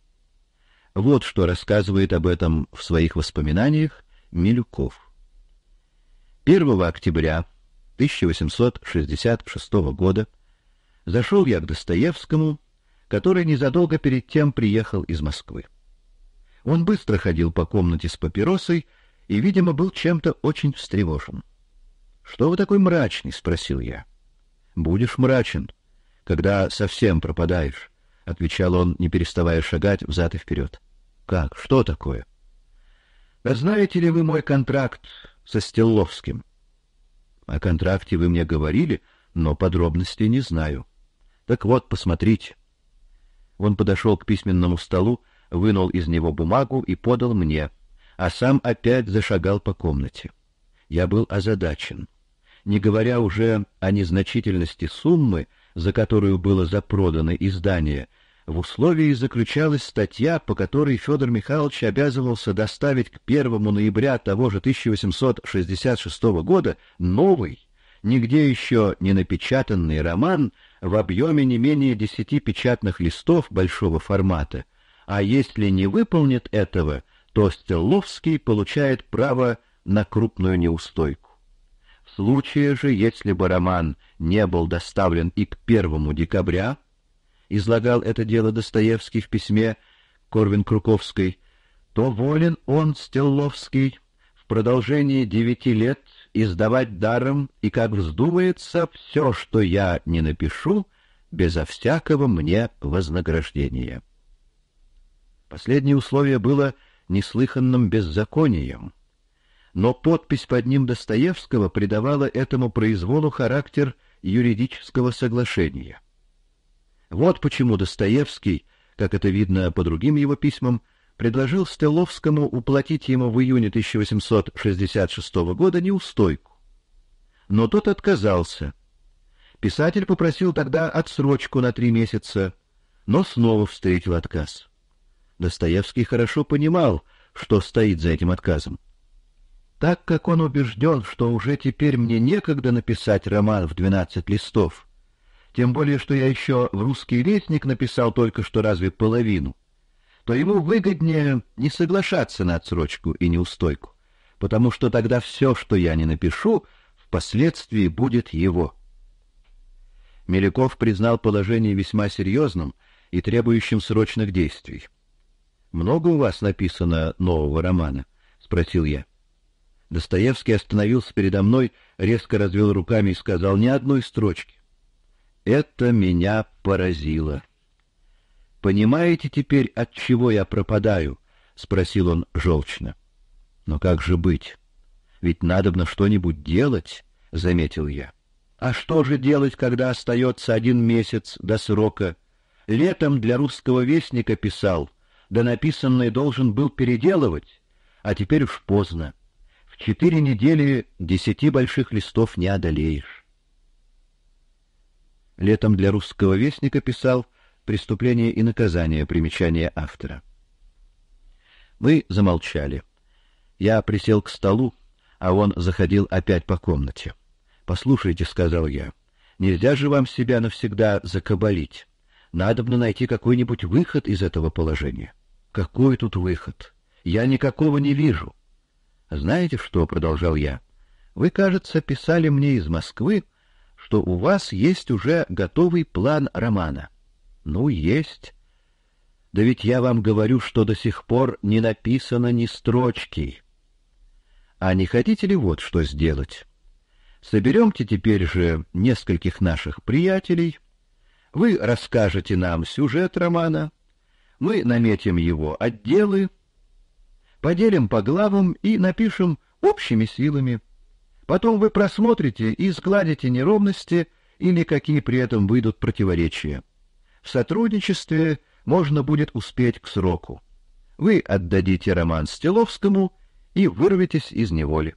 Вот что рассказывает об этом в своих воспоминаниях Милюков. 1 октября 1866 года зашел я к Достоевскому, который незадолго перед тем приехал из Москвы. Он быстро ходил по комнате с папиросой и, видимо, был чем-то очень встревожен. "Что вы такой мрачный?" спросил я. "Будешь мрачен, когда совсем пропадаешь", отвечал он, не переставая шагать взад и вперед. "Как? Что такое?" "Да знаете ли вы мой контракт со Стелловским?" О контракте вы мне говорили, но подробностей не знаю. Так вот, посмотрите. Он подошел к письменному столу, вынул из него бумагу и подал мне, а сам опять зашагал по комнате. Я был озадачен. Не говоря уже о незначительности суммы, за которую было запродано издание, в условии заключалась статья, по которой Федор Михайлович обязывался доставить к 1 ноября того же 1866 года новый, нигде еще не напечатанный роман в объеме не менее 10 печатных листов большого формата. А если не выполнит этого, то Стелловский получает право на крупную неустойку. В случае же, если бы роман не был доставлен и к 1 декабря, излагал это дело Достоевский в письме Корвин Круковской, то волен он, Стелловский, в продолжении девяти лет издавать даром и, как вздумается, все, что я не напишу, безо всякого мне вознаграждения. Последнее условие было неслыханным беззаконием, но подпись под ним Достоевского придавала этому произволу характер юридического соглашения. Вот почему Достоевский, как это видно по другим его письмам, предложил Стелловскому уплатить ему в июне 1866 года неустойку. Но тот отказался. Писатель попросил тогда отсрочку на три месяца, но снова встретил отказ. Достоевский хорошо понимал, что стоит за этим отказом. Так как он убежден, что уже теперь мне некогда написать роман в 12 листов, тем более что я еще в русский летник написал только что разве половину, то ему выгоднее не соглашаться на отсрочку и неустойку, потому что тогда все, что я не напишу, впоследствии будет его. Меляков признал положение весьма серьезным и требующим срочных действий. «Много у вас написано нового романа?» — спросил я. Достоевский остановился передо мной, резко развел руками и сказал «ни одной строчки». Это меня поразило. Понимаете теперь, от чего я пропадаю? спросил он желчно. Но как же быть? Ведь надобно что-нибудь делать, заметил я. А что же делать, когда остается один месяц до срока? Летом для русского вестника писал, да написанное должен был переделывать, а теперь уж поздно. В четыре недели десяти больших листов не одолеешь. Летом для русского вестника писал «Преступление и наказание. Примечание автора». Мы замолчали. Я присел к столу, а он заходил опять по комнате. «Послушайте», — сказал я, — «нельзя же вам себя навсегда закабалить. Надобно найти какой-нибудь выход из этого положения». «Какой тут выход? Я никакого не вижу». «Знаете что?» — продолжал я. «Вы, кажется, писали мне из Москвы, что у вас есть уже готовый план романа. Ну, есть. Да ведь я вам говорю, что до сих пор не написано ни строчки. А не хотите ли вот что сделать? Соберемте теперь же нескольких наших приятелей. Вы расскажете нам сюжет романа. Мы наметим его отделы, поделим по главам и напишем общими силами. Потом вы просмотрите и сгладите неровности или какие при этом выйдут противоречия. В сотрудничестве можно будет успеть к сроку. Вы отдадите роман Стеловскому и вырветесь из неволи.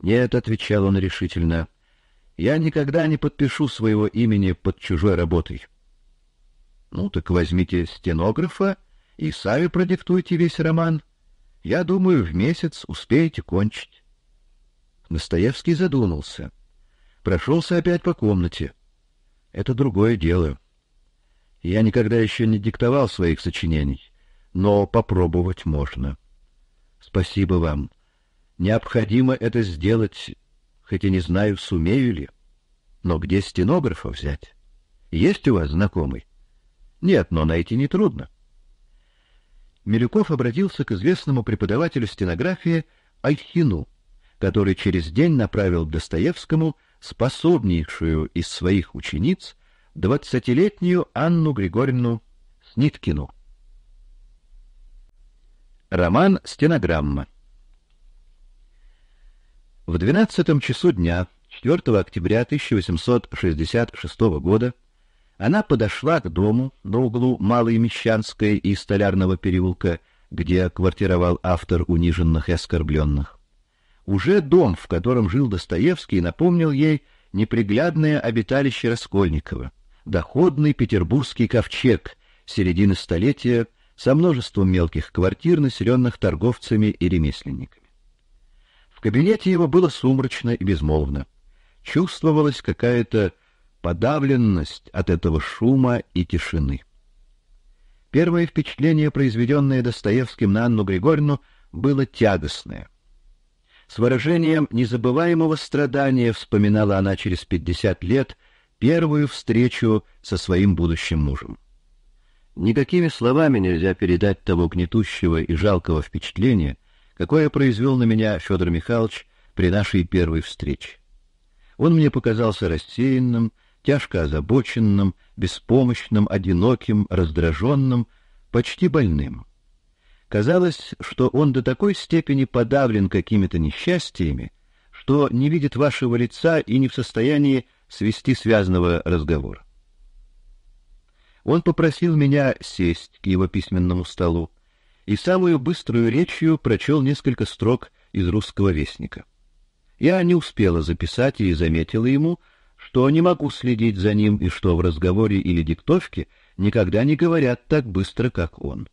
Нет, отвечал он решительно. Я никогда не подпишу своего имени под чужой работой. Ну так возьмите стенографа и сами продиктуйте весь роман. Я думаю, в месяц успеете кончить. Достоевский задумался. Прошелся опять по комнате. Это другое дело. Я никогда еще не диктовал своих сочинений, но попробовать можно. Спасибо вам. Необходимо это сделать, хоть и не знаю, сумею ли. Но где стенографа взять? Есть у вас знакомый? Нет, но найти не трудно. Милюков обратился к известному преподавателю стенографии Альхину который через день направил Достоевскому способнейшую из своих учениц, двадцатилетнюю Анну Григорьевну Сниткину. Роман «Стенограмма» В двенадцатом часу дня 4 октября 1866 года она подошла к дому на углу Малой Мещанской и Столярного переулка, где квартировал автор униженных и оскорбленных. Уже дом, в котором жил Достоевский, напомнил ей неприглядное обиталище Раскольникова, доходный петербургский ковчег середины столетия со множеством мелких квартир, населенных торговцами и ремесленниками. В кабинете его было сумрачно и безмолвно. Чувствовалась какая-то подавленность от этого шума и тишины. Первое впечатление, произведённое Достоевским на Анну Григорьевну, было тягостное — с выражением незабываемого страдания вспоминала она через 50 лет первую встречу со своим будущим мужем. Никакими словами нельзя передать того гнетущего и жалкого впечатления, какое произвел на меня Федор Михайлович при нашей первой встрече. Он мне показался рассеянным, тяжко озабоченным, беспомощным, одиноким, раздраженным, почти больным. Казалось, что он до такой степени подавлен какими-то несчастьями, что не видит вашего лица и не в состоянии свести связанного разговора. Он попросил меня сесть к его письменному столу и самую быструю речью прочел несколько строк из русского вестника. Я не успела записать и заметила ему, что не могу следить за ним и что в разговоре или диктовке никогда не говорят так быстро, как он.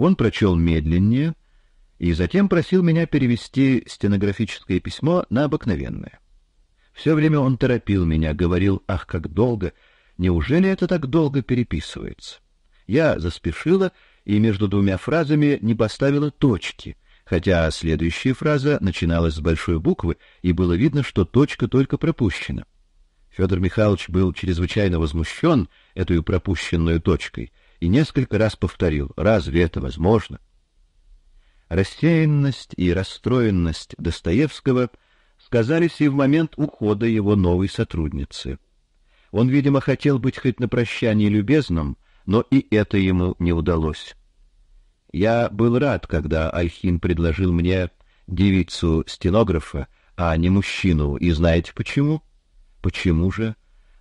Он прочел медленнее и затем просил меня перевести стенографическое письмо на обыкновенное. Все время он торопил меня, говорил: "Ах, как долго! Неужели это так долго переписывается?" Я заспешила и между двумя фразами не поставила точки, хотя следующая фраза начиналась с большой буквы, и было видно, что точка только пропущена. Федор Михайлович был чрезвычайно возмущен этой пропущенной точкой и несколько раз повторил «Разве это возможно?» Рассеянность и расстроенность Достоевского сказались и в момент ухода его новой сотрудницы. Он, видимо, хотел быть хоть на прощании любезным, но и это ему не удалось. Я был рад, когда Альхин предложил мне девицу-стенографа, а не мужчину, и знаете почему? Почему же?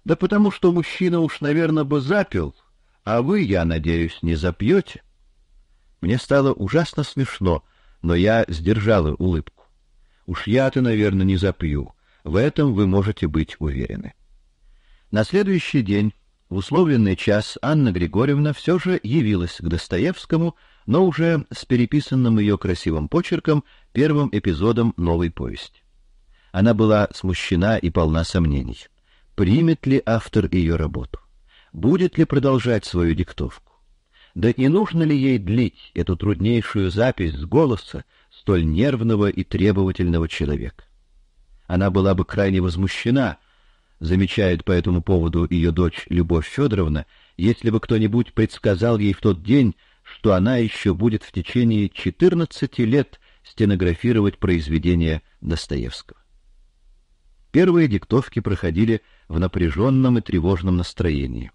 Да потому что мужчина уж, наверное, бы запил, а вы, я надеюсь, не запьете? Мне стало ужасно смешно, но я сдержала улыбку. Уж я-то, наверное, не запью. В этом вы можете быть уверены. На следующий день, в условленный час, Анна Григорьевна все же явилась к Достоевскому, но уже с переписанным ее красивым почерком первым эпизодом новой повести. Она была смущена и полна сомнений. Примет ли автор ее работу? будет ли продолжать свою диктовку. Да и нужно ли ей длить эту труднейшую запись с голоса столь нервного и требовательного человека? Она была бы крайне возмущена, замечает по этому поводу ее дочь Любовь Федоровна, если бы кто-нибудь предсказал ей в тот день, что она еще будет в течение четырнадцати лет стенографировать произведения Достоевского. Первые диктовки проходили в напряженном и тревожном настроении.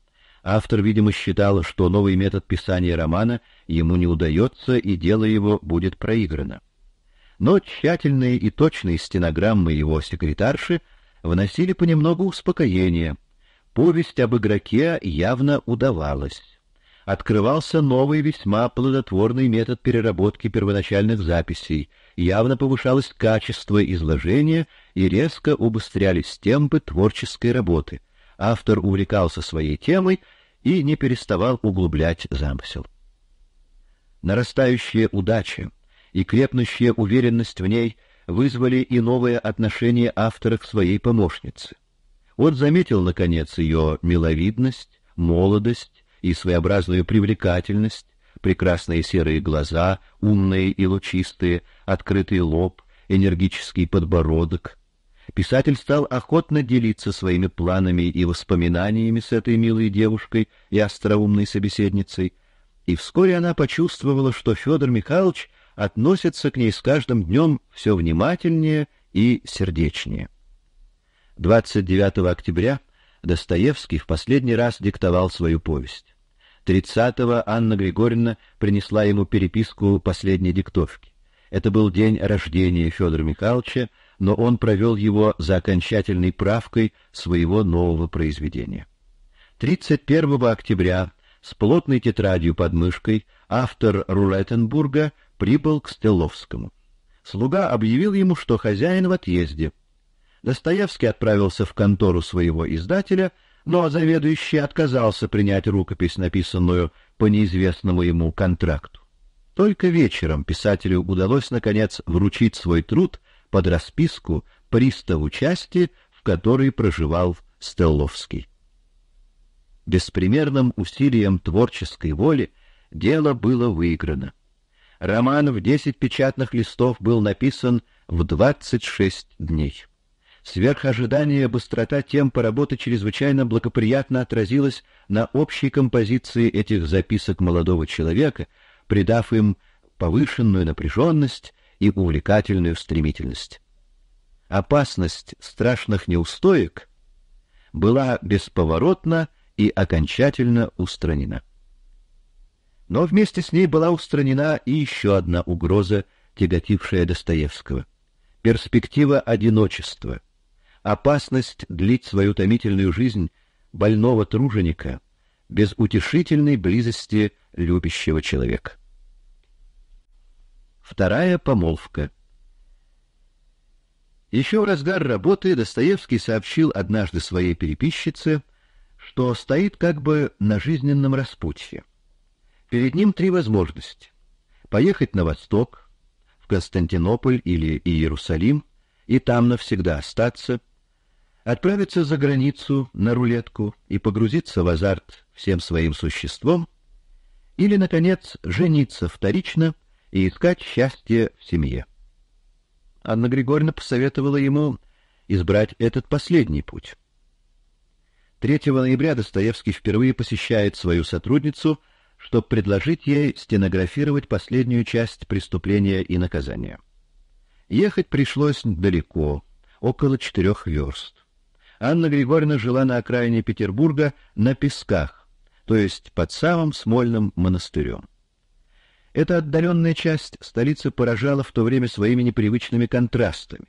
Автор, видимо, считал, что новый метод писания романа ему не удаётся, и дело его будет проиграно. Но тщательные и точные стенограммы его секретарши вносили понемногу успокоение. Повесть об игроке явно удавалась. Открывался новый весьма плодотворный метод переработки первоначальных записей, явно повышалось качество изложения и резко убыстрялись темпы творческой работы. Автор увлекался своей темой и не переставал углублять замысел. Нарастающая удача и крепнущая уверенность в ней вызвали и новое отношение автора к своей помощнице. Он заметил наконец ее миловидность, молодость и своеобразную привлекательность, прекрасные серые глаза, умные и лучистые, открытый лоб, энергический подбородок, Писатель стал охотно делиться своими планами и воспоминаниями с этой милой девушкой и остроумной собеседницей, и вскоре она почувствовала, что Федор Михайлович относится к ней с каждым днем все внимательнее и сердечнее. 29 октября Достоевский в последний раз диктовал свою повесть. 30-го Анна Григорьевна принесла ему переписку последней диктовки. Это был день рождения Федора Михайловича, но он провел его за окончательной правкой своего нового произведения. 31 октября с плотной тетрадью под мышкой автор Рулетенбурга прибыл к Стеловскому. Слуга объявил ему, что хозяин в отъезде. Достоевский отправился в контору своего издателя, но заведующий отказался принять рукопись, написанную по неизвестному ему контракту. Только вечером писателю удалось наконец вручить свой труд под расписку пристав части, в которой проживал Стелловский. Беспримерным усилием творческой воли дело было выиграно. Роман в 10 печатных листов был написан в 26 дней. Сверх ожидания быстрота темпа работы чрезвычайно благоприятно отразилась на общей композиции этих записок молодого человека, придав им повышенную напряженность и увлекательную стремительность. Опасность страшных неустоек была бесповоротно и окончательно устранена. Но вместе с ней была устранена и еще одна угроза, тяготившая Достоевского перспектива одиночества, опасность длить свою томительную жизнь больного труженика без утешительной близости любящего человека. Вторая помолвка. Еще в разгар работы Достоевский сообщил однажды своей переписчице, что стоит как бы на жизненном распутье. Перед ним три возможности: поехать на восток, в Константинополь или Иерусалим и там навсегда остаться, отправиться за границу на рулетку и погрузиться в азарт всем своим существом, или наконец жениться вторично и искать счастье в семье. Анна Григорьевна посоветовала ему избрать этот последний путь. 3 ноября Достоевский впервые посещает свою сотрудницу, чтобы предложить ей стенографировать последнюю часть преступления и наказания. Ехать пришлось далеко, около четырех верст. Анна Григорьевна жила на окраине Петербурга на Песках, то есть под самым Смольным монастырем. Эта отдаленная часть столицы поражала в то время своими непривычными контрастами.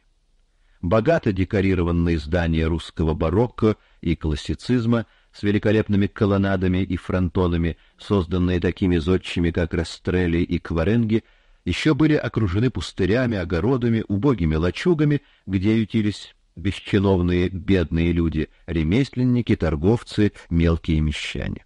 Богато декорированные здания русского барокко и классицизма с великолепными колоннадами и фронтонами, созданные такими зодчими, как Растрелли и Кваренги, еще были окружены пустырями, огородами, убогими лачугами, где ютились бесчиновные бедные люди, ремесленники, торговцы, мелкие мещане.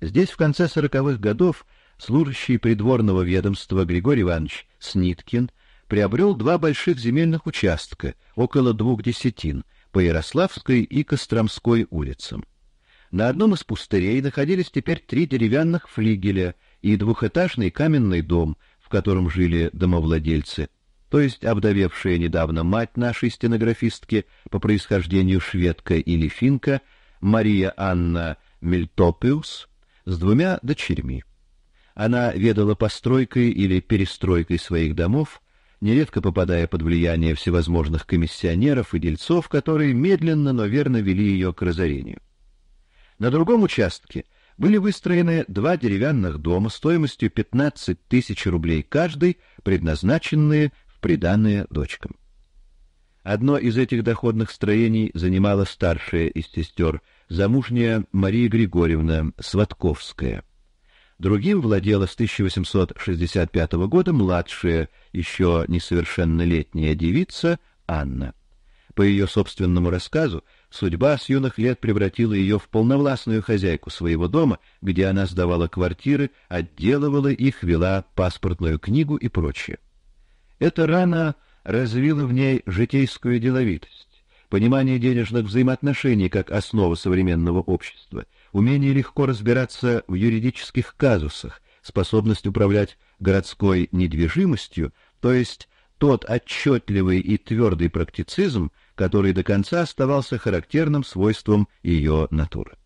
Здесь в конце сороковых годов служащий придворного ведомства Григорий Иванович Сниткин приобрел два больших земельных участка, около двух десятин, по Ярославской и Костромской улицам. На одном из пустырей находились теперь три деревянных флигеля и двухэтажный каменный дом, в котором жили домовладельцы, то есть обдавевшая недавно мать нашей стенографистки по происхождению шведка или финка Мария Анна Мельтопиус с двумя дочерьми. Она ведала постройкой или перестройкой своих домов, нередко попадая под влияние всевозможных комиссионеров и дельцов, которые медленно, но верно вели ее к разорению. На другом участке были выстроены два деревянных дома стоимостью 15 тысяч рублей каждый, предназначенные в приданое дочкам. Одно из этих доходных строений занимала старшая из сестер, замужняя Мария Григорьевна Сватковская – Другим владела с 1865 года младшая, еще несовершеннолетняя девица Анна. По ее собственному рассказу, судьба с юных лет превратила ее в полновластную хозяйку своего дома, где она сдавала квартиры, отделывала их, вела паспортную книгу и прочее. Эта рана развила в ней житейскую деловитость, понимание денежных взаимоотношений как основы современного общества, умение легко разбираться в юридических казусах, способность управлять городской недвижимостью, то есть тот отчётливый и твёрдый практицизм, который до конца оставался характерным свойством её натуры.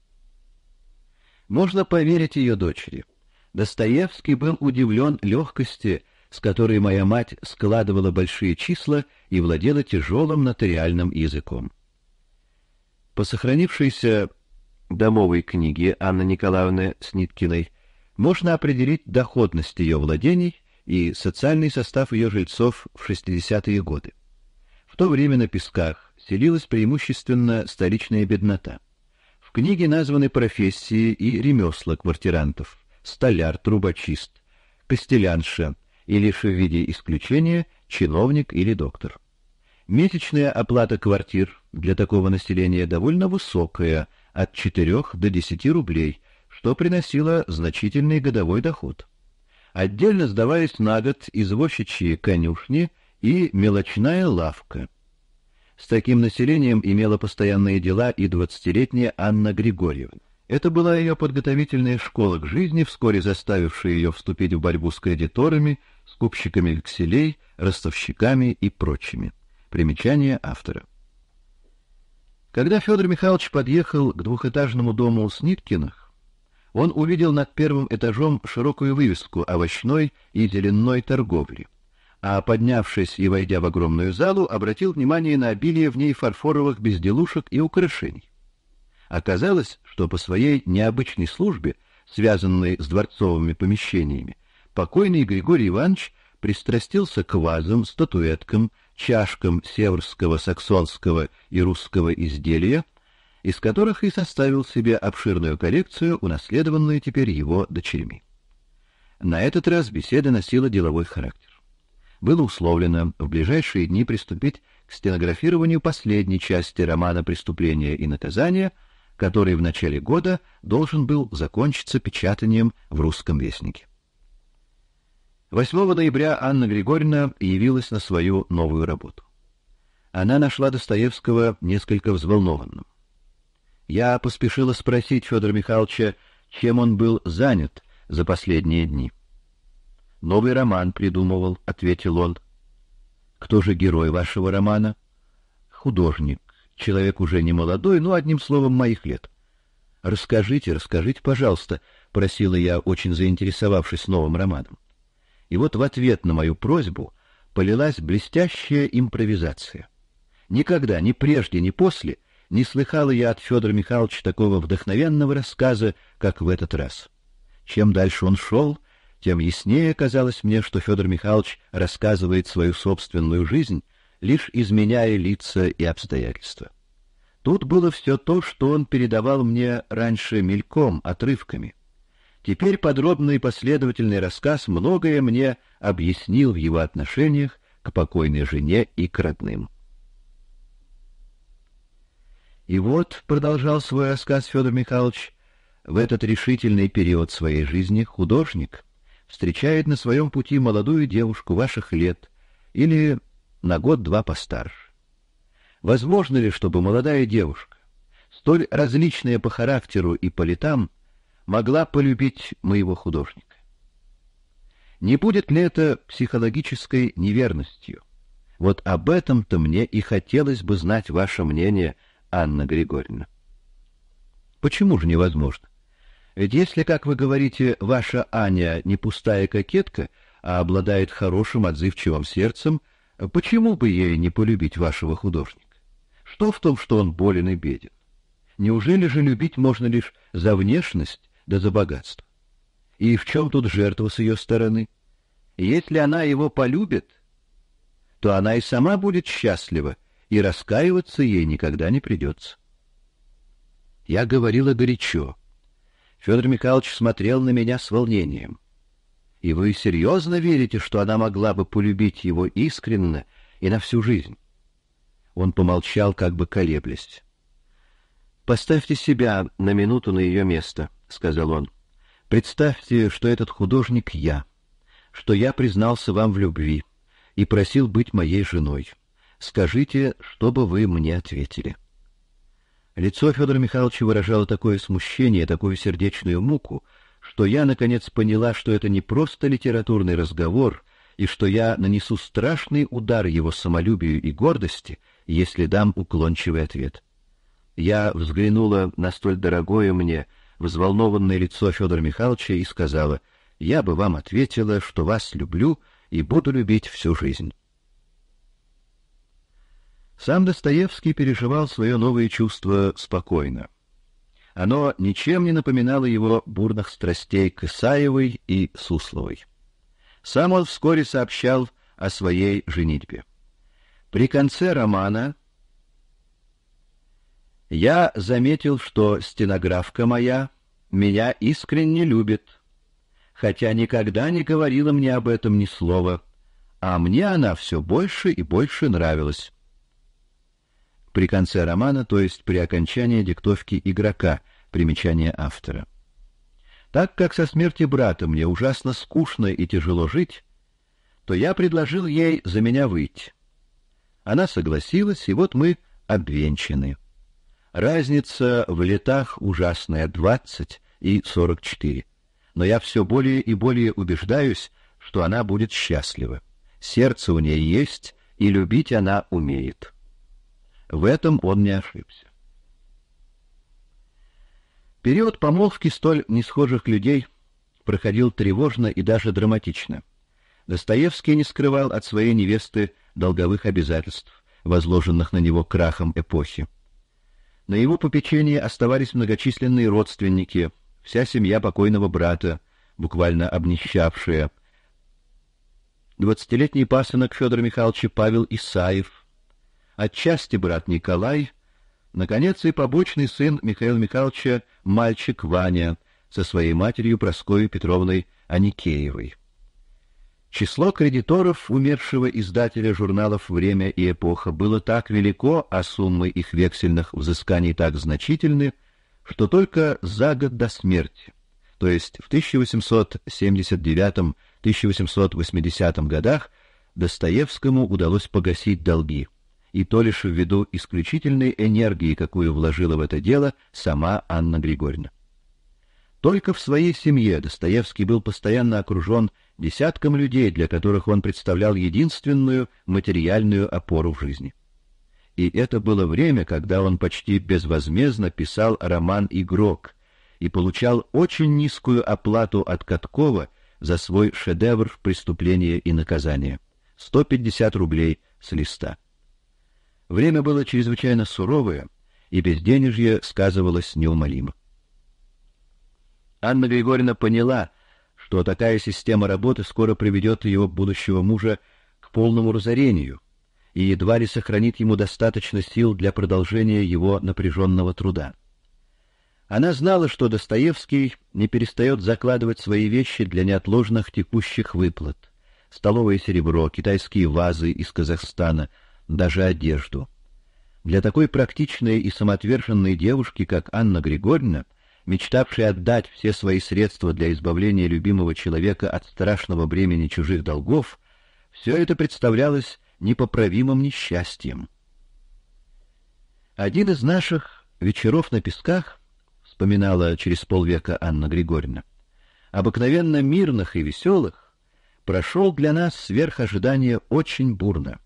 Можно поверить её дочери. Достоевский был удивлён лёгкости, с которой моя мать складывала большие числа и владела тяжёлым нотариальным языком. По сохранившейся домовой книги Анны Николаевны Сниткиной можно определить доходность ее владений и социальный состав ее жильцов в 60-е годы. В то время на песках селилась преимущественно столичная беднота. В книге названы профессии и ремесла квартирантов: столяр, трубочист, костелянша и лишь в виде исключения чиновник или доктор. Месячная оплата квартир для такого населения довольно высокая, от 4 до 10 рублей, что приносило значительный годовой доход. Отдельно сдавались на год извозчичьи конюшни и мелочная лавка. С таким населением имела постоянные дела и двадцатилетняя Анна Григорьевна. Это была ее подготовительная школа к жизни, вскоре заставившая ее вступить в борьбу с кредиторами, скупщиками векселей, ростовщиками и прочими. Примечание автора. Когда Федор Михайлович подъехал к двухэтажному дому у Сниткиных, он увидел над первым этажом широкую вывеску овощной и зеленой торговли, а поднявшись и войдя в огромную залу, обратил внимание на обилие в ней фарфоровых безделушек и украшений. Оказалось, что по своей необычной службе, связанной с дворцовыми помещениями, покойный Григорий Иванович пристрастился к вазам, статуэткам, чашкам северского, саксонского и русского изделия, из которых и составил себе обширную коллекцию, унаследованную теперь его дочерьми. На этот раз беседа носила деловой характер. Было условлено в ближайшие дни приступить к стенографированию последней части романа «Преступление и наказание», который в начале года должен был закончиться печатанием в русском вестнике. 8 ноября Анна Григорьевна явилась на свою новую работу. Она нашла Достоевского несколько взволнованным. Я поспешила спросить Федора Михайловича, чем он был занят за последние дни. «Новый роман придумывал», — ответил он. «Кто же герой вашего романа?» «Художник. Человек уже не молодой, но, одним словом, моих лет». «Расскажите, расскажите, пожалуйста», — просила я, очень заинтересовавшись новым романом. И вот в ответ на мою просьбу полилась блестящая импровизация. Никогда, ни прежде, ни после не слыхала я от Федора Михайловича такого вдохновенного рассказа, как в этот раз. Чем дальше он шел, тем яснее казалось мне, что Федор Михайлович рассказывает свою собственную жизнь, лишь изменяя лица и обстоятельства. Тут было все то, что он передавал мне раньше мельком, отрывками. Теперь подробный и последовательный рассказ многое мне объяснил в его отношениях к покойной жене и к родным. И вот, продолжал свой рассказ Федор Михайлович, в этот решительный период своей жизни художник встречает на своем пути молодую девушку ваших лет или на год-два постарше. Возможно ли, чтобы молодая девушка, столь различная по характеру и по летам, могла полюбить моего художника. Не будет ли это психологической неверностью? Вот об этом-то мне и хотелось бы знать ваше мнение, Анна Григорьевна. Почему же невозможно? Ведь если, как вы говорите, ваша Аня не пустая кокетка, а обладает хорошим, отзывчивым сердцем, почему бы ей не полюбить вашего художника? Что в том, что он болен и беден? Неужели же любить можно лишь за внешность да за богатство. И в чем тут жертва с ее стороны? Если она его полюбит, то она и сама будет счастлива, и раскаиваться ей никогда не придется. Я говорила горячо. Федор Михайлович смотрел на меня с волнением. И вы серьезно верите, что она могла бы полюбить его искренне и на всю жизнь? Он помолчал, как бы колеблясь. Поставьте себя на минуту на ее место. — сказал он. «Представьте, что этот художник я, что я признался вам в любви и просил быть моей женой. Скажите, что бы вы мне ответили?» Лицо Федора Михайловича выражало такое смущение, такую сердечную муку, что я, наконец, поняла, что это не просто литературный разговор и что я нанесу страшный удар его самолюбию и гордости, если дам уклончивый ответ. Я взглянула на столь дорогое мне взволнованное лицо Федора Михайловича и сказала: "Я бы вам ответила, что вас люблю и буду любить всю жизнь". Сам Достоевский переживал свое новое чувство спокойно. Оно ничем не напоминало его бурных страстей к Исаевой и Сусловой. Сам он вскоре сообщал о своей женитьбе. При конце романа я заметил, что стенографка моя меня искренне любит, хотя никогда не говорила мне об этом ни слова, а мне она все больше и больше нравилась. При конце романа, то есть при окончании диктовки игрока, примечание автора. Так как со смерти брата мне ужасно скучно и тяжело жить, то я предложил ей за меня выйти. Она согласилась, и вот мы обвенчаны. Разница в летах ужасная 20 и 44. Но я все более и более убеждаюсь, что она будет счастлива. Сердце у нее есть, и любить она умеет. В этом он не ошибся. Период помолвки столь несхожих людей проходил тревожно и даже драматично. Достоевский не скрывал от своей невесты долговых обязательств, возложенных на него крахом эпохи. На его попечении оставались многочисленные родственники, вся семья покойного брата, буквально обнищавшая. Двадцатилетний пасынок Федор Михайлович Павел Исаев, отчасти брат Николай, наконец и побочный сын Михаила Михайловича мальчик Ваня со своей матерью Проскоей Петровной Аникеевой. Число кредиторов умершего издателя журналов Время и Эпоха было так велико, а суммы их вексельных взысканий так значительны, что только за год до смерти, то есть в 1879-1880 годах, Достоевскому удалось погасить долги, и то лишь ввиду исключительной энергии, какую вложила в это дело сама Анна Григорьевна. Только в своей семье Достоевский был постоянно окружен десяткам людей, для которых он представлял единственную материальную опору в жизни. И это было время, когда он почти безвозмездно писал роман «Игрок» и получал очень низкую оплату от Каткова за свой шедевр «Преступление и наказание» — 150 рублей с листа. Время было чрезвычайно суровое, и безденежье сказывалось неумолимо. Анна Григорьевна поняла — что такая система работы скоро приведет ее будущего мужа к полному разорению и едва ли сохранит ему достаточно сил для продолжения его напряженного труда. Она знала, что Достоевский не перестает закладывать свои вещи для неотложных текущих выплат: столовое серебро, китайские вазы из Казахстана, даже одежду. Для такой практичной и самоотверженной девушки, как Анна Григорьевна, мечтавший отдать все свои средства для избавления любимого человека от страшного бремени чужих долгов, все это представлялось непоправимым несчастьем. Один из наших вечеров на песках, вспоминала через полвека Анна Григорьевна, обыкновенно мирных и веселых, прошел для нас сверх ожидания очень бурно.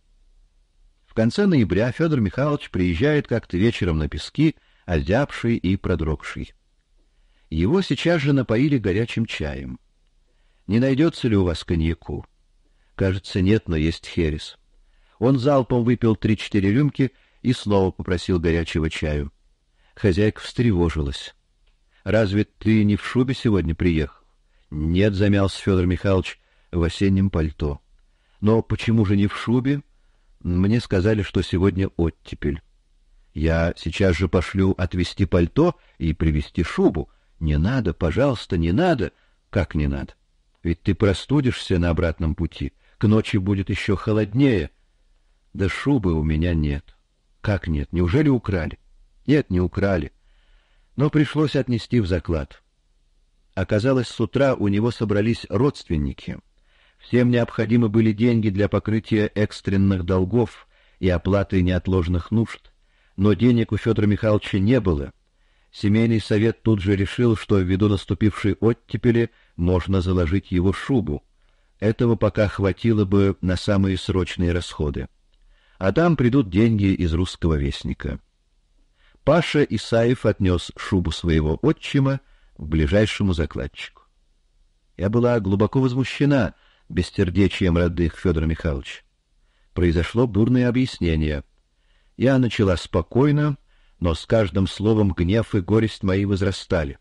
В конце ноября Федор Михайлович приезжает как-то вечером на пески, озябший и продрогший. Его сейчас же напоили горячим чаем. Не найдется ли у вас коньяку? Кажется, нет, но есть херес. Он залпом выпил три-четыре рюмки и снова попросил горячего чаю. Хозяйка встревожилась. Разве ты не в шубе сегодня приехал? Нет, замялся Федор Михайлович в осеннем пальто. Но почему же не в шубе? Мне сказали, что сегодня оттепель. Я сейчас же пошлю отвезти пальто и привезти шубу, не надо, пожалуйста, не надо. Как не надо? Ведь ты простудишься на обратном пути. К ночи будет еще холоднее. Да шубы у меня нет. Как нет? Неужели украли? Нет, не украли. Но пришлось отнести в заклад. Оказалось, с утра у него собрались родственники. Всем необходимы были деньги для покрытия экстренных долгов и оплаты неотложных нужд, но денег у Федора Михайловича не было. Семейный совет тут же решил, что ввиду наступившей оттепели можно заложить его шубу. Этого пока хватило бы на самые срочные расходы. А там придут деньги из русского вестника. Паша Исаев отнес шубу своего отчима в ближайшему закладчику. Я была глубоко возмущена бестердечием родных Федора Михайлович. Произошло бурное объяснение. Я начала спокойно, но с каждым словом гнев и горесть мои возрастали.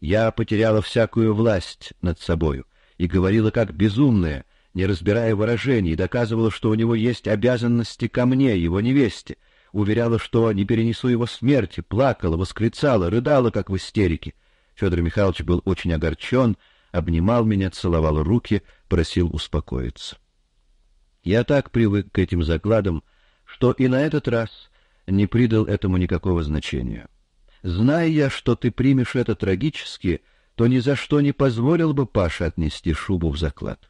Я потеряла всякую власть над собою и говорила как безумная, не разбирая выражений, доказывала, что у него есть обязанности ко мне, его невесте, уверяла, что не перенесу его смерти, плакала, восклицала, рыдала как в истерике. Федор Михайлович был очень огорчен, обнимал меня, целовал руки, просил успокоиться. Я так привык к этим закладам, что и на этот раз не придал этому никакого значения. Зная я, что ты примешь это трагически, то ни за что не позволил бы Паше отнести шубу в заклад.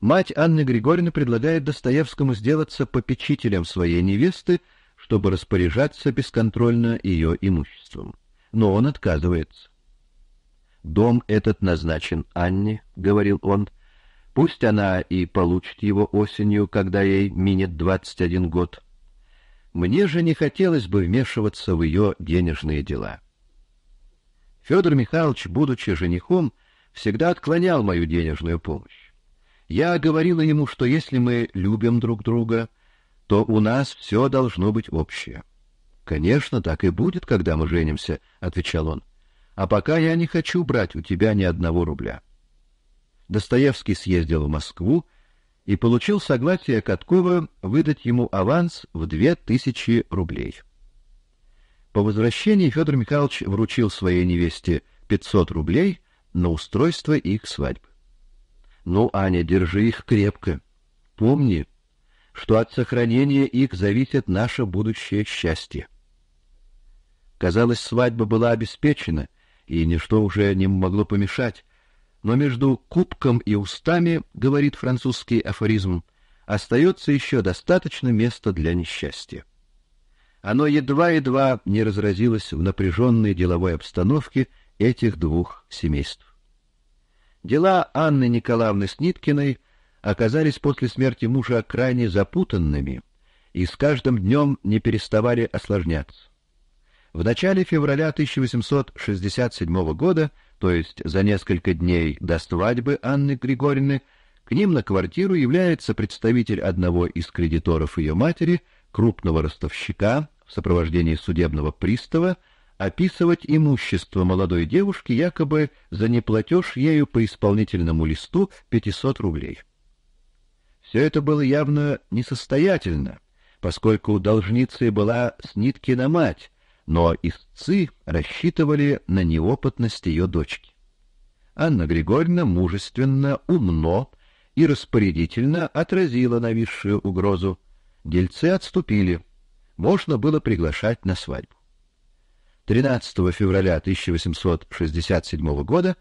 Мать Анны Григорьевны предлагает Достоевскому сделаться попечителем своей невесты, чтобы распоряжаться бесконтрольно ее имуществом. Но он отказывается. «Дом этот назначен Анне», — говорил он. «Пусть она и получит его осенью, когда ей минет двадцать один год». Мне же не хотелось бы вмешиваться в ее денежные дела. Федор Михайлович, будучи женихом, всегда отклонял мою денежную помощь. Я говорила ему, что если мы любим друг друга, то у нас все должно быть общее. Конечно, так и будет, когда мы женимся, отвечал он. А пока я не хочу брать у тебя ни одного рубля. Достоевский съездил в Москву и получил согласие Каткова выдать ему аванс в две тысячи рублей. По возвращении Федор Михайлович вручил своей невесте пятьсот рублей на устройство их свадьбы. Ну, Аня, держи их крепко. Помни, что от сохранения их зависит наше будущее счастье. Казалось, свадьба была обеспечена, и ничто уже не могло помешать, но между кубком и устами, говорит французский афоризм, остается еще достаточно места для несчастья. Оно едва-едва не разразилось в напряженной деловой обстановке этих двух семейств. Дела Анны Николаевны Сниткиной оказались после смерти мужа крайне запутанными и с каждым днем не переставали осложняться. В начале февраля 1867 года то есть за несколько дней до свадьбы Анны Григорьевны, к ним на квартиру является представитель одного из кредиторов ее матери, крупного ростовщика, в сопровождении судебного пристава, описывать имущество молодой девушки якобы за неплатеж ею по исполнительному листу 500 рублей. Все это было явно несостоятельно, поскольку у должницы была Сниткина мать, но истцы рассчитывали на неопытность ее дочки. Анна Григорьевна мужественно, умно и распорядительно отразила нависшую угрозу. Дельцы отступили. Можно было приглашать на свадьбу. 13 февраля 1867 года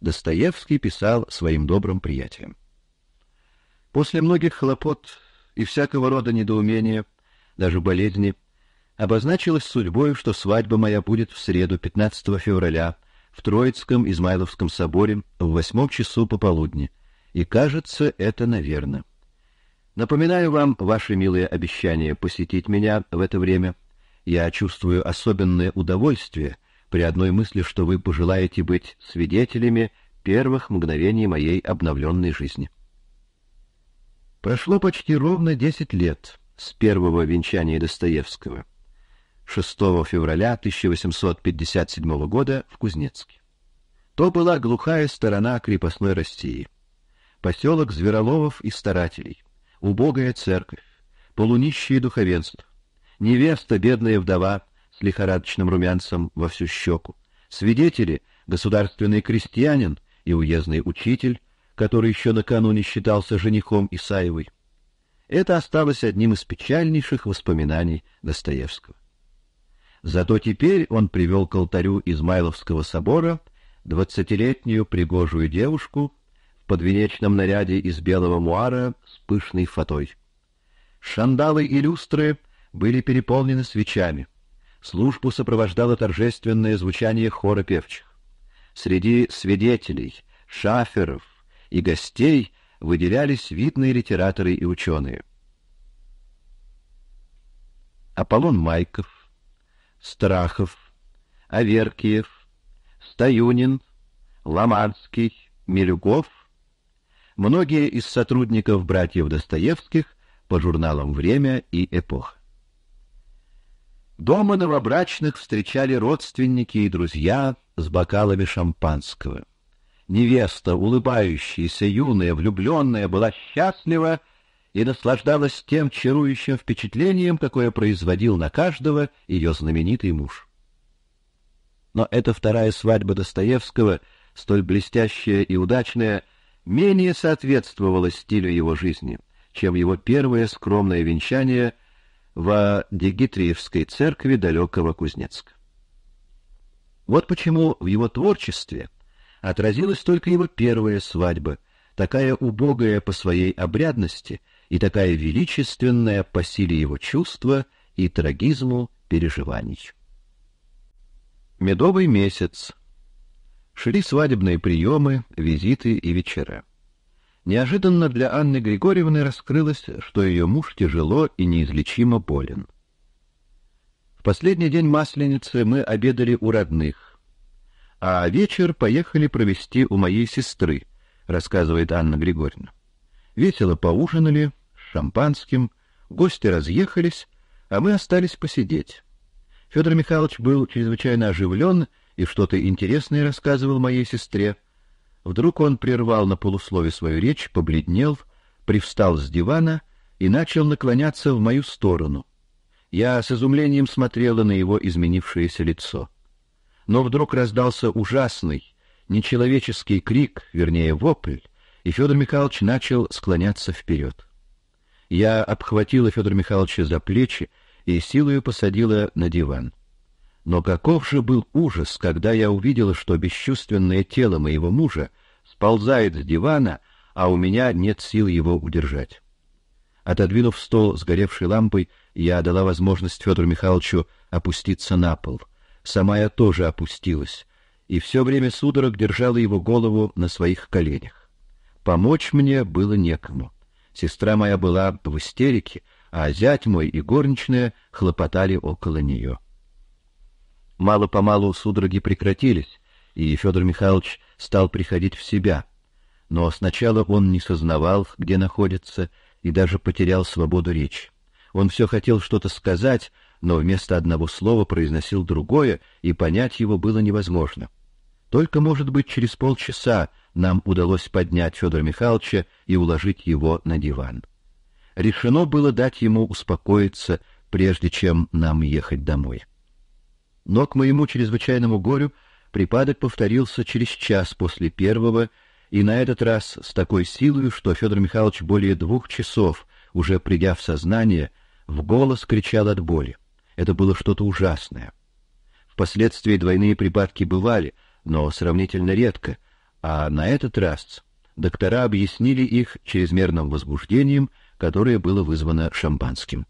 Достоевский писал своим добрым приятелям. После многих хлопот и всякого рода недоумения, даже болезни, обозначилось судьбой, что свадьба моя будет в среду 15 февраля в Троицком Измайловском соборе в восьмом часу пополудни. И кажется, это наверно. Напоминаю вам ваши милые обещания посетить меня в это время. Я чувствую особенное удовольствие при одной мысли, что вы пожелаете быть свидетелями первых мгновений моей обновленной жизни. Прошло почти ровно десять лет с первого венчания Достоевского. 6 февраля 1857 года в Кузнецке. То была глухая сторона крепостной России. Поселок звероловов и старателей, убогая церковь, полунищие духовенство, невеста бедная вдова с лихорадочным румянцем во всю щеку, свидетели государственный крестьянин и уездный учитель, который еще накануне считался женихом Исаевой. Это осталось одним из печальнейших воспоминаний Достоевского. Зато теперь он привел к алтарю Измайловского собора двадцатилетнюю пригожую девушку в подвенечном наряде из белого муара с пышной фатой. Шандалы и люстры были переполнены свечами. Службу сопровождало торжественное звучание хора певчих. Среди свидетелей, шаферов и гостей выделялись видные литераторы и ученые. Аполлон Майков, Страхов, Аверкиев, Стоюнин, Ломанский, Милюков. Многие из сотрудников братьев Достоевских по журналам «Время» и «Эпоха». Дома новобрачных встречали родственники и друзья с бокалами шампанского. Невеста, улыбающаяся, юная, влюбленная, была счастлива, и наслаждалась тем чарующим впечатлением, какое производил на каждого ее знаменитый муж. Но эта вторая свадьба Достоевского, столь блестящая и удачная, менее соответствовала стилю его жизни, чем его первое скромное венчание в Дегитриевской церкви далекого Кузнецка. Вот почему в его творчестве отразилась только его первая свадьба, такая убогая по своей обрядности — и такая величественная по силе его чувства и трагизму переживаний. Медовый месяц. Шли свадебные приемы, визиты и вечера. Неожиданно для Анны Григорьевны раскрылось, что ее муж тяжело и неизлечимо болен. В последний день Масленицы мы обедали у родных, а вечер поехали провести у моей сестры, рассказывает Анна Григорьевна. Весело поужинали, шампанским, гости разъехались, а мы остались посидеть. Федор Михайлович был чрезвычайно оживлен и что-то интересное рассказывал моей сестре. Вдруг он прервал на полуслове свою речь, побледнел, привстал с дивана и начал наклоняться в мою сторону. Я с изумлением смотрела на его изменившееся лицо. Но вдруг раздался ужасный, нечеловеческий крик, вернее вопль, и Федор Михайлович начал склоняться вперед. Я обхватила Федора Михайловича за плечи и силою посадила на диван. Но каков же был ужас, когда я увидела, что бесчувственное тело моего мужа сползает с дивана, а у меня нет сил его удержать. Отодвинув стол с горевшей лампой, я дала возможность Федору Михайловичу опуститься на пол. Сама я тоже опустилась, и все время судорог держала его голову на своих коленях. Помочь мне было некому. Сестра моя была в истерике, а зять мой и горничная хлопотали около нее. Мало-помалу судороги прекратились, и Федор Михайлович стал приходить в себя. Но сначала он не сознавал, где находится, и даже потерял свободу речи. Он все хотел что-то сказать, но вместо одного слова произносил другое, и понять его было невозможно. Только, может быть, через полчаса нам удалось поднять Федора Михайловича и уложить его на диван. Решено было дать ему успокоиться, прежде чем нам ехать домой. Но к моему чрезвычайному горю припадок повторился через час после первого, и на этот раз с такой силой, что Федор Михайлович более двух часов, уже придя в сознание, в голос кричал от боли. Это было что-то ужасное. Впоследствии двойные припадки бывали, но сравнительно редко, а на этот раз доктора объяснили их чрезмерным возбуждением, которое было вызвано шампанским.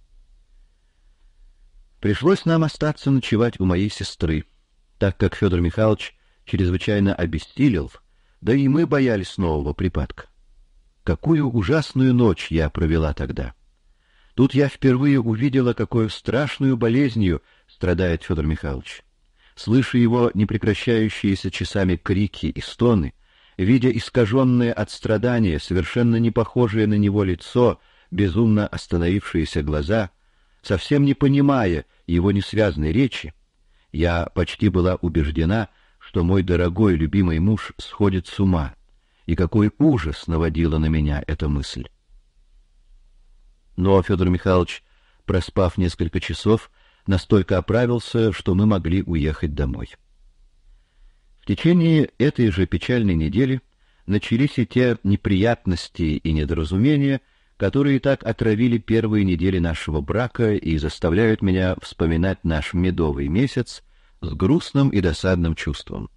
Пришлось нам остаться ночевать у моей сестры, так как Федор Михайлович чрезвычайно обессилел, да и мы боялись нового припадка. Какую ужасную ночь я провела тогда. Тут я впервые увидела, какой страшную болезнью страдает Федор Михайлович слыша его непрекращающиеся часами крики и стоны, видя искаженное от страдания, совершенно не похожее на него лицо, безумно остановившиеся глаза, совсем не понимая его несвязной речи, я почти была убеждена, что мой дорогой любимый муж сходит с ума. И какой ужас наводила на меня эта мысль. Но Федор Михайлович, проспав несколько часов, настолько оправился, что мы могли уехать домой. В течение этой же печальной недели начались и те неприятности и недоразумения, которые так отравили первые недели нашего брака и заставляют меня вспоминать наш медовый месяц с грустным и досадным чувством.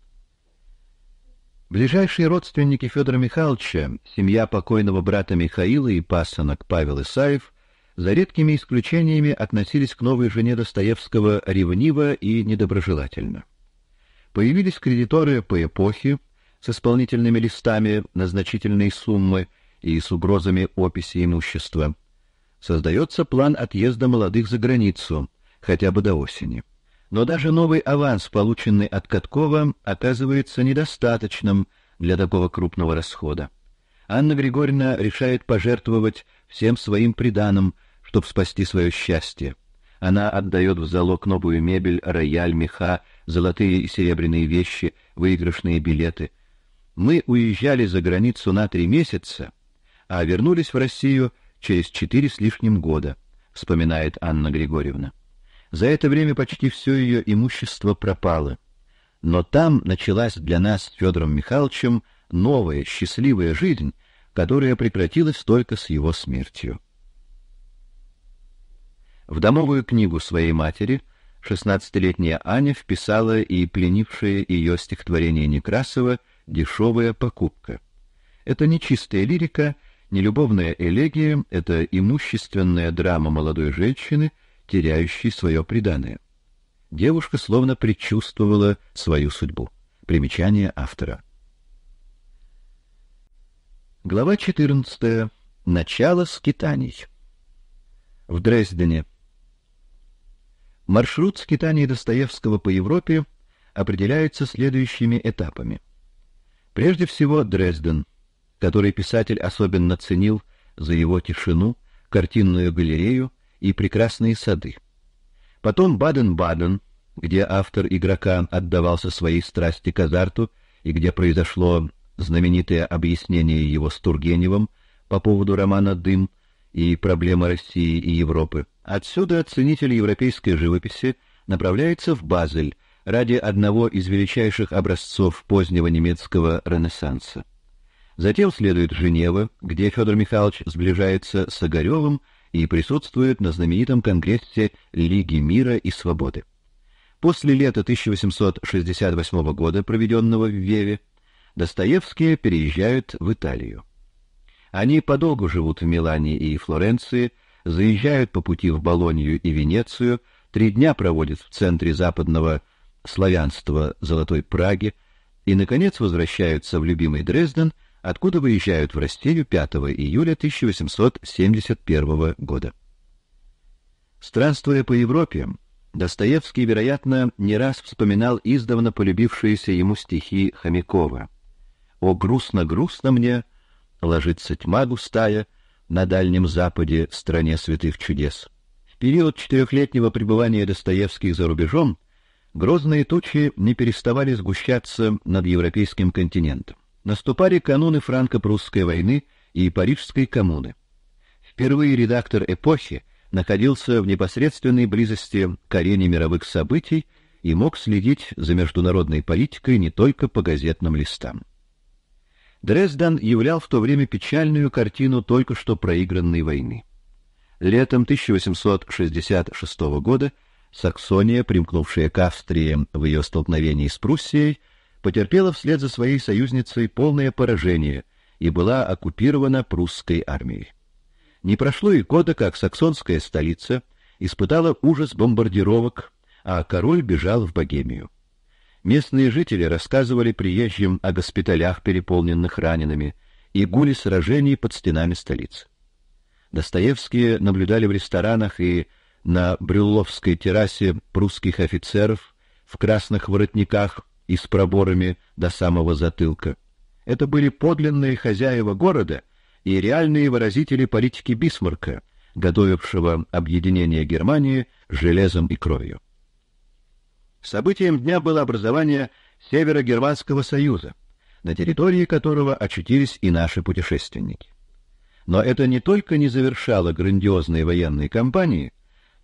Ближайшие родственники Федора Михайловича, семья покойного брата Михаила и пасынок Павел Исаев, за редкими исключениями относились к новой жене Достоевского ревниво и недоброжелательно. Появились кредиторы по эпохе с исполнительными листами на значительные суммы и с угрозами описи имущества. Создается план отъезда молодых за границу, хотя бы до осени. Но даже новый аванс, полученный от Каткова, оказывается недостаточным для такого крупного расхода. Анна Григорьевна решает пожертвовать всем своим приданым чтобы спасти свое счастье. Она отдает в залог новую мебель, рояль, меха, золотые и серебряные вещи, выигрышные билеты. Мы уезжали за границу на три месяца, а вернулись в Россию через четыре с лишним года, вспоминает Анна Григорьевна. За это время почти все ее имущество пропало. Но там началась для нас с Федором Михайловичем новая счастливая жизнь, которая прекратилась только с его смертью. В домовую книгу своей матери шестнадцатилетняя Аня вписала и пленившее ее стихотворение Некрасова «Дешевая покупка». Это не чистая лирика, не любовная элегия, это имущественная драма молодой женщины, теряющей свое приданое. Девушка словно предчувствовала свою судьбу. Примечание автора. Глава 14. Начало скитаний. В Дрездене Маршрут скитаний Достоевского по Европе определяется следующими этапами. Прежде всего Дрезден, который писатель особенно ценил за его тишину, картинную галерею и прекрасные сады. Потом Баден-Баден, где автор игрока отдавался своей страсти к азарту и где произошло знаменитое объяснение его с Тургеневым по поводу романа Дым и проблемы России и Европы. Отсюда ценитель европейской живописи направляется в Базель ради одного из величайших образцов позднего немецкого ренессанса. Затем следует Женева, где Федор Михайлович сближается с Огаревым и присутствует на знаменитом конгрессе Лиги мира и свободы. После лета 1868 года, проведенного в Веве, Достоевские переезжают в Италию. Они подолгу живут в Милане и Флоренции, заезжают по пути в Болонью и Венецию, три дня проводят в центре западного славянства Золотой Праги и, наконец, возвращаются в любимый Дрезден, откуда выезжают в Россию 5 июля 1871 года. Странствуя по Европе, Достоевский, вероятно, не раз вспоминал издавна полюбившиеся ему стихи Хомякова. «О, грустно-грустно мне, ложится тьма густая, на Дальнем Западе, стране святых чудес. В Период четырехлетнего пребывания Достоевских за рубежом грозные тучи не переставали сгущаться над европейским континентом. Наступали каноны франко-прусской войны и парижской коммуны. Впервые редактор эпохи находился в непосредственной близости к арене мировых событий и мог следить за международной политикой не только по газетным листам. Дрезден являл в то время печальную картину только что проигранной войны. Летом 1866 года Саксония, примкнувшая к Австрии в ее столкновении с Пруссией, потерпела вслед за своей союзницей полное поражение и была оккупирована прусской армией. Не прошло и года, как саксонская столица испытала ужас бомбардировок, а король бежал в Богемию. Местные жители рассказывали приезжим о госпиталях, переполненных ранеными, и гуле сражений под стенами столицы. Достоевские наблюдали в ресторанах и на Брюлловской террасе прусских офицеров в красных воротниках и с проборами до самого затылка. Это были подлинные хозяева города и реальные выразители политики Бисмарка, готовившего объединение Германии железом и кровью. Событием дня было образование Северо-Германского союза, на территории которого очутились и наши путешественники. Но это не только не завершало грандиозные военные кампании,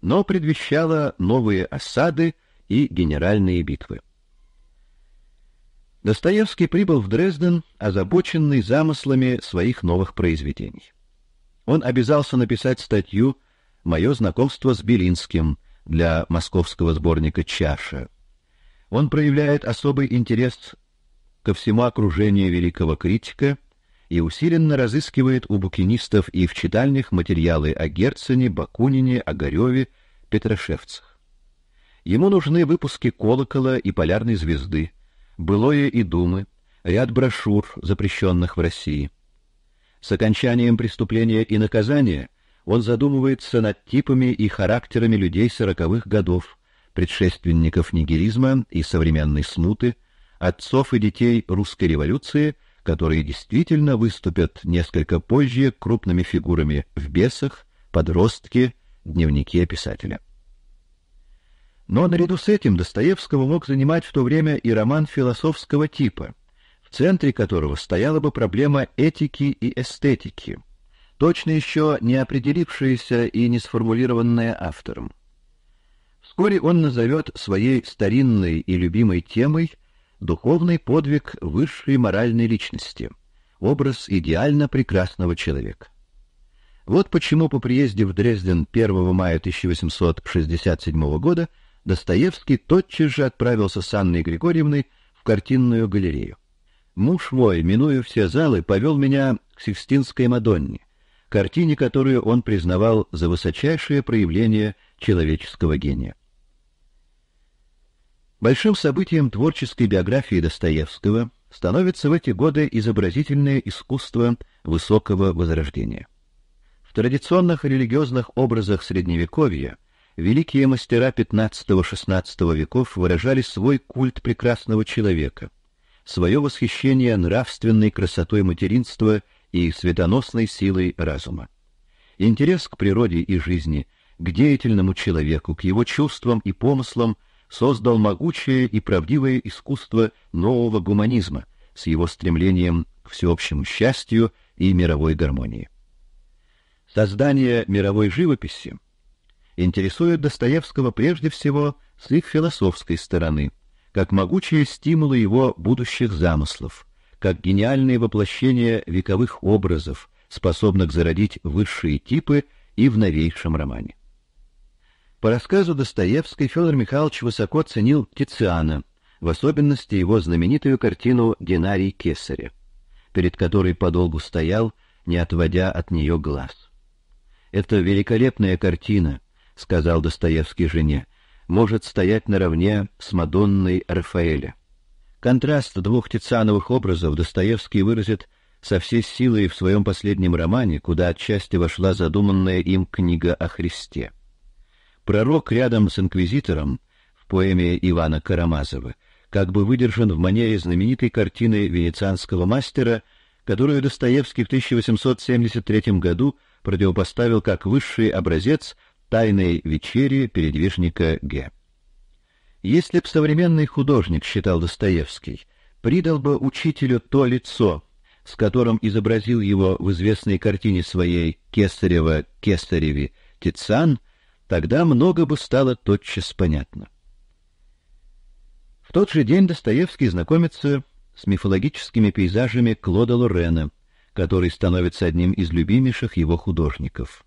но предвещало новые осады и генеральные битвы. Достоевский прибыл в Дрезден, озабоченный замыслами своих новых произведений. Он обязался написать статью «Мое знакомство с Белинским», для московского сборника «Чаша». Он проявляет особый интерес ко всему окружению великого критика и усиленно разыскивает у букинистов и в читальных материалы о Герцене, Бакунине, Огареве, Петрошевцах. Ему нужны выпуски «Колокола» и «Полярной звезды», «Былое и думы», ряд брошюр, запрещенных в России. С окончанием преступления и наказания – он задумывается над типами и характерами людей сороковых годов, предшественников нигилизма и современной смуты, отцов и детей русской революции, которые действительно выступят несколько позже крупными фигурами в бесах, подростке, дневнике писателя. Но наряду с этим Достоевского мог занимать в то время и роман философского типа, в центре которого стояла бы проблема этики и эстетики – точно еще не определившееся и не сформулированное автором. Вскоре он назовет своей старинной и любимой темой духовный подвиг высшей моральной личности, образ идеально прекрасного человека. Вот почему по приезде в Дрезден 1 мая 1867 года Достоевский тотчас же отправился с Анной Григорьевной в картинную галерею. Муж мой, минуя все залы, повел меня к Сикстинской Мадонне, картине, которую он признавал за высочайшее проявление человеческого гения. Большим событием творческой биографии Достоевского становится в эти годы изобразительное искусство высокого возрождения. В традиционных религиозных образах средневековья великие мастера XV-XVI веков выражали свой культ прекрасного человека, свое восхищение нравственной красотой материнства и светоносной силой разума. Интерес к природе и жизни, к деятельному человеку, к его чувствам и помыслам создал могучее и правдивое искусство нового гуманизма с его стремлением к всеобщему счастью и мировой гармонии. Создание мировой живописи интересует Достоевского прежде всего с их философской стороны, как могучие стимулы его будущих замыслов, как гениальные воплощения вековых образов, способных зародить высшие типы и в новейшем романе. По рассказу Достоевской Федор Михайлович высоко ценил Тициана, в особенности его знаменитую картину «Динарий Кесаря», перед которой подолгу стоял, не отводя от нее глаз. «Это великолепная картина», — сказал Достоевский жене, — «может стоять наравне с Мадонной Рафаэля». Контраст двух тициановых образов Достоевский выразит со всей силой в своем последнем романе, куда отчасти вошла задуманная им книга о Христе. Пророк рядом с инквизитором в поэме Ивана Карамазова как бы выдержан в манере знаменитой картины венецианского мастера, которую Достоевский в 1873 году противопоставил как высший образец тайной вечери передвижника Г. Если бы современный художник, считал Достоевский, придал бы учителю то лицо, с которым изобразил его в известной картине своей Кесарева Кесареве Тициан, тогда много бы стало тотчас понятно. В тот же день Достоевский знакомится с мифологическими пейзажами Клода Лорена, который становится одним из любимейших его художников.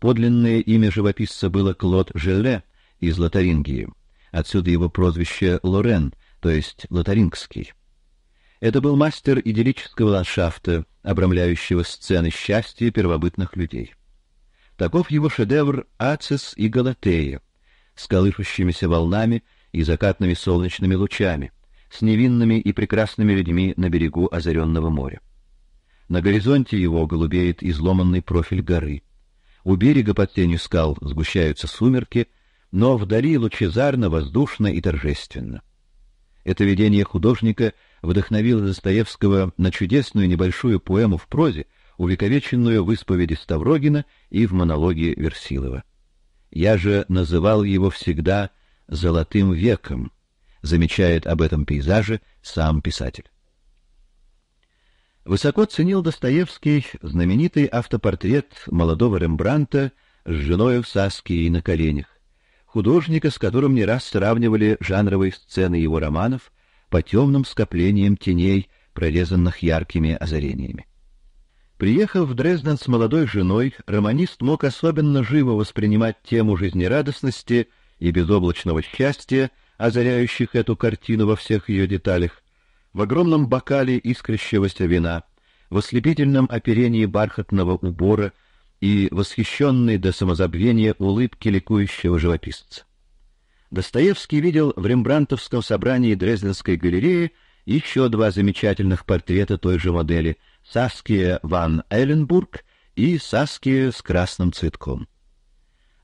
Подлинное имя живописца было Клод Желе из Лотарингии. Отсюда его прозвище Лорен, то есть лотарингский. Это был мастер идиллического ландшафта, обрамляющего сцены счастья первобытных людей. Таков его шедевр «Ацис и Галатея», с колышущимися волнами и закатными солнечными лучами, с невинными и прекрасными людьми на берегу озаренного моря. На горизонте его голубеет изломанный профиль горы. У берега под тенью скал сгущаются сумерки, но вдали лучезарно, воздушно и торжественно. Это видение художника вдохновило Достоевского на чудесную небольшую поэму в прозе, увековеченную в исповеди Ставрогина и в монологе Версилова. Я же называл его всегда золотым веком, замечает об этом пейзаже сам писатель. Высоко ценил Достоевский знаменитый автопортрет молодого Рембранта с женой в саске и на коленях, художника, с которым не раз сравнивали жанровые сцены его романов по темным скоплениям теней, прорезанных яркими озарениями. Приехав в Дрезден с молодой женой, романист мог особенно живо воспринимать тему жизнерадостности и безоблачного счастья, озаряющих эту картину во всех ее деталях, в огромном бокале искрящегося вина, в ослепительном оперении бархатного убора — и восхищенной до самозабвения улыбки ликующего живописца. Достоевский видел в рембрантовском собрании Дрезденской галереи еще два замечательных портрета той же модели — Саския ван Эленбург и Саския с красным цветком.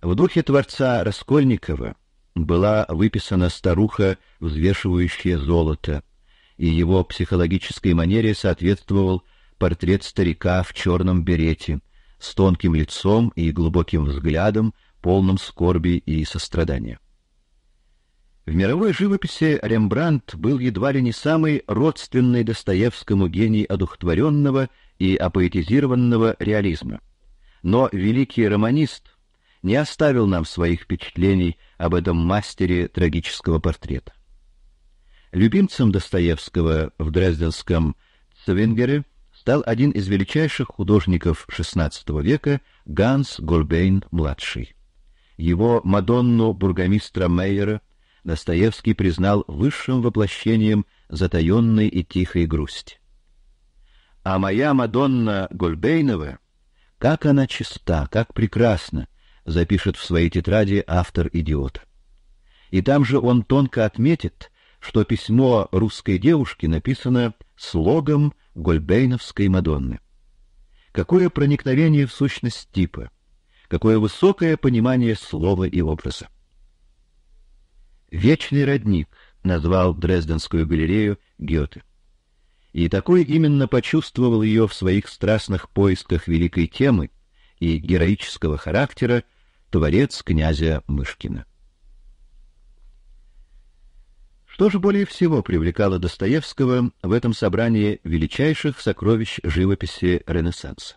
В духе творца Раскольникова была выписана старуха, взвешивающая золото, и его психологической манере соответствовал портрет старика в черном берете — с тонким лицом и глубоким взглядом, полным скорби и сострадания. В мировой живописи Рембрандт был едва ли не самый родственный Достоевскому гений одухотворенного и апоэтизированного реализма. Но великий романист не оставил нам своих впечатлений об этом мастере трагического портрета. Любимцем Достоевского в Дрезденском Цвингере стал один из величайших художников XVI века Ганс Гольбейн-младший. Его «Мадонну» бургомистра Мейера Достоевский признал высшим воплощением затаенной и тихой грусти. А моя Мадонна Гольбейнова, как она чиста, как прекрасна, запишет в своей тетради автор-идиот. И там же он тонко отметит, что письмо русской девушки написано слогом Гольбейновской Мадонны. Какое проникновение в сущность типа, какое высокое понимание слова и образа. Вечный родник назвал Дрезденскую галерею Гёте. И такой именно почувствовал ее в своих страстных поисках великой темы и героического характера творец князя Мышкина. Что же более всего привлекало Достоевского в этом собрании величайших сокровищ живописи Ренессанса?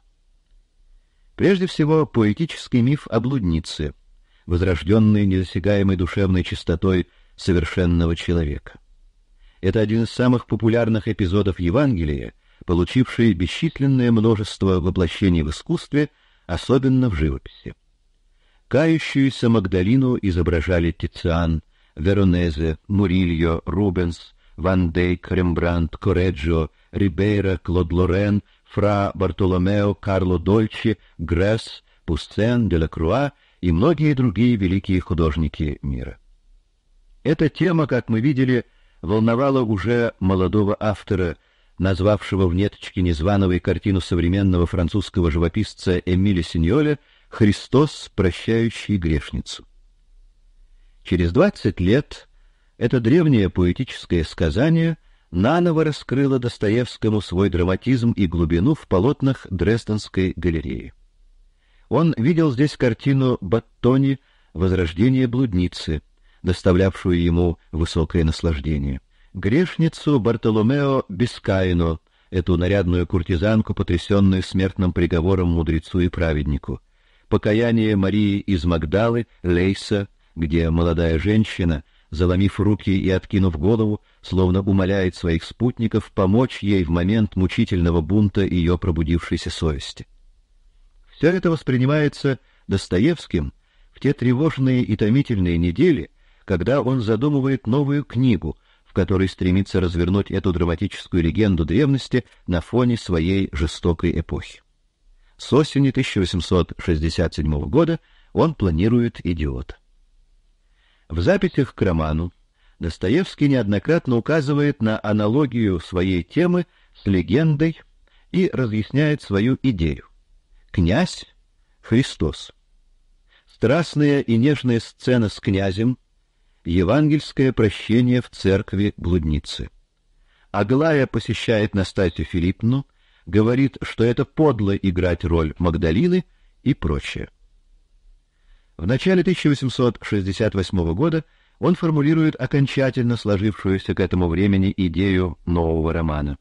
Прежде всего, поэтический миф о блуднице, возрожденный недосягаемой душевной чистотой совершенного человека. Это один из самых популярных эпизодов Евангелия, получивший бесчисленное множество воплощений в искусстве, особенно в живописи. Кающуюся Магдалину изображали Тициан, Веронезе, Мурильо, Рубенс, Ван Дейк, Рембрандт, Кореджо, Рибейра, Клод Лорен, Фра Бартоломео, Карло Дольче, Гресс, Пусцен, Делакруа и многие другие великие художники мира. Эта тема, как мы видели, волновала уже молодого автора, назвавшего в неточке незваного картину современного французского живописца Эмиля Синьоля «Христос, прощающий грешницу». Через двадцать лет это древнее поэтическое сказание наново раскрыло Достоевскому свой драматизм и глубину в полотнах Дрезденской галереи. Он видел здесь картину Баттони «Возрождение блудницы», доставлявшую ему высокое наслаждение. Грешницу Бартоломео Бискайно, эту нарядную куртизанку, потрясенную смертным приговором мудрецу и праведнику. Покаяние Марии из Магдалы, Лейса, где молодая женщина, заломив руки и откинув голову, словно умоляет своих спутников помочь ей в момент мучительного бунта ее пробудившейся совести. Все это воспринимается Достоевским в те тревожные и томительные недели, когда он задумывает новую книгу, в которой стремится развернуть эту драматическую легенду древности на фоне своей жестокой эпохи. С осени 1867 года он планирует «Идиота». В записях к роману Достоевский неоднократно указывает на аналогию своей темы с легендой и разъясняет свою идею. Князь Христос. Страстная и нежная сцена с князем, евангельское прощение в церкви блудницы. Аглая посещает Настасью Филипповну, говорит, что это подло играть роль Магдалины и прочее. В начале 1868 года он формулирует окончательно сложившуюся к этому времени идею нового романа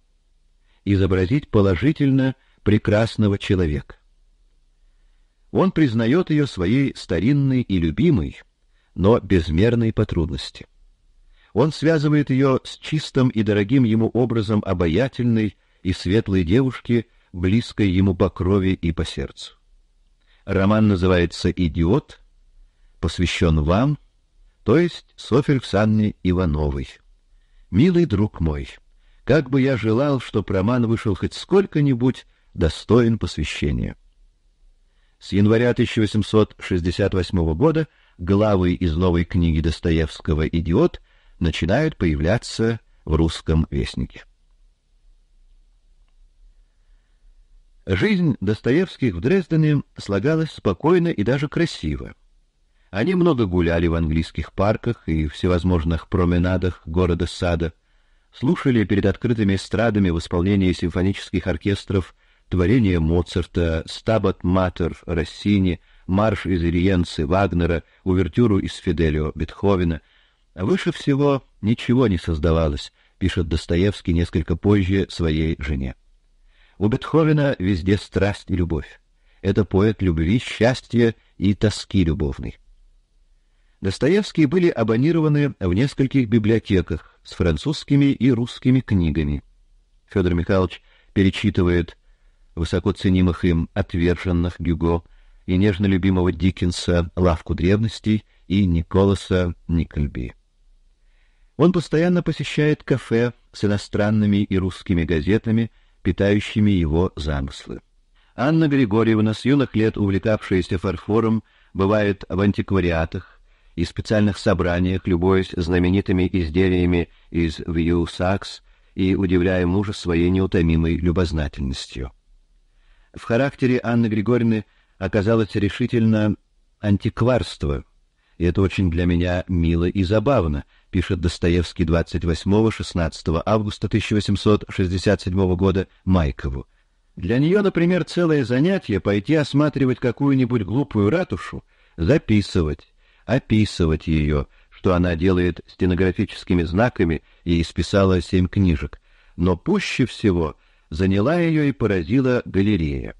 изобразить положительно прекрасного человека. Он признает ее своей старинной и любимой, но безмерной по трудности. Он связывает ее с чистым и дорогим ему образом обаятельной и светлой девушки, близкой ему по крови и по сердцу. Роман называется «Идиот», посвящен вам, то есть Софье Александровне Ивановой. Милый друг мой, как бы я желал, чтоб роман вышел хоть сколько-нибудь достоин посвящения. С января 1868 года главы из новой книги Достоевского «Идиот» начинают появляться в русском вестнике. Жизнь Достоевских в Дрездене слагалась спокойно и даже красиво. Они много гуляли в английских парках и всевозможных променадах города-сада, слушали перед открытыми эстрадами в исполнении симфонических оркестров творения Моцарта, Стабат Матер Россини, марш из Ириенцы Вагнера, увертюру из Фиделио Бетховена. А выше всего ничего не создавалось, пишет Достоевский несколько позже своей жене. У Бетховена везде страсть и любовь. Это поэт любви, счастья и тоски любовной. Достоевские были абонированы в нескольких библиотеках с французскими и русскими книгами. Федор Михайлович перечитывает высоко ценимых им отверженных Гюго и нежно любимого Диккенса «Лавку древностей» и Николаса Никольби. Он постоянно посещает кафе с иностранными и русскими газетами, питающими его замыслы. Анна Григорьевна, с юных лет увлекавшаяся фарфором, бывает в антиквариатах, и специальных собраниях, любуясь знаменитыми изделиями из Вью Сакс и удивляя мужа своей неутомимой любознательностью. В характере Анны Григорьевны оказалось решительно антикварство, и это очень для меня мило и забавно, пишет Достоевский 28-16 августа 1867 года Майкову. Для нее, например, целое занятие пойти осматривать какую-нибудь глупую ратушу, записывать, описывать ее, что она делает стенографическими знаками и исписала семь книжек, но пуще всего заняла ее и поразила галерея.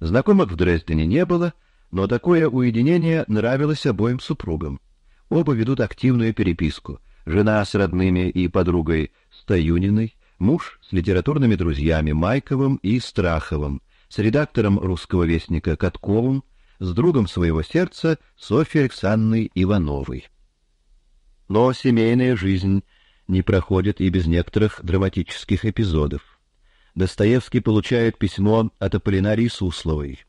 Знакомых в Дрездене не было, но такое уединение нравилось обоим супругам. Оба ведут активную переписку. Жена с родными и подругой Стоюниной, муж с литературными друзьями Майковым и Страховым, с редактором русского вестника Катковым, с другом своего сердца Софьей Александровной Ивановой. Но семейная жизнь не проходит и без некоторых драматических эпизодов. Достоевский получает письмо от Аполлинарии Сусловой.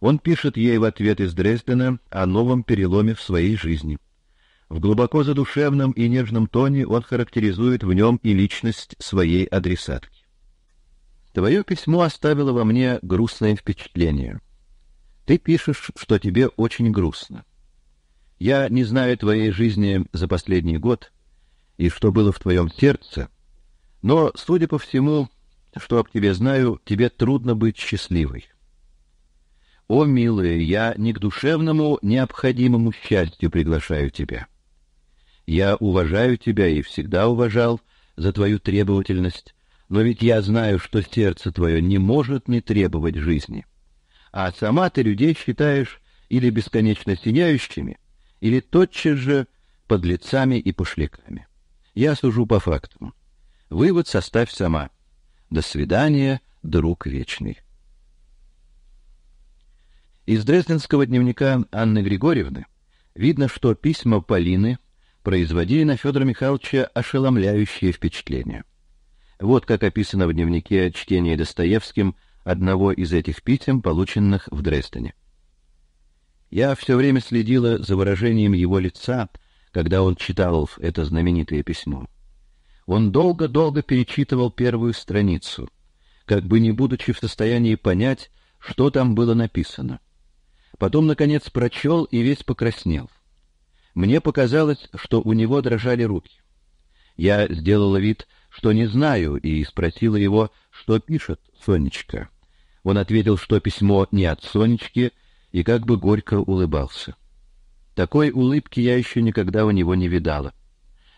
Он пишет ей в ответ из Дрездена о новом переломе в своей жизни. В глубоко задушевном и нежном тоне он характеризует в нем и личность своей адресатки. Твое письмо оставило во мне грустное впечатление. Ты пишешь, что тебе очень грустно. Я не знаю твоей жизни за последний год и что было в твоем сердце, но, судя по всему, что об тебе знаю, тебе трудно быть счастливой. О, милая, я не к душевному необходимому счастью приглашаю тебя. Я уважаю тебя и всегда уважал за твою требовательность, но ведь я знаю, что сердце твое не может не требовать жизни а сама ты людей считаешь или бесконечно синяющими, или тотчас же под лицами и пошляками. Я сужу по фактам. Вывод составь сама. До свидания, друг вечный. Из Дрезденского дневника Анны Григорьевны видно, что письма Полины производили на Федора Михайловича ошеломляющее впечатление. Вот как описано в дневнике чтение Достоевским одного из этих писем, полученных в Дрездене. Я все время следила за выражением его лица, когда он читал это знаменитое письмо. Он долго-долго перечитывал первую страницу, как бы не будучи в состоянии понять, что там было написано. Потом, наконец, прочел и весь покраснел. Мне показалось, что у него дрожали руки. Я сделала вид, что не знаю, и спросила его, что пишет Сонечка. Он ответил, что письмо не от Сонечки, и как бы горько улыбался. Такой улыбки я еще никогда у него не видала.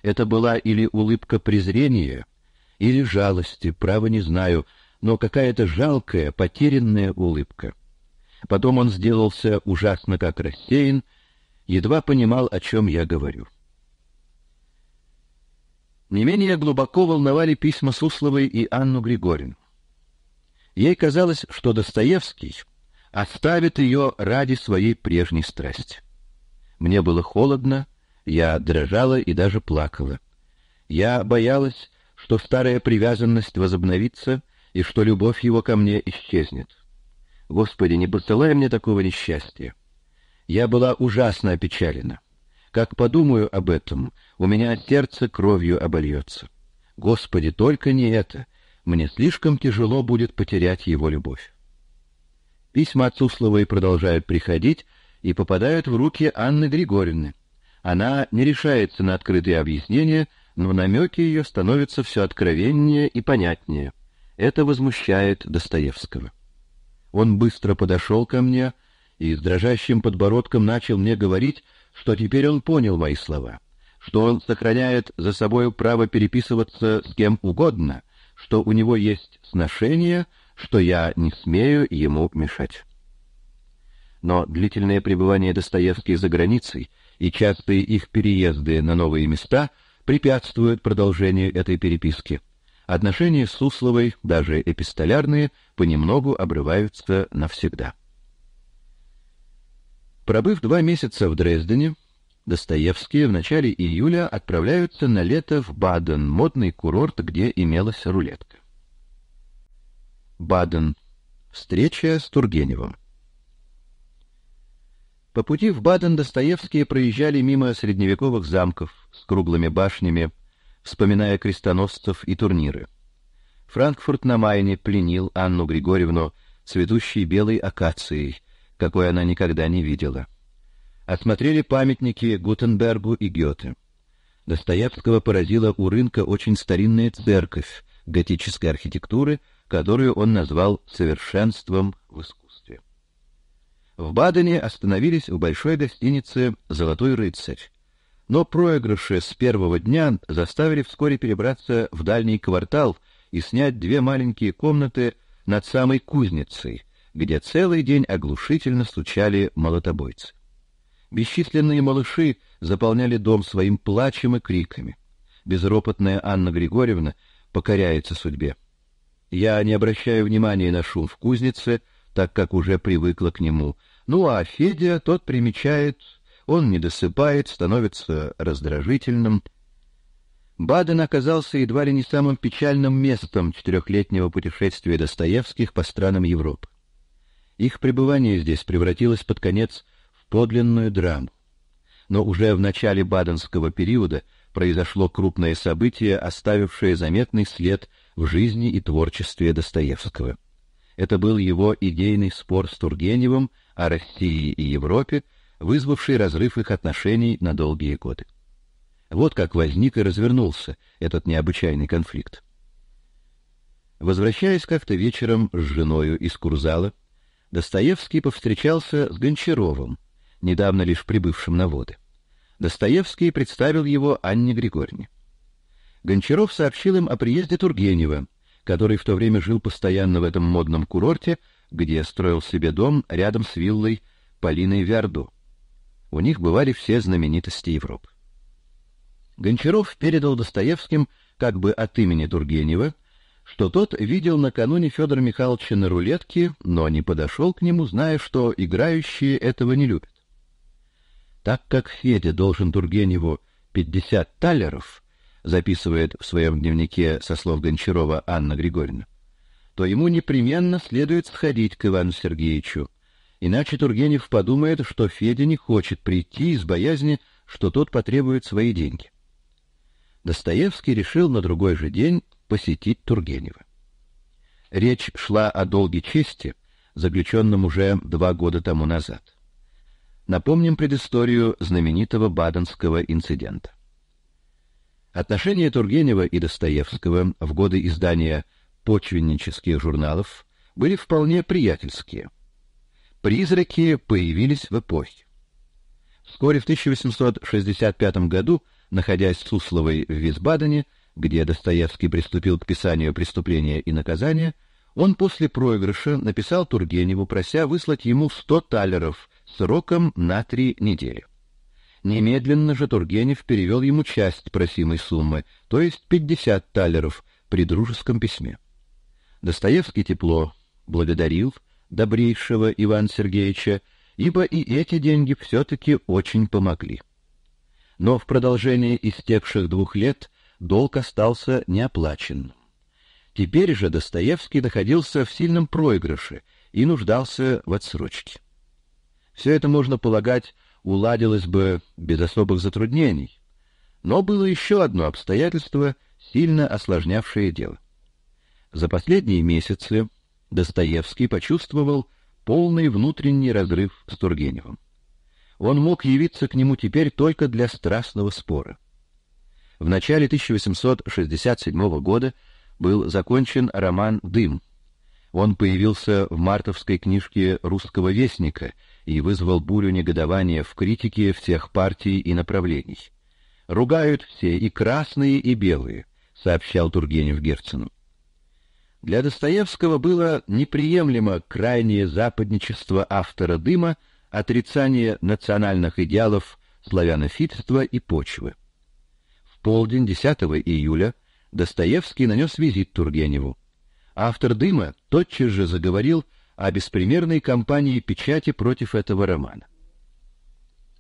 Это была или улыбка презрения, или жалости, право не знаю, но какая-то жалкая, потерянная улыбка. Потом он сделался ужасно как рассеян, едва понимал, о чем я говорю. Не менее глубоко волновали письма Сусловой и Анну Григорину. Ей казалось, что Достоевский оставит ее ради своей прежней страсти. Мне было холодно, я дрожала и даже плакала. Я боялась, что старая привязанность возобновится и что любовь его ко мне исчезнет. Господи, не посылай мне такого несчастья. Я была ужасно опечалена. Как подумаю об этом, у меня сердце кровью обольется. Господи, только не это, мне слишком тяжело будет потерять его любовь. Письма от Сусловой продолжают приходить и попадают в руки Анны Григорьевны. Она не решается на открытые объяснения, но намеки ее становятся все откровеннее и понятнее. Это возмущает Достоевского. Он быстро подошел ко мне и с дрожащим подбородком начал мне говорить, что теперь он понял мои слова, что он сохраняет за собой право переписываться с кем угодно, что у него есть сношение, что я не смею ему мешать. Но длительное пребывание Достоевских за границей и частые их переезды на новые места препятствуют продолжению этой переписки. Отношения с Сусловой, даже эпистолярные, понемногу обрываются навсегда. Пробыв два месяца в Дрездене, Достоевские в начале июля отправляются на лето в Баден, модный курорт, где имелась рулетка. Баден. Встреча с Тургеневым. По пути в Баден Достоевские проезжали мимо средневековых замков с круглыми башнями, вспоминая крестоносцев и турниры. Франкфурт на Майне пленил Анну Григорьевну цветущей белой акацией, какой она никогда не видела осмотрели памятники Гутенбергу и Гёте. Достоевского поразила у рынка очень старинная церковь готической архитектуры, которую он назвал совершенством в искусстве. В Бадене остановились у большой гостиницы Золотой рыцарь. Но проигрыши с первого дня заставили вскоре перебраться в дальний квартал и снять две маленькие комнаты над самой кузницей, где целый день оглушительно стучали молотобойцы. Бесчисленные малыши заполняли дом своим плачем и криками. Безропотная Анна Григорьевна покоряется судьбе. Я не обращаю внимания на шум в кузнице, так как уже привыкла к нему. Ну а Федя тот примечает, он не досыпает, становится раздражительным. Баден оказался едва ли не самым печальным местом четырехлетнего путешествия Достоевских по странам Европы. Их пребывание здесь превратилось под конец подлинную драму. Но уже в начале баденского периода произошло крупное событие, оставившее заметный след в жизни и творчестве Достоевского. Это был его идейный спор с Тургеневым о России и Европе, вызвавший разрыв их отношений на долгие годы. Вот как возник и развернулся этот необычайный конфликт. Возвращаясь как-то вечером с женой из Курзала, Достоевский повстречался с Гончаровым, недавно лишь прибывшим на воды. Достоевский представил его Анне Григорьевне. Гончаров сообщил им о приезде Тургенева, который в то время жил постоянно в этом модном курорте, где строил себе дом рядом с виллой Полины Вярду. У них бывали все знаменитости Европы. Гончаров передал Достоевским как бы от имени Тургенева, что тот видел накануне Федора Михайловича на рулетке, но не подошел к нему, зная, что играющие этого не любят. Так как Федя должен Тургеневу 50 талеров, записывает в своем дневнике со слов Гончарова Анна Григорьевна, то ему непременно следует сходить к Ивану Сергеевичу, иначе Тургенев подумает, что Федя не хочет прийти из боязни, что тот потребует свои деньги. Достоевский решил на другой же день посетить Тургенева. Речь шла о долге чести, заключенном уже два года тому назад. Напомним предысторию знаменитого Баденского инцидента. Отношения Тургенева и Достоевского в годы издания почвеннических журналов были вполне приятельские. Призраки появились в эпохе. Вскоре в 1865 году, находясь с Сусловой в Висбадене, где Достоевский приступил к писанию «Преступления и наказания», он после проигрыша написал Тургеневу, прося выслать ему 100 талеров сроком на три недели. Немедленно же Тургенев перевел ему часть просимой суммы, то есть 50 талеров, при дружеском письме. Достоевский тепло благодарил добрейшего Ивана Сергеевича, ибо и эти деньги все-таки очень помогли. Но в продолжение истекших двух лет долг остался неоплаченным. Теперь же Достоевский находился в сильном проигрыше и нуждался в отсрочке. Все это, можно полагать, уладилось бы без особых затруднений. Но было еще одно обстоятельство, сильно осложнявшее дело. За последние месяцы Достоевский почувствовал полный внутренний разрыв с Тургеневым. Он мог явиться к нему теперь только для страстного спора. В начале 1867 года был закончен роман «Дым». Он появился в мартовской книжке «Русского вестника», и вызвал бурю негодования в критике всех партий и направлений. «Ругают все, и красные, и белые», — сообщал Тургенев Герцену. Для Достоевского было неприемлемо крайнее западничество автора «Дыма», отрицание национальных идеалов славянофитства и почвы. В полдень 10 июля Достоевский нанес визит Тургеневу. Автор «Дыма» тотчас же заговорил о беспримерной кампании печати против этого романа.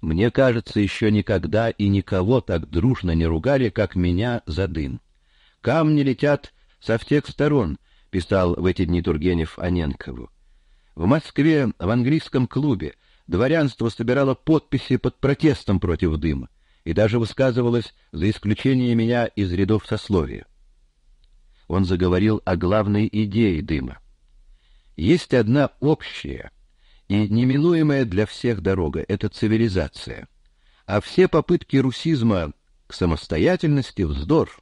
Мне кажется, еще никогда и никого так дружно не ругали, как меня за дым. Камни летят со всех сторон, писал в эти дни Тургенев Аненкову. В Москве, в английском клубе, дворянство собирало подписи под протестом против дыма и даже высказывалось за исключение меня из рядов сословия. Он заговорил о главной идее дыма. Есть одна общая и неминуемая для всех дорога это цивилизация. А все попытки русизма к самостоятельности вздор.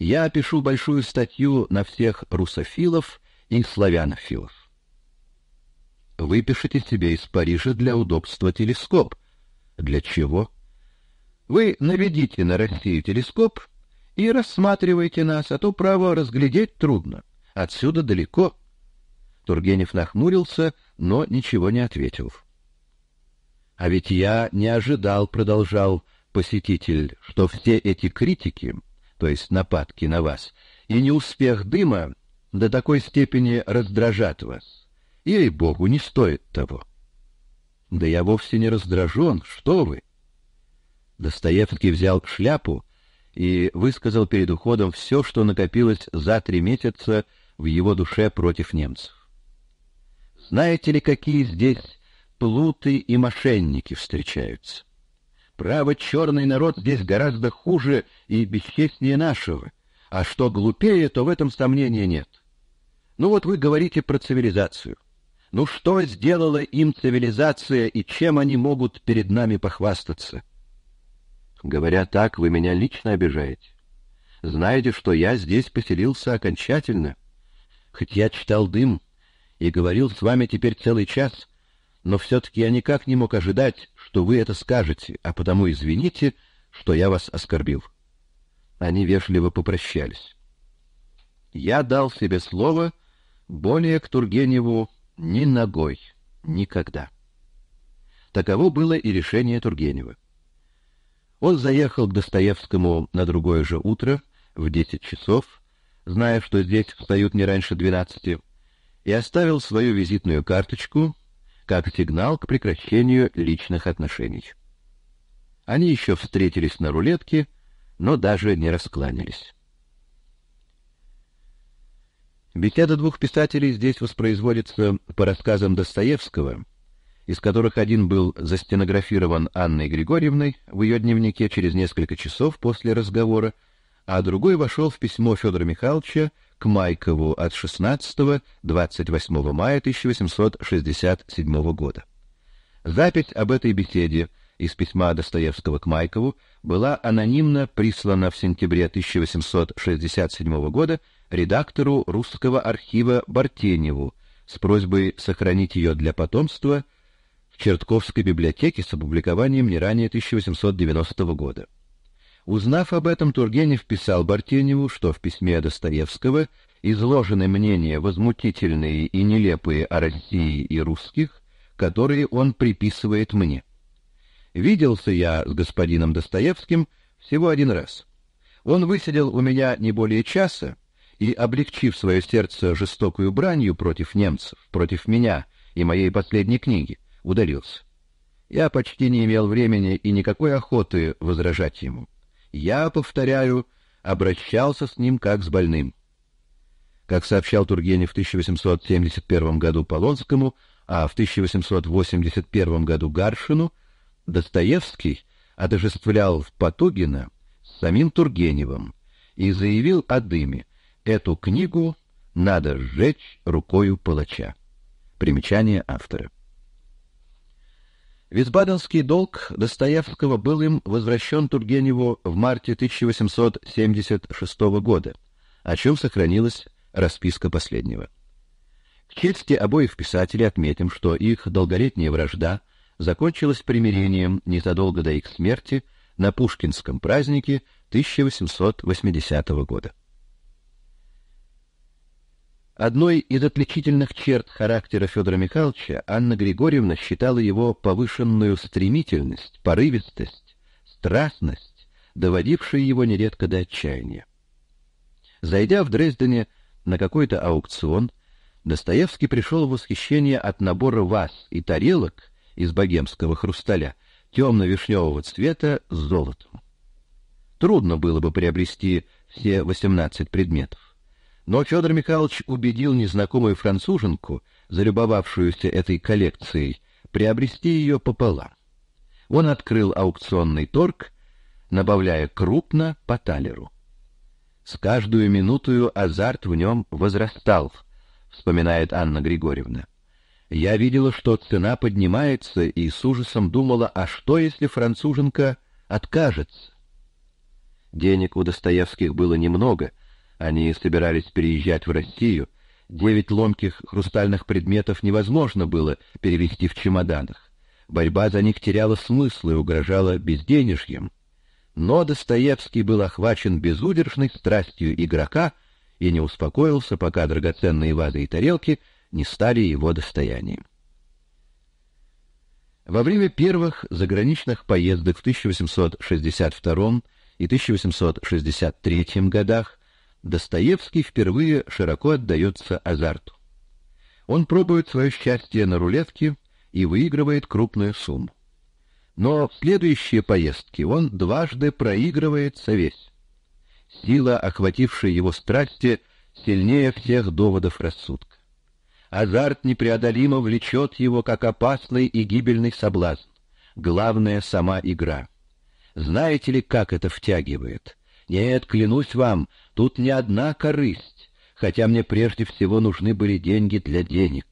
Я опишу большую статью на всех русофилов и славянофилов. Выпишите себе из Парижа для удобства телескоп. Для чего? Вы наведите на Россию телескоп и рассматривайте нас, а то право разглядеть трудно. Отсюда далеко. Тургенев нахмурился, но ничего не ответил. А ведь я не ожидал, продолжал посетитель, что все эти критики, то есть нападки на вас, и неуспех дыма до такой степени раздражат вас. Ей богу, не стоит того. Да я вовсе не раздражен, что вы? Достоевский взял шляпу и высказал перед уходом все, что накопилось за три месяца в его душе против немцев. Знаете ли, какие здесь плуты и мошенники встречаются? Право, черный народ здесь гораздо хуже и бесчестнее нашего. А что глупее, то в этом сомнения нет. Ну вот вы говорите про цивилизацию. Ну что сделала им цивилизация и чем они могут перед нами похвастаться? Говоря так, вы меня лично обижаете. Знаете, что я здесь поселился окончательно. Хоть я читал дым, и говорил с вами теперь целый час, но все-таки я никак не мог ожидать, что вы это скажете, а потому извините, что я вас оскорбил». Они вежливо попрощались. Я дал себе слово более к Тургеневу ни ногой, никогда. Таково было и решение Тургенева. Он заехал к Достоевскому на другое же утро в десять часов, зная, что здесь встают не раньше двенадцати и оставил свою визитную карточку как сигнал к прекращению личных отношений. Они еще встретились на рулетке, но даже не раскланялись. Беседа двух писателей здесь воспроизводится по рассказам Достоевского, из которых один был застенографирован Анной Григорьевной в ее дневнике через несколько часов после разговора, а другой вошел в письмо Федора Михайловича к Майкову от 16-28 мая 1867 года. Запись об этой беседе из письма Достоевского к Майкову была анонимно прислана в сентябре 1867 года редактору русского архива Бартеневу с просьбой сохранить ее для потомства в Чертковской библиотеке с опубликованием не ранее 1890 года. Узнав об этом, Тургенев писал Бартеневу, что в письме Достоевского изложены мнения возмутительные и нелепые о России и русских, которые он приписывает мне. Виделся я с господином Достоевским всего один раз. Он высидел у меня не более часа и, облегчив свое сердце жестокую бранью против немцев, против меня и моей последней книги, удалился. Я почти не имел времени и никакой охоты возражать ему. Я, повторяю, обращался с ним как с больным. Как сообщал Тургенев в 1871 году Полонскому, а в 1881 году Гаршину, Достоевский отожествлял Потугина с самим Тургеневым и заявил о дыме «Эту книгу надо сжечь рукою палача». Примечание автора. Висбаденский долг Достоевского был им возвращен Тургеневу в марте 1876 года, о чем сохранилась расписка последнего. В честь обоих писателей отметим, что их долголетняя вражда закончилась примирением незадолго до их смерти на Пушкинском празднике 1880 года. Одной из отличительных черт характера Федора Михайловича Анна Григорьевна считала его повышенную стремительность, порывистость, страстность, доводившие его нередко до отчаяния. Зайдя в Дрездене на какой-то аукцион, Достоевский пришел в восхищение от набора ваз и тарелок из богемского хрусталя темно-вишневого цвета с золотом. Трудно было бы приобрести все 18 предметов. Но Федор Михайлович убедил незнакомую француженку, залюбовавшуюся этой коллекцией, приобрести ее пополам. Он открыл аукционный торг, набавляя крупно по талеру. С каждую минутою азарт в нем возрастал, вспоминает Анна Григорьевна. Я видела, что цена поднимается, и с ужасом думала, а что, если француженка откажется? Денег у Достоевских было немного — они собирались переезжать в Россию. Девять ломких хрустальных предметов невозможно было перевести в чемоданах. Борьба за них теряла смысл и угрожала безденежьем. Но Достоевский был охвачен безудержной страстью игрока и не успокоился, пока драгоценные вазы и тарелки не стали его достоянием. Во время первых заграничных поездок в 1862 и 1863 годах Достоевский впервые широко отдаётся азарту. Он пробует своё счастье на рулетке и выигрывает крупную сумму. Но в следующие поездки он дважды проигрывается весь. Сила, охватившая его страсти, сильнее всех доводов рассудка. Азарт непреодолимо влечёт его, как опасный и гибельный соблазн. Главное — сама игра. Знаете ли, как это втягивает? Нет, клянусь вам, Тут не одна корысть, хотя мне прежде всего нужны были деньги для денег.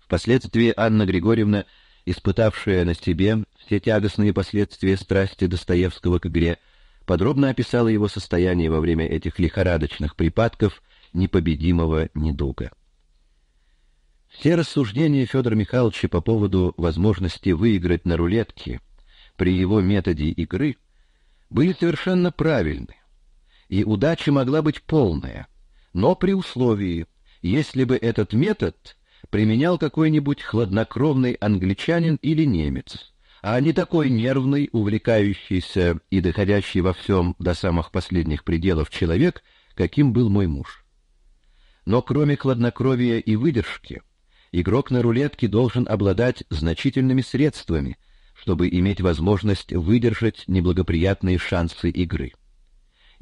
Впоследствии Анна Григорьевна, испытавшая на себе все тягостные последствия страсти Достоевского к игре, подробно описала его состояние во время этих лихорадочных припадков непобедимого недуга. Все рассуждения Федора Михайловича по поводу возможности выиграть на рулетке при его методе игры были совершенно правильны и удача могла быть полная, но при условии, если бы этот метод применял какой-нибудь хладнокровный англичанин или немец, а не такой нервный, увлекающийся и доходящий во всем до самых последних пределов человек, каким был мой муж. Но кроме хладнокровия и выдержки, игрок на рулетке должен обладать значительными средствами, чтобы иметь возможность выдержать неблагоприятные шансы игры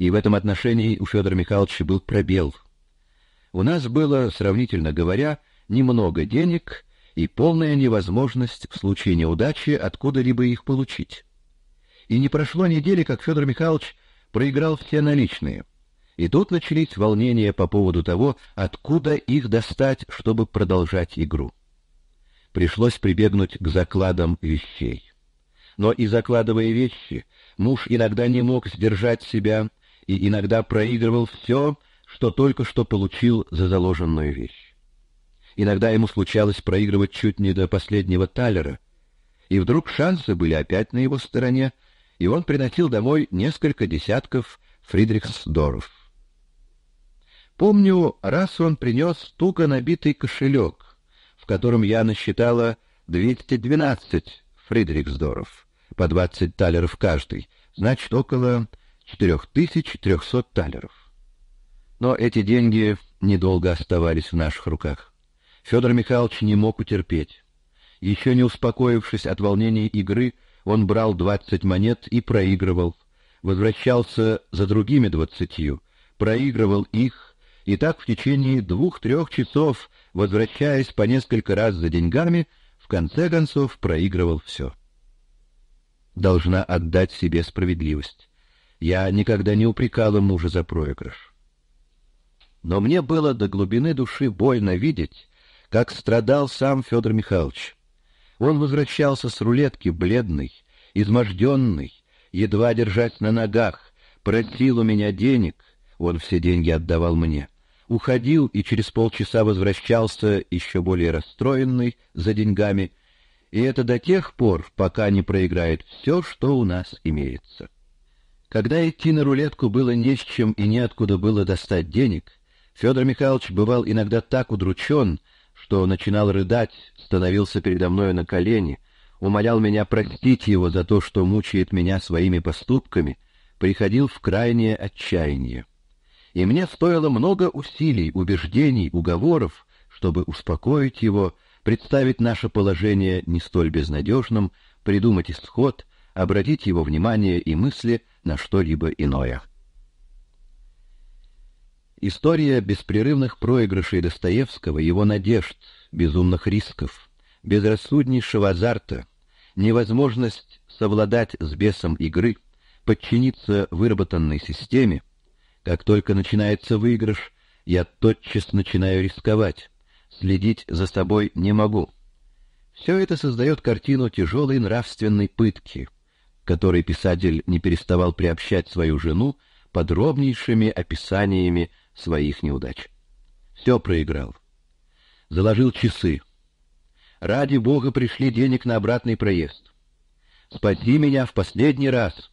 и в этом отношении у Федора Михайловича был пробел. У нас было, сравнительно говоря, немного денег и полная невозможность в случае неудачи откуда-либо их получить. И не прошло недели, как Федор Михайлович проиграл все наличные. И тут начались волнения по поводу того, откуда их достать, чтобы продолжать игру. Пришлось прибегнуть к закладам вещей. Но и закладывая вещи, муж иногда не мог сдержать себя и иногда проигрывал все, что только что получил за заложенную вещь. Иногда ему случалось проигрывать чуть не до последнего талера, и вдруг шансы были опять на его стороне, и он приносил домой несколько десятков фридрихсдоров. Помню, раз он принес туго набитый кошелек, в котором я насчитала 212 фридрихсдоров, по 20 талеров каждый, значит, около 4300 талеров. Но эти деньги недолго оставались в наших руках. Федор Михайлович не мог утерпеть. Еще не успокоившись от волнения игры, он брал двадцать монет и проигрывал. Возвращался за другими двадцатью, проигрывал их, и так в течение двух-трех часов, возвращаясь по несколько раз за деньгами, в конце концов проигрывал все. Должна отдать себе справедливость. Я никогда не упрекала мужа за проигрыш. Но мне было до глубины души больно видеть, как страдал сам Федор Михайлович. Он возвращался с рулетки бледный, изможденный, едва держать на ногах, просил у меня денег, он все деньги отдавал мне. Уходил и через полчаса возвращался еще более расстроенный за деньгами, и это до тех пор, пока не проиграет все, что у нас имеется. Когда идти на рулетку было не с чем и неоткуда было достать денег, Федор Михайлович бывал иногда так удручен, что начинал рыдать, становился передо мною на колени, умолял меня простить его за то, что мучает меня своими поступками, приходил в крайнее отчаяние. И мне стоило много усилий, убеждений, уговоров, чтобы успокоить его, представить наше положение не столь безнадежным, придумать исход — обратить его внимание и мысли на что-либо иное. История беспрерывных проигрышей Достоевского, его надежд, безумных рисков, безрассуднейшего азарта, невозможность совладать с бесом игры, подчиниться выработанной системе, как только начинается выигрыш, я тотчас начинаю рисковать, следить за собой не могу. Все это создает картину тяжелой нравственной пытки — которой писатель не переставал приобщать свою жену подробнейшими описаниями своих неудач. Все проиграл. Заложил часы. Ради бога пришли денег на обратный проезд. Спади меня в последний раз.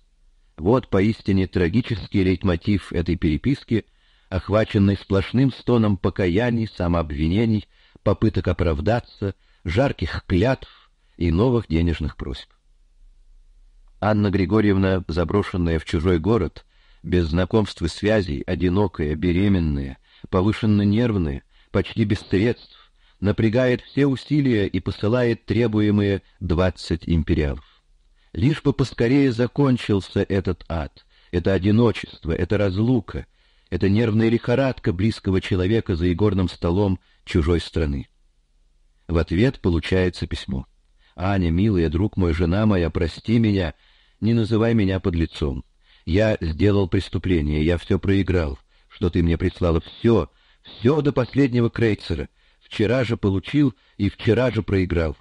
Вот поистине трагический лейтмотив этой переписки, охваченной сплошным стоном покаяний, самообвинений, попыток оправдаться, жарких клятв и новых денежных просьб. Анна Григорьевна, заброшенная в чужой город, без знакомств и связей, одинокая, беременная, повышенно нервная, почти без средств, напрягает все усилия и посылает требуемые двадцать империалов. Лишь бы поскорее закончился этот ад, это одиночество, это разлука, это нервная лихорадка близкого человека за игорным столом чужой страны. В ответ получается письмо. Аня, милая, друг мой, жена моя, прости меня, не называй меня под лицом. Я сделал преступление, я все проиграл, что ты мне прислала, все, все до последнего крейцера. Вчера же получил и вчера же проиграл.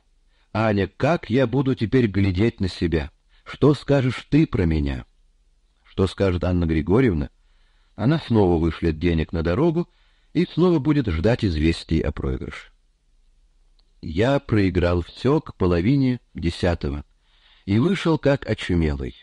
Аня, как я буду теперь глядеть на себя? Что скажешь ты про меня? Что скажет Анна Григорьевна? Она снова вышлет денег на дорогу и снова будет ждать известий о проигрыше. Я проиграл все к половине десятого и вышел как очумелый.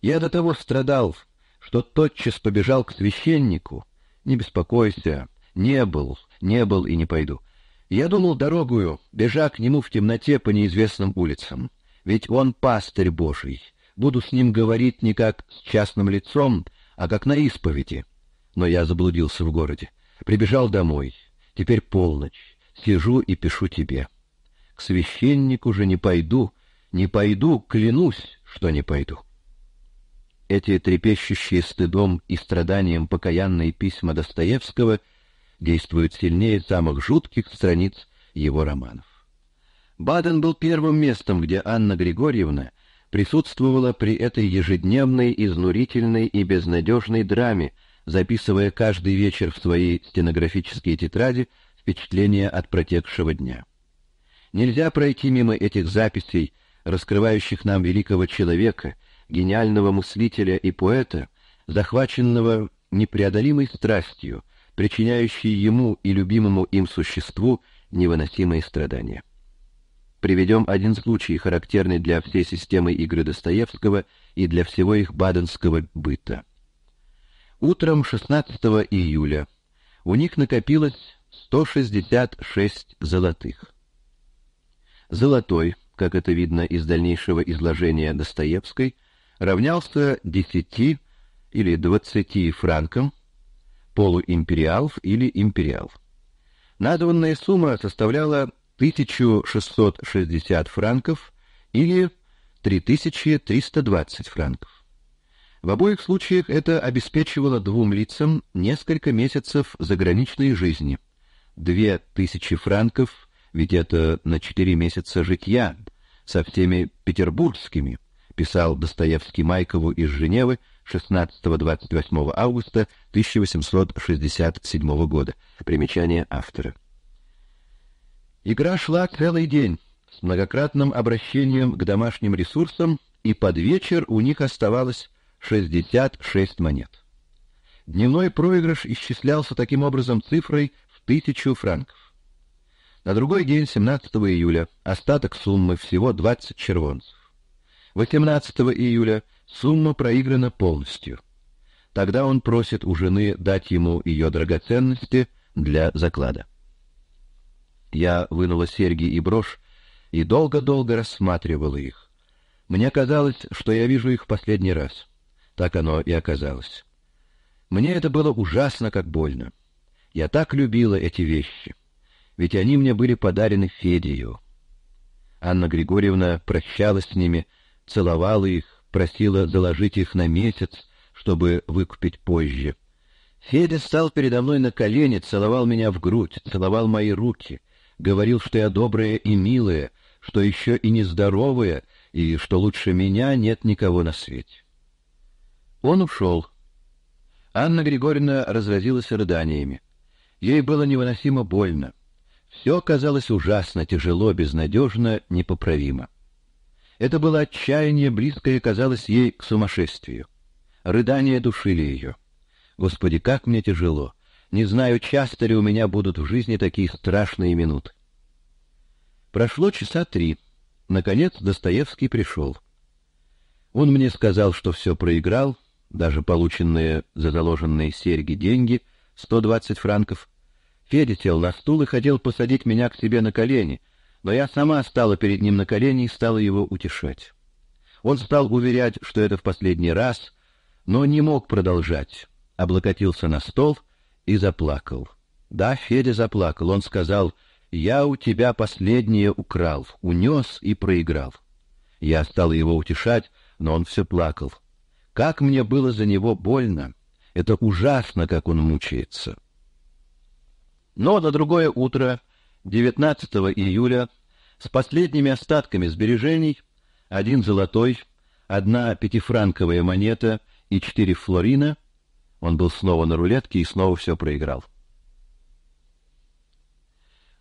Я до того страдал, что тотчас побежал к священнику. Не беспокойся, не был, не был и не пойду. Я думал дорогую, бежа к нему в темноте по неизвестным улицам. Ведь он пастырь Божий. Буду с ним говорить не как с частным лицом, а как на исповеди. Но я заблудился в городе. Прибежал домой. Теперь полночь. Сижу и пишу тебе к священнику же не пойду, не пойду, клянусь, что не пойду. Эти трепещущие стыдом и страданием покаянные письма Достоевского действуют сильнее самых жутких страниц его романов. Баден был первым местом, где Анна Григорьевна присутствовала при этой ежедневной, изнурительной и безнадежной драме, записывая каждый вечер в свои стенографические тетради впечатления от протекшего дня. Нельзя пройти мимо этих записей, раскрывающих нам великого человека, гениального мыслителя и поэта, захваченного непреодолимой страстью, причиняющей ему и любимому им существу невыносимые страдания. Приведем один случай, характерный для всей системы игры Достоевского и для всего их баденского быта. Утром 16 июля у них накопилось 166 золотых золотой, как это видно из дальнейшего изложения Достоевской, равнялся 10 или 20 франкам, полуимпериалов или империалов. Надаванная сумма составляла 1660 франков или 3320 франков. В обоих случаях это обеспечивало двум лицам несколько месяцев заграничной жизни. 2000 франков ведь это на четыре месяца житья со всеми петербургскими, писал Достоевский Майкову из Женевы 16-28 августа 1867 года. Примечание автора. Игра шла целый день с многократным обращением к домашним ресурсам, и под вечер у них оставалось 66 монет. Дневной проигрыш исчислялся таким образом цифрой в тысячу франков. На другой день, 17 июля, остаток суммы всего 20 червонцев. 18 июля сумма проиграна полностью. Тогда он просит у жены дать ему ее драгоценности для заклада. Я вынула серьги и брошь и долго-долго рассматривала их. Мне казалось, что я вижу их в последний раз. Так оно и оказалось. Мне это было ужасно как больно. Я так любила эти вещи ведь они мне были подарены Федею. Анна Григорьевна прощалась с ними, целовала их, просила заложить их на месяц, чтобы выкупить позже. Федя стал передо мной на колени, целовал меня в грудь, целовал мои руки, говорил, что я добрая и милая, что еще и нездоровая, и что лучше меня нет никого на свете. Он ушел. Анна Григорьевна разразилась рыданиями. Ей было невыносимо больно. Все оказалось ужасно тяжело, безнадежно, непоправимо. Это было отчаяние, близкое казалось ей к сумасшествию. Рыдания душили ее. «Господи, как мне тяжело! Не знаю, часто ли у меня будут в жизни такие страшные минуты». Прошло часа три. Наконец Достоевский пришел. Он мне сказал, что все проиграл, даже полученные за заложенные серьги деньги, 120 франков — сел на стул и хотел посадить меня к себе на колени, но я сама стала перед ним на колени и стала его утешать. Он стал уверять, что это в последний раз, но не мог продолжать, облокотился на стол и заплакал. Да, Федя заплакал, он сказал, «Я у тебя последнее украл, унес и проиграл». Я стала его утешать, но он все плакал. Как мне было за него больно! Это ужасно, как он мучается. Но на другое утро, 19 июля, с последними остатками сбережений, один золотой, одна пятифранковая монета и четыре флорина, он был снова на рулетке и снова все проиграл.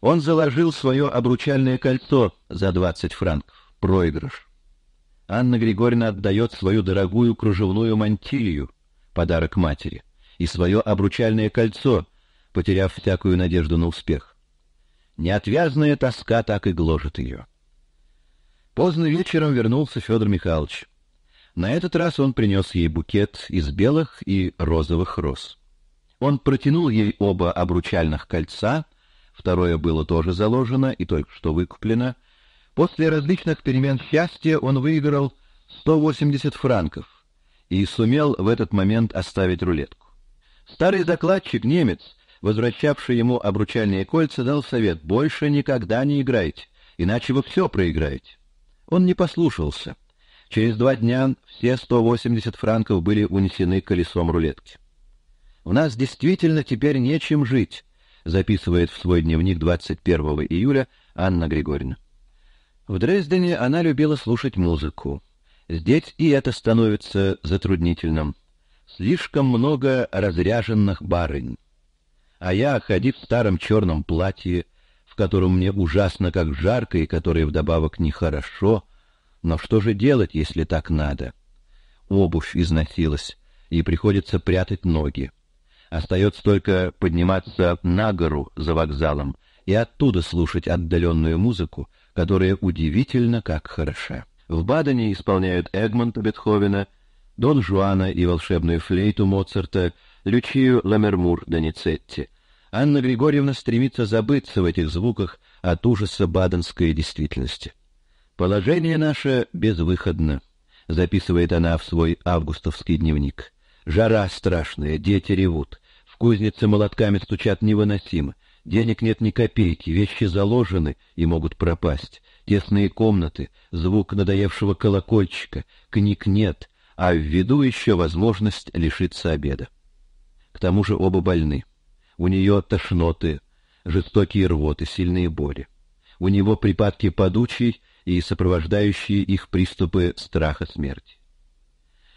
Он заложил свое обручальное кольцо за 20 франков. Проигрыш. Анна Григорьевна отдает свою дорогую кружевную мантилью, подарок матери, и свое обручальное кольцо, потеряв всякую надежду на успех. Неотвязная тоска так и гложет ее. Поздно вечером вернулся Федор Михайлович. На этот раз он принес ей букет из белых и розовых роз. Он протянул ей оба обручальных кольца, второе было тоже заложено и только что выкуплено. После различных перемен счастья он выиграл 180 франков и сумел в этот момент оставить рулетку. Старый закладчик, немец, возвращавший ему обручальные кольца, дал совет: больше никогда не играйте, иначе вы все проиграете. Он не послушался. Через два дня все 180 франков были унесены колесом рулетки. У нас действительно теперь нечем жить, записывает в свой дневник 21 июля Анна Григорьевна. В Дрездене она любила слушать музыку. Здесь и это становится затруднительным. Слишком много разряженных барынь а я ходить в старом черном платье, в котором мне ужасно как жарко и которое вдобавок нехорошо. Но что же делать, если так надо? Обувь износилась, и приходится прятать ноги. Остается только подниматься на гору за вокзалом и оттуда слушать отдаленную музыку, которая удивительно как хороша. В Бадене исполняют Эгмонта Бетховена, Дон Жуана и волшебную флейту Моцарта, Лючию Ламермур Доницетти, Анна Григорьевна стремится забыться в этих звуках от ужаса баденской действительности. Положение наше безвыходно, записывает она в свой августовский дневник. Жара страшная, дети ревут, в кузнице молотками стучат невыносимо. Денег нет ни копейки, вещи заложены и могут пропасть. Тесные комнаты, звук надоевшего колокольчика, книг нет, а в виду еще возможность лишиться обеда. К тому же оба больны. У нее тошноты, жестокие рвоты, сильные боли. У него припадки подучий и сопровождающие их приступы страха смерти.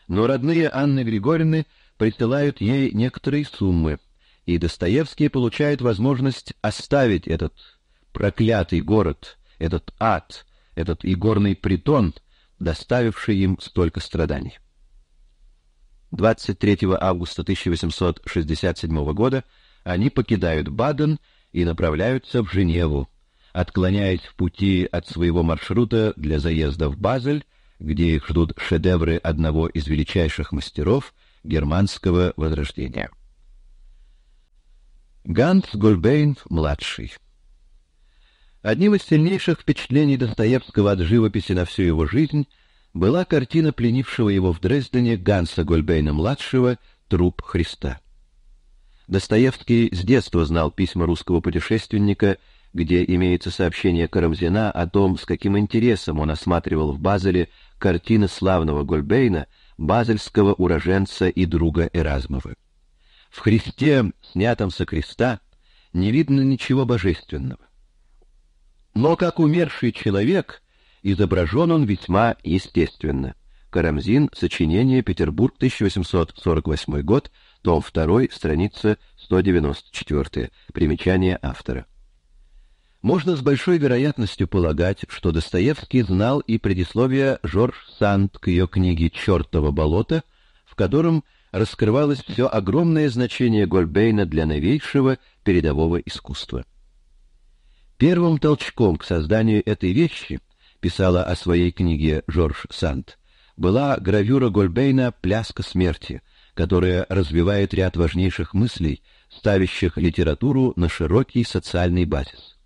Но родные Анны Григорьевны присылают ей некоторые суммы, и Достоевский получает возможность оставить этот проклятый город, этот ад, этот игорный притон, доставивший им столько страданий. 23 августа 1867 года они покидают Баден и направляются в Женеву, отклоняясь в пути от своего маршрута для заезда в Базель, где их ждут шедевры одного из величайших мастеров германского возрождения. Ганс Гольбейн младший. Одним из сильнейших впечатлений Достоевского от живописи на всю его жизнь была картина пленившего его в Дрездене Ганса Гольбейна младшего Труп Христа. Достоевский с детства знал письма русского путешественника, где имеется сообщение Карамзина о том, с каким интересом он осматривал в Базеле картины славного Гольбейна, базельского уроженца и друга Эразмова. В Христе, снятом со креста, не видно ничего божественного. Но как умерший человек изображен он весьма естественно. Карамзин, сочинение, Петербург, 1848 год, том 2, страница 194, примечание автора. Можно с большой вероятностью полагать, что Достоевский знал и предисловие Жорж Санд к ее книге «Чертово болото», в котором раскрывалось все огромное значение Гольбейна для новейшего передового искусства. Первым толчком к созданию этой вещи, писала о своей книге Жорж Санд, была гравюра Гольбейна «Пляска смерти», которая развивает ряд важнейших мыслей, ставящих литературу на широкий социальный базис.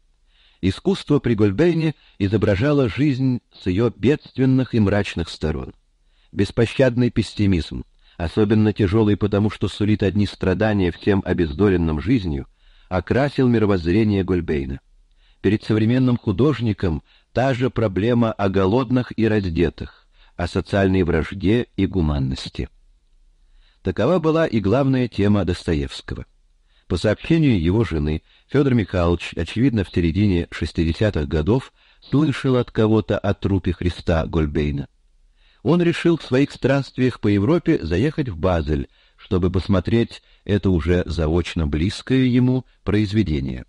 Искусство при Гольбейне изображало жизнь с ее бедственных и мрачных сторон. Беспощадный пессимизм, особенно тяжелый потому, что сулит одни страдания всем обездоленным жизнью, окрасил мировоззрение Гольбейна. Перед современным художником та же проблема о голодных и раздетых, о социальной вражде и гуманности. Такова была и главная тема Достоевского. По сообщению его жены, Федор Михайлович, очевидно, в середине 60-х годов слышал от кого-то о трупе Христа Гольбейна. Он решил в своих странствиях по Европе заехать в Базель, чтобы посмотреть это уже заочно близкое ему произведение.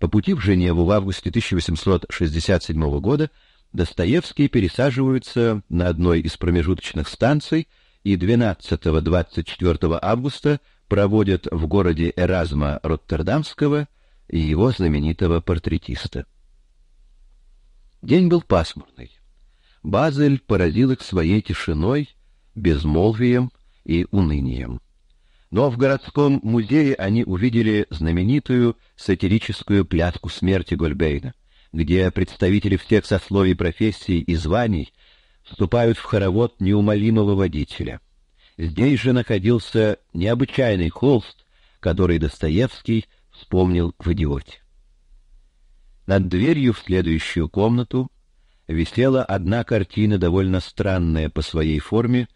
По пути в Женеву в августе 1867 года Достоевский пересаживается на одной из промежуточных станций и 12-24 августа проводят в городе Эразма Роттердамского и его знаменитого портретиста. День был пасмурный. Базель поразил их своей тишиной, безмолвием и унынием. Но в городском музее они увидели знаменитую сатирическую плятку смерти Гольбейна, где представители всех сословий профессий и званий вступают в хоровод неумолимого водителя. Здесь же находился необычайный холст, который Достоевский вспомнил в «Идиоте». Над дверью в следующую комнату висела одна картина, довольно странная по своей форме,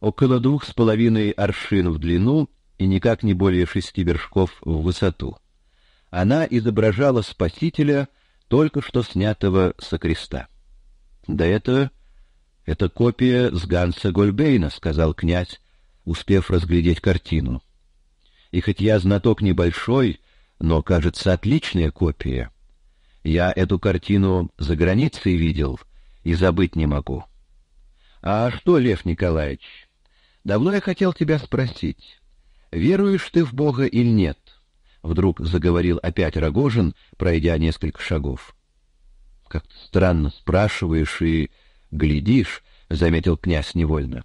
около двух с половиной аршин в длину и никак не более шести вершков в высоту. Она изображала Спасителя, только что снятого со креста. До этого это копия с Ганса Гольбейна, сказал князь, успев разглядеть картину. И хоть я знаток небольшой, но, кажется, отличная копия. Я эту картину за границей видел и забыть не могу. А что, Лев Николаевич, давно я хотел тебя спросить, веруешь ты в Бога или нет? Вдруг заговорил опять Рогожин, пройдя несколько шагов. Как странно спрашиваешь и Глядишь, — заметил князь невольно.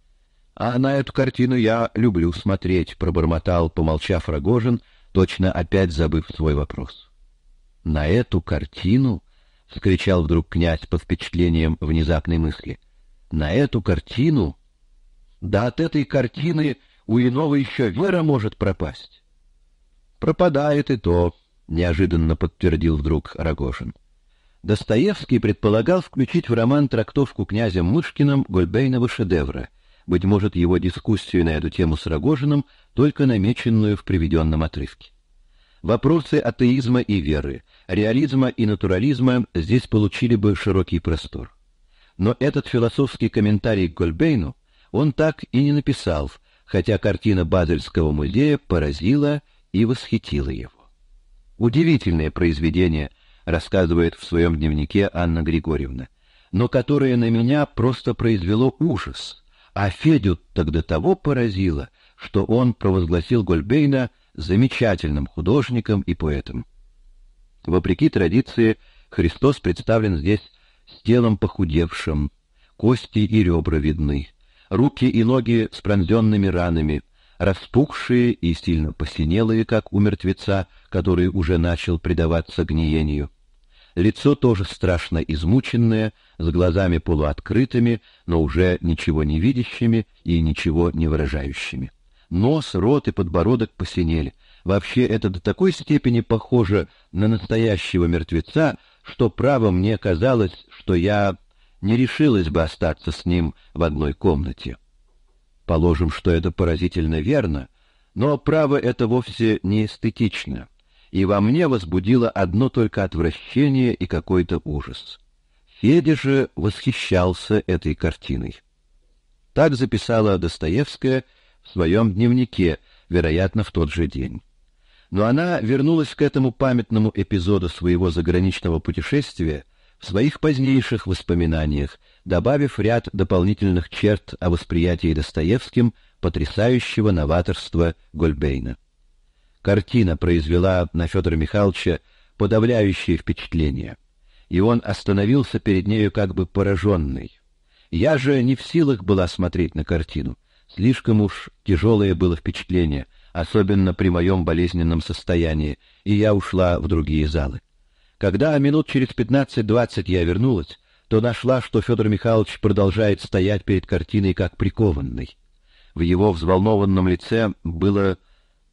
— А на эту картину я люблю смотреть, — пробормотал, помолчав Рогожин, точно опять забыв свой вопрос. — На эту картину? — вскричал вдруг князь под впечатлением внезапной мысли. — На эту картину? Да от этой картины у иного еще вера может пропасть. — Пропадает и то, — неожиданно подтвердил вдруг Рогожин. Достоевский предполагал включить в роман трактовку князем Мышкиным Гольбейнова шедевра, быть может, его дискуссию на эту тему с Рогожиным, только намеченную в приведенном отрывке. Вопросы атеизма и веры, реализма и натурализма здесь получили бы широкий простор. Но этот философский комментарий к Гольбейну он так и не написал, хотя картина Базельского музея поразила и восхитила его. Удивительное произведение – рассказывает в своем дневнике Анна Григорьевна, но которое на меня просто произвело ужас, а Федю тогда того поразило, что он провозгласил Гольбейна замечательным художником и поэтом. Вопреки традиции, Христос представлен здесь с телом похудевшим, кости и ребра видны, руки и ноги с пронзенными ранами, распухшие и сильно посинелые, как у мертвеца, который уже начал предаваться гниению. Лицо тоже страшно измученное, с глазами полуоткрытыми, но уже ничего не видящими и ничего не выражающими. Нос, рот и подбородок посинели. Вообще это до такой степени похоже на настоящего мертвеца, что право мне казалось, что я не решилась бы остаться с ним в одной комнате. Положим, что это поразительно верно, но право это вовсе не эстетично и во мне возбудило одно только отвращение и какой-то ужас. Федя же восхищался этой картиной. Так записала Достоевская в своем дневнике, вероятно, в тот же день. Но она вернулась к этому памятному эпизоду своего заграничного путешествия в своих позднейших воспоминаниях, добавив ряд дополнительных черт о восприятии Достоевским потрясающего новаторства Гольбейна. Картина произвела на Федора Михайловича подавляющее впечатление, и он остановился перед нею как бы пораженный. Я же не в силах была смотреть на картину, слишком уж тяжелое было впечатление, особенно при моем болезненном состоянии, и я ушла в другие залы. Когда минут через пятнадцать-двадцать я вернулась, то нашла, что Федор Михайлович продолжает стоять перед картиной как прикованный. В его взволнованном лице было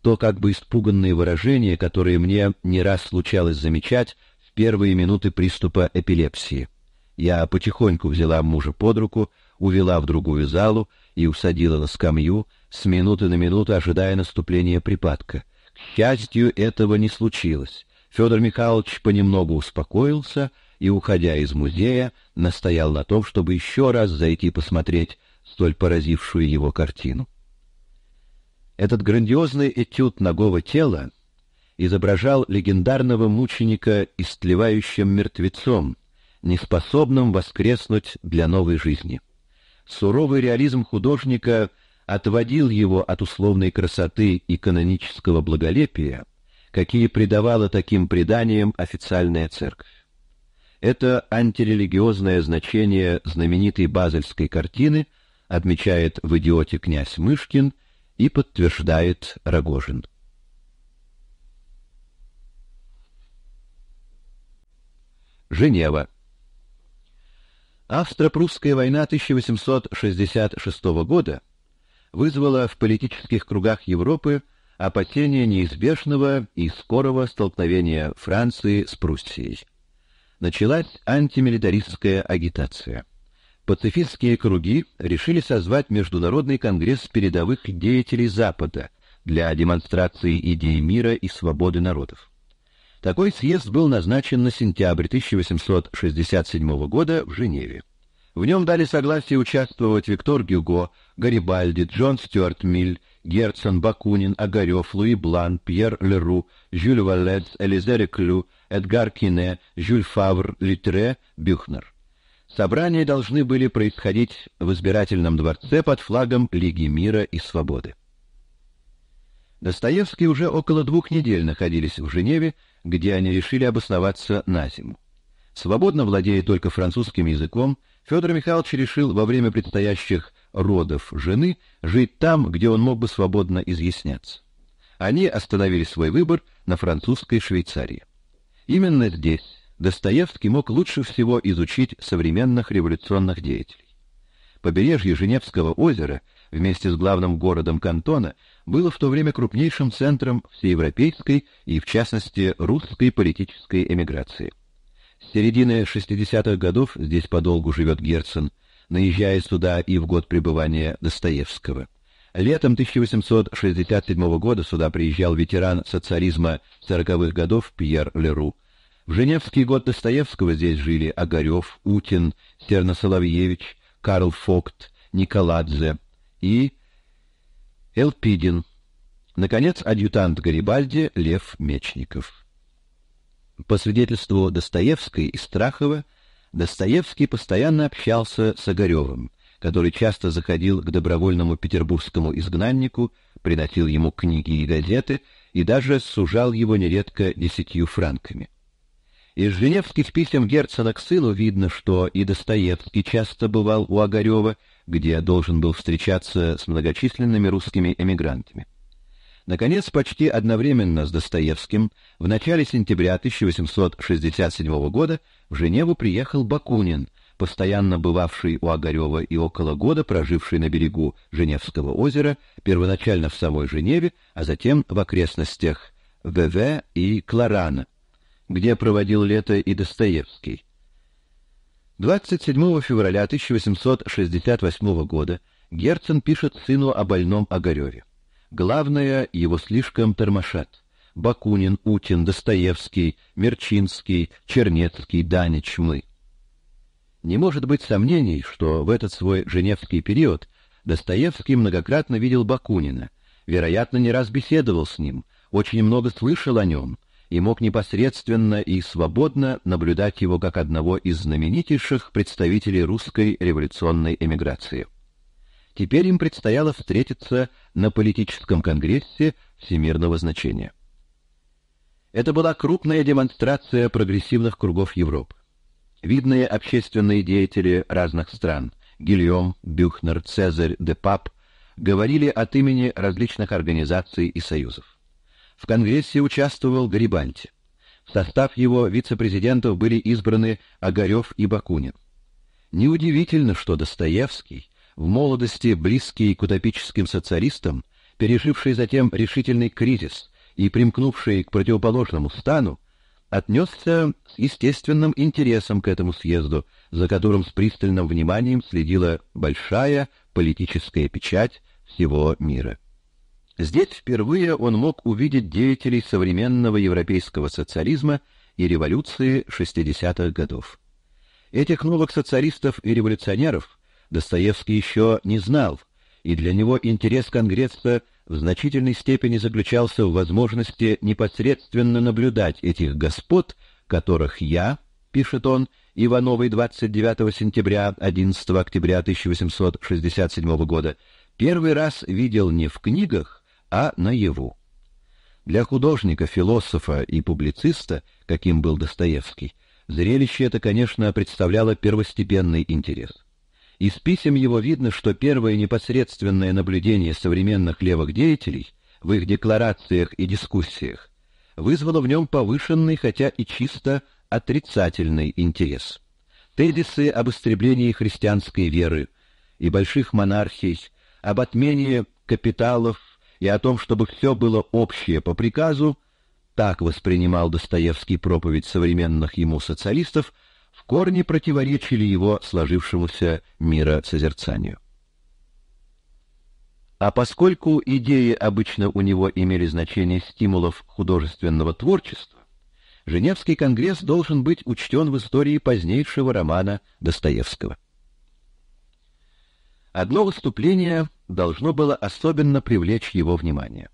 то как бы испуганные выражения, которые мне не раз случалось замечать в первые минуты приступа эпилепсии. Я потихоньку взяла мужа под руку, увела в другую залу и усадила на скамью, с минуты на минуту ожидая наступления припадка. К счастью, этого не случилось. Федор Михайлович понемногу успокоился и, уходя из музея, настоял на том, чтобы еще раз зайти посмотреть столь поразившую его картину. Этот грандиозный этюд ногого тела изображал легендарного мученика истлевающим мертвецом, неспособным воскреснуть для новой жизни. Суровый реализм художника отводил его от условной красоты и канонического благолепия, какие придавала таким преданиям официальная церковь. Это антирелигиозное значение знаменитой базельской картины отмечает в идиоте князь Мышкин – и подтверждает Рогожин. Женева. Австро-прусская война 1866 года вызвала в политических кругах Европы опасения неизбежного и скорого столкновения Франции с Пруссией. Началась антимилитаристская агитация пацифистские круги решили созвать Международный конгресс передовых деятелей Запада для демонстрации идей мира и свободы народов. Такой съезд был назначен на сентябрь 1867 года в Женеве. В нем дали согласие участвовать Виктор Гюго, Гарибальди, Джон Стюарт Миль, Герцен, Бакунин, Огарев, Луи Блан, Пьер Леру, Жюль Валет, Элизере Клю, Эдгар Кине, Жюль Фавр, Литре, Бюхнер. Собрания должны были происходить в избирательном дворце под флагом Лиги мира и свободы. Достоевский уже около двух недель находились в Женеве, где они решили обосноваться на зиму. Свободно владея только французским языком, Федор Михайлович решил во время предстоящих родов жены жить там, где он мог бы свободно изъясняться. Они остановили свой выбор на французской Швейцарии. Именно здесь, Достоевский мог лучше всего изучить современных революционных деятелей. Побережье Женевского озера вместе с главным городом кантона было в то время крупнейшим центром всеевропейской и, в частности, русской политической эмиграции. С середины 60-х годов здесь подолгу живет Герцен, наезжая сюда и в год пребывания Достоевского. Летом 1867 года сюда приезжал ветеран социализма 40-х годов Пьер Леру, в Женевский год Достоевского здесь жили Огарев, Утин, серно Карл Фокт, Николадзе и Элпидин. Наконец, адъютант Гарибальди Лев Мечников. По свидетельству Достоевской и Страхова, Достоевский постоянно общался с Огаревым, который часто заходил к добровольному петербургскому изгнаннику, приносил ему книги и газеты и даже сужал его нередко десятью франками. Из женевских писем герцога к сыну видно, что и Достоевский часто бывал у Огарева, где должен был встречаться с многочисленными русскими эмигрантами. Наконец, почти одновременно с Достоевским, в начале сентября 1867 года в Женеву приехал Бакунин, постоянно бывавший у Огарева и около года проживший на берегу Женевского озера, первоначально в самой Женеве, а затем в окрестностях ВВ и Кларана – где проводил лето и Достоевский. 27 февраля 1868 года Герцен пишет сыну о больном Огареве. Главное, его слишком тормошат. Бакунин, Утин, Достоевский, Мерчинский, Чернецкий, Данич, мы. Не может быть сомнений, что в этот свой женевский период Достоевский многократно видел Бакунина, вероятно, не раз беседовал с ним, очень много слышал о нем, и мог непосредственно и свободно наблюдать его как одного из знаменитейших представителей русской революционной эмиграции. Теперь им предстояло встретиться на политическом конгрессе всемирного значения. Это была крупная демонстрация прогрессивных кругов Европы. Видные общественные деятели разных стран – Гильем, Бюхнер, Цезарь, Депап – говорили от имени различных организаций и союзов. В Конгрессе участвовал Гарибанти. В состав его вице-президентов были избраны Огарев и Бакунин. Неудивительно, что Достоевский, в молодости близкий к утопическим социалистам, переживший затем решительный кризис и примкнувший к противоположному стану, отнесся с естественным интересом к этому съезду, за которым с пристальным вниманием следила большая политическая печать всего мира. Здесь впервые он мог увидеть деятелей современного европейского социализма и революции 60-х годов. Этих новых социалистов и революционеров Достоевский еще не знал, и для него интерес Конгресса в значительной степени заключался в возможности непосредственно наблюдать этих господ, которых я, пишет он, Ивановой 29 сентября 11 октября 1867 года, первый раз видел не в книгах, а наяву. Для художника, философа и публициста, каким был Достоевский, зрелище это, конечно, представляло первостепенный интерес. Из писем его видно, что первое непосредственное наблюдение современных левых деятелей в их декларациях и дискуссиях вызвало в нем повышенный, хотя и чисто отрицательный интерес. Тезисы об истреблении христианской веры и больших монархий, об отмене капиталов и о том, чтобы все было общее по приказу, так воспринимал Достоевский проповедь современных ему социалистов, в корне противоречили его сложившемуся миросозерцанию. А поскольку идеи обычно у него имели значение стимулов художественного творчества, Женевский конгресс должен быть учтен в истории позднейшего романа Достоевского. Одно выступление должно было особенно привлечь его внимание.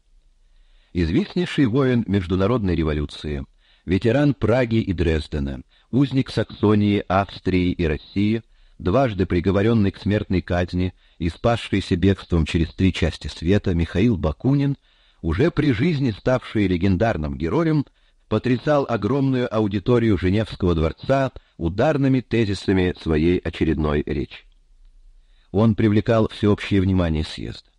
Известнейший воин международной революции, ветеран Праги и Дрездена, узник Саксонии, Австрии и России, дважды приговоренный к смертной казни и спасшийся бегством через три части света Михаил Бакунин, уже при жизни ставший легендарным героем, потрясал огромную аудиторию Женевского дворца ударными тезисами своей очередной речи он привлекал всеобщее внимание съезда.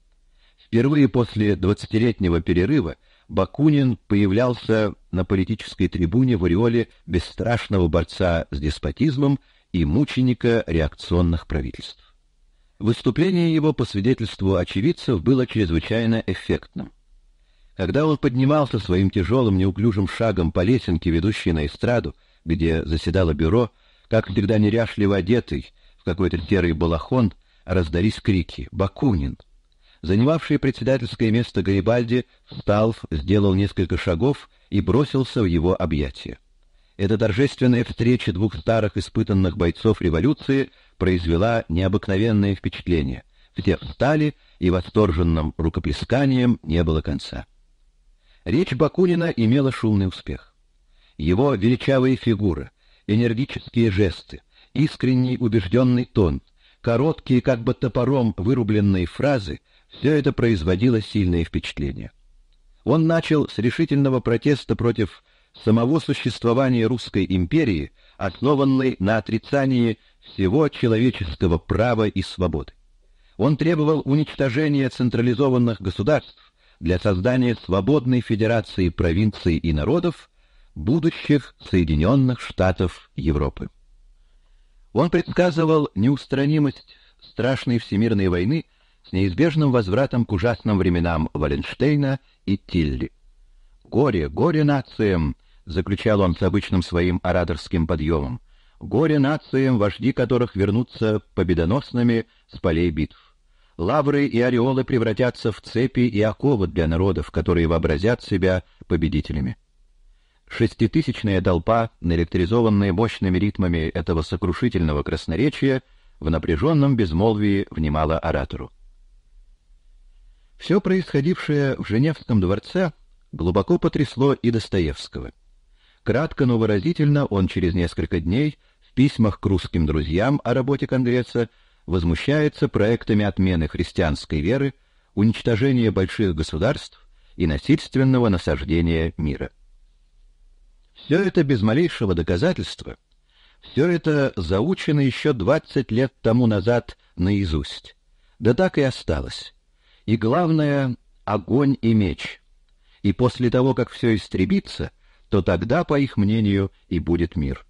Впервые после двадцатилетнего перерыва Бакунин появлялся на политической трибуне в ореоле бесстрашного борца с деспотизмом и мученика реакционных правительств. Выступление его, по свидетельству очевидцев, было чрезвычайно эффектным. Когда он поднимался своим тяжелым неуклюжим шагом по лесенке, ведущей на эстраду, где заседало бюро, как всегда неряшливо одетый, в какой-то серый балахон, раздались крики «Бакунин!». занявший председательское место Гарибальди встал, сделал несколько шагов и бросился в его объятия. Эта торжественная встреча двух старых испытанных бойцов революции произвела необыкновенное впечатление. Все встали, и восторженным рукоплесканием не было конца. Речь Бакунина имела шумный успех. Его величавые фигуры, энергические жесты, искренний убежденный тон — короткие, как бы топором вырубленные фразы, все это производило сильное впечатление. Он начал с решительного протеста против самого существования Русской империи, основанной на отрицании всего человеческого права и свободы. Он требовал уничтожения централизованных государств для создания свободной федерации провинций и народов, будущих Соединенных Штатов Европы. Он предсказывал неустранимость страшной всемирной войны с неизбежным возвратом к ужасным временам Валенштейна и Тилли. «Горе, горе нациям!» — заключал он с обычным своим ораторским подъемом. «Горе нациям, вожди которых вернутся победоносными с полей битв. Лавры и ореолы превратятся в цепи и оковы для народов, которые вообразят себя победителями» шеститысячная толпа, наэлектризованная мощными ритмами этого сокрушительного красноречия, в напряженном безмолвии внимала оратору. Все происходившее в Женевском дворце глубоко потрясло и Достоевского. Кратко, но выразительно он через несколько дней в письмах к русским друзьям о работе Конгресса возмущается проектами отмены христианской веры, уничтожения больших государств и насильственного насаждения мира. Все это без малейшего доказательства. Все это заучено еще двадцать лет тому назад наизусть. Да так и осталось. И главное — огонь и меч. И после того, как все истребится, то тогда, по их мнению, и будет мир.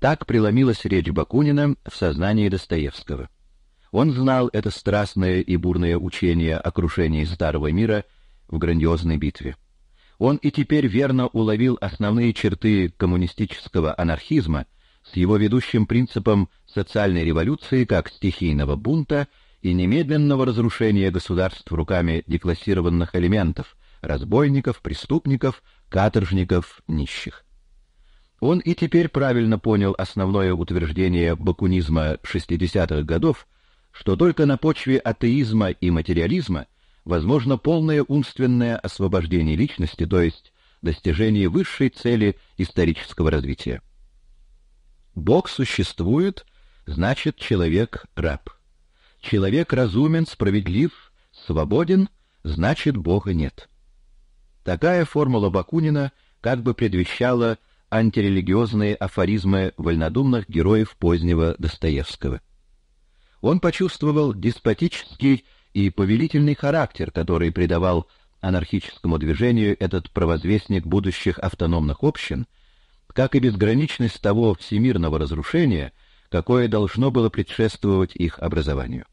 Так преломилась речь Бакунина в сознании Достоевского. Он знал это страстное и бурное учение о крушении старого мира в грандиозной битве он и теперь верно уловил основные черты коммунистического анархизма с его ведущим принципом социальной революции как стихийного бунта и немедленного разрушения государств руками деклассированных элементов, разбойников, преступников, каторжников, нищих. Он и теперь правильно понял основное утверждение бакунизма 60-х годов, что только на почве атеизма и материализма – возможно полное умственное освобождение личности, то есть достижение высшей цели исторического развития. Бог существует, значит человек раб. Человек разумен, справедлив, свободен, значит Бога нет. Такая формула Бакунина как бы предвещала антирелигиозные афоризмы вольнодумных героев позднего Достоевского. Он почувствовал деспотический и повелительный характер, который придавал анархическому движению этот провозвестник будущих автономных общин, как и безграничность того всемирного разрушения, какое должно было предшествовать их образованию.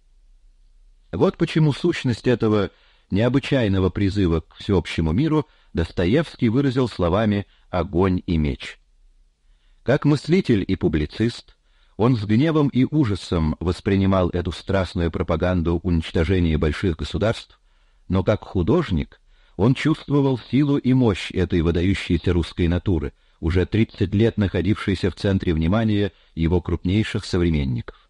Вот почему сущность этого необычайного призыва к всеобщему миру Достоевский выразил словами огонь и меч. Как мыслитель и публицист, он с гневом и ужасом воспринимал эту страстную пропаганду уничтожения больших государств, но как художник он чувствовал силу и мощь этой выдающейся русской натуры, уже 30 лет находившейся в центре внимания его крупнейших современников.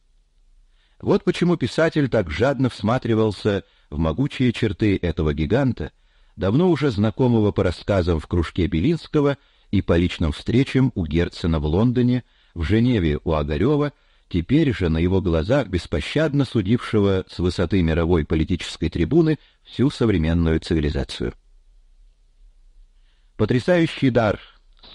Вот почему писатель так жадно всматривался в могучие черты этого гиганта, давно уже знакомого по рассказам в кружке Белинского и по личным встречам у Герцена в Лондоне в Женеве у Огарева, теперь же на его глазах беспощадно судившего с высоты мировой политической трибуны всю современную цивилизацию. Потрясающий дар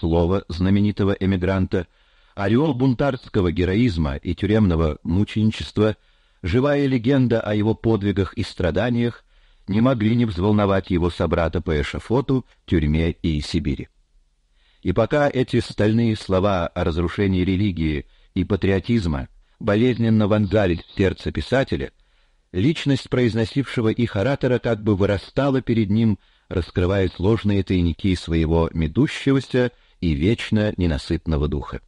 слова знаменитого эмигранта, орел бунтарского героизма и тюремного мученичества, живая легенда о его подвигах и страданиях не могли не взволновать его собрата по эшафоту, тюрьме и Сибири. И пока эти стальные слова о разрушении религии и патриотизма болезненно вонзались в сердце писателя, личность произносившего их оратора как бы вырастала перед ним, раскрывая сложные тайники своего медущегося и вечно ненасытного духа.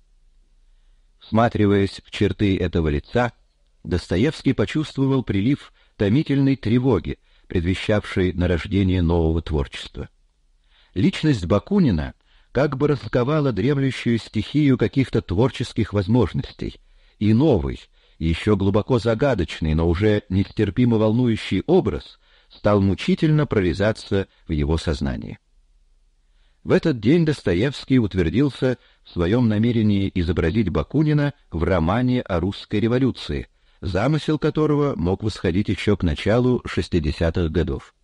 Всматриваясь в черты этого лица, Достоевский почувствовал прилив томительной тревоги, предвещавшей нарождение нового творчества. Личность Бакунина как бы расковала дремлющую стихию каких-то творческих возможностей, и новый, еще глубоко загадочный, но уже нестерпимо волнующий образ стал мучительно прорезаться в его сознании. В этот день Достоевский утвердился в своем намерении изобразить Бакунина в романе о русской революции, замысел которого мог восходить еще к началу 60-х годов.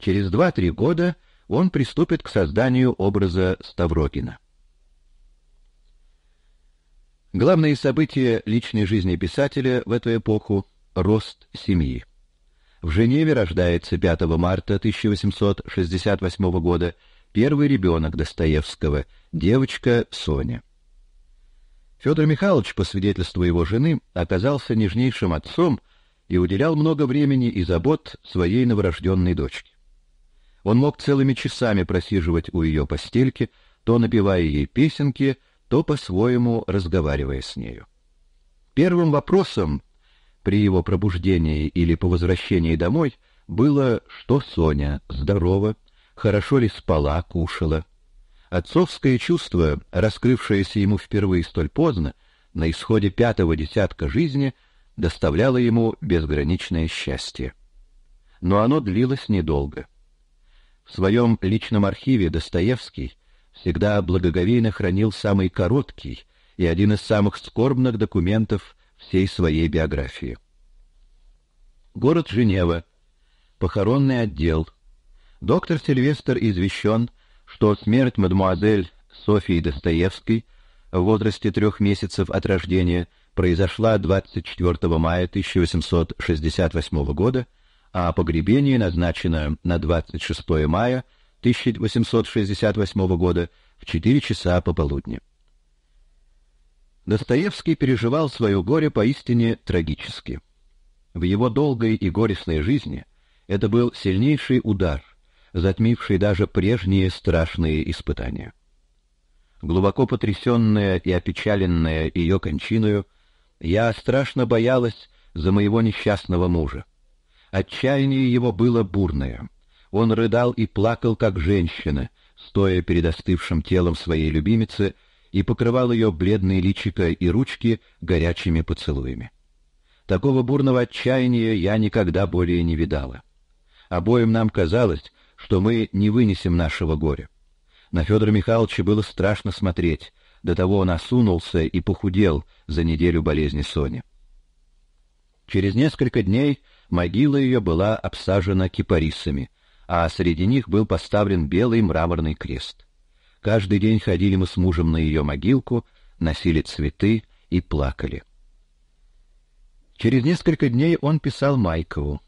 Через 2-3 года он приступит к созданию образа Ставрогина. Главные события личной жизни писателя в эту эпоху — рост семьи. В Женеве рождается 5 марта 1868 года первый ребенок Достоевского, девочка Соня. Федор Михайлович, по свидетельству его жены, оказался нежнейшим отцом и уделял много времени и забот своей новорожденной дочке. Он мог целыми часами просиживать у ее постельки, то напевая ей песенки, то по-своему разговаривая с нею. Первым вопросом при его пробуждении или по возвращении домой было, что Соня здорова, хорошо ли спала, кушала. Отцовское чувство, раскрывшееся ему впервые столь поздно, на исходе пятого десятка жизни, доставляло ему безграничное счастье. Но оно длилось недолго. В своем личном архиве Достоевский всегда благоговейно хранил самый короткий и один из самых скорбных документов всей своей биографии. Город Женева. Похоронный отдел. Доктор Сильвестр извещен, что смерть мадемуазель Софии Достоевской в возрасте трех месяцев от рождения произошла 24 мая 1868 года а погребение назначено на 26 мая 1868 года в 4 часа пополудни. Достоевский переживал свое горе поистине трагически. В его долгой и горестной жизни это был сильнейший удар, затмивший даже прежние страшные испытания. Глубоко потрясённая и опечаленная её кончиною, я страшно боялась за моего несчастного мужа. Отчаяние его было бурное. Он рыдал и плакал, как женщина, стоя перед остывшим телом своей любимицы, и покрывал ее бледное личико и ручки горячими поцелуями. Такого бурного отчаяния я никогда более не видала. Обоим нам казалось, что мы не вынесем нашего горя. На Федора Михайловича было страшно смотреть, до того он осунулся и похудел за неделю болезни Сони. Через несколько дней Могила ее была обсажена кипарисами, а среди них был поставлен белый мраморный крест. Каждый день ходили мы с мужем на ее могилку, носили цветы и плакали. Через несколько дней он писал Майкову.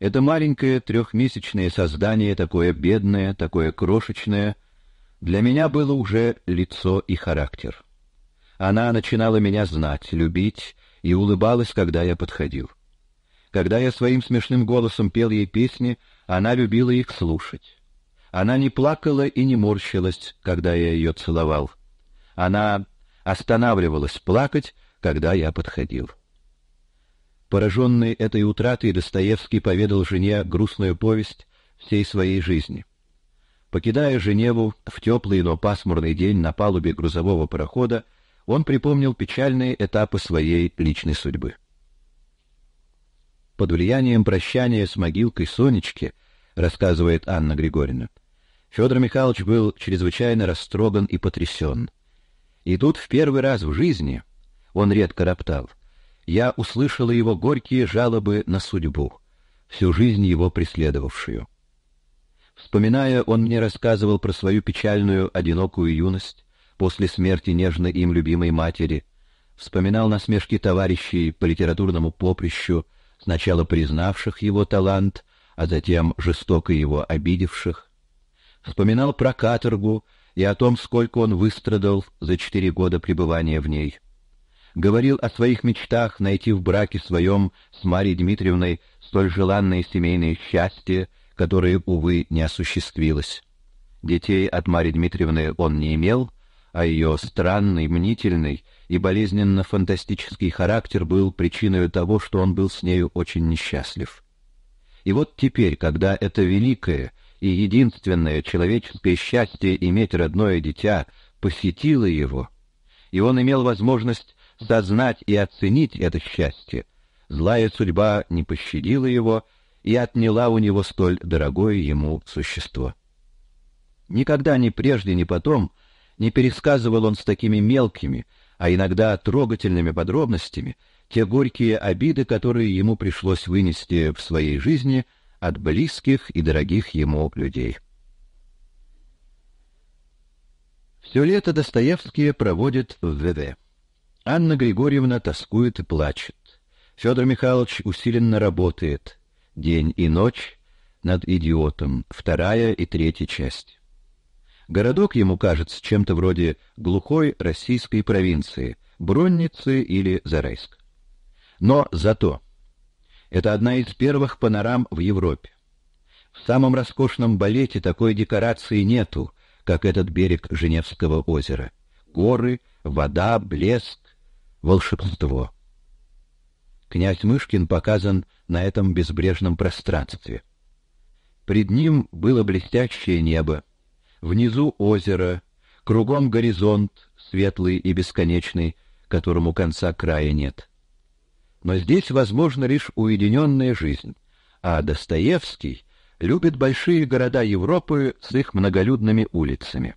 Это маленькое трехмесячное создание, такое бедное, такое крошечное, для меня было уже лицо и характер. Она начинала меня знать, любить и улыбалась, когда я подходил. Когда я своим смешным голосом пел ей песни, она любила их слушать. Она не плакала и не морщилась, когда я ее целовал. Она останавливалась плакать, когда я подходил. Пораженный этой утратой, Достоевский поведал жене грустную повесть всей своей жизни. Покидая Женеву в теплый, но пасмурный день на палубе грузового парохода, он припомнил печальные этапы своей личной судьбы под влиянием прощания с могилкой Сонечки, рассказывает Анна Григорьевна. Федор Михайлович был чрезвычайно растроган и потрясен. И тут в первый раз в жизни, он редко роптал, я услышала его горькие жалобы на судьбу, всю жизнь его преследовавшую. Вспоминая, он мне рассказывал про свою печальную, одинокую юность после смерти нежной им любимой матери, вспоминал насмешки товарищей по литературному поприщу, сначала признавших его талант, а затем жестоко его обидевших. Вспоминал про каторгу и о том, сколько он выстрадал за четыре года пребывания в ней. Говорил о своих мечтах найти в браке своем с Марией Дмитриевной столь желанное семейное счастье, которое, увы, не осуществилось. Детей от Марии Дмитриевны он не имел, а ее странный, мнительный и болезненно-фантастический характер был причиной того, что он был с нею очень несчастлив. И вот теперь, когда это великое и единственное человеческое счастье иметь родное дитя посетило его, и он имел возможность сознать и оценить это счастье, злая судьба не пощадила его и отняла у него столь дорогое ему существо. Никогда ни прежде, ни потом — не пересказывал он с такими мелкими, а иногда трогательными подробностями те горькие обиды, которые ему пришлось вынести в своей жизни от близких и дорогих ему людей. Всё лето Достоевский проводит в ВВ. Анна Григорьевна тоскует и плачет. Федор Михайлович усиленно работает день и ночь над идиотом, вторая и третья часть. Городок ему кажется чем-то вроде глухой российской провинции, Бронницы или Зарайск. Но зато это одна из первых панорам в Европе. В самом роскошном балете такой декорации нету, как этот берег Женевского озера. Горы, вода, блеск, волшебство. Князь Мышкин показан на этом безбрежном пространстве. Пред ним было блестящее небо, Внизу озеро, кругом горизонт, светлый и бесконечный, которому конца края нет. Но здесь возможна лишь уединенная жизнь, а Достоевский любит большие города Европы с их многолюдными улицами.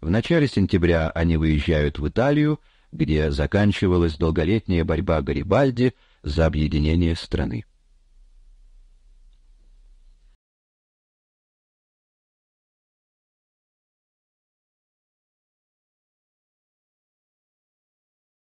В начале сентября они выезжают в Италию, где заканчивалась долголетняя борьба Гарибальди за объединение страны.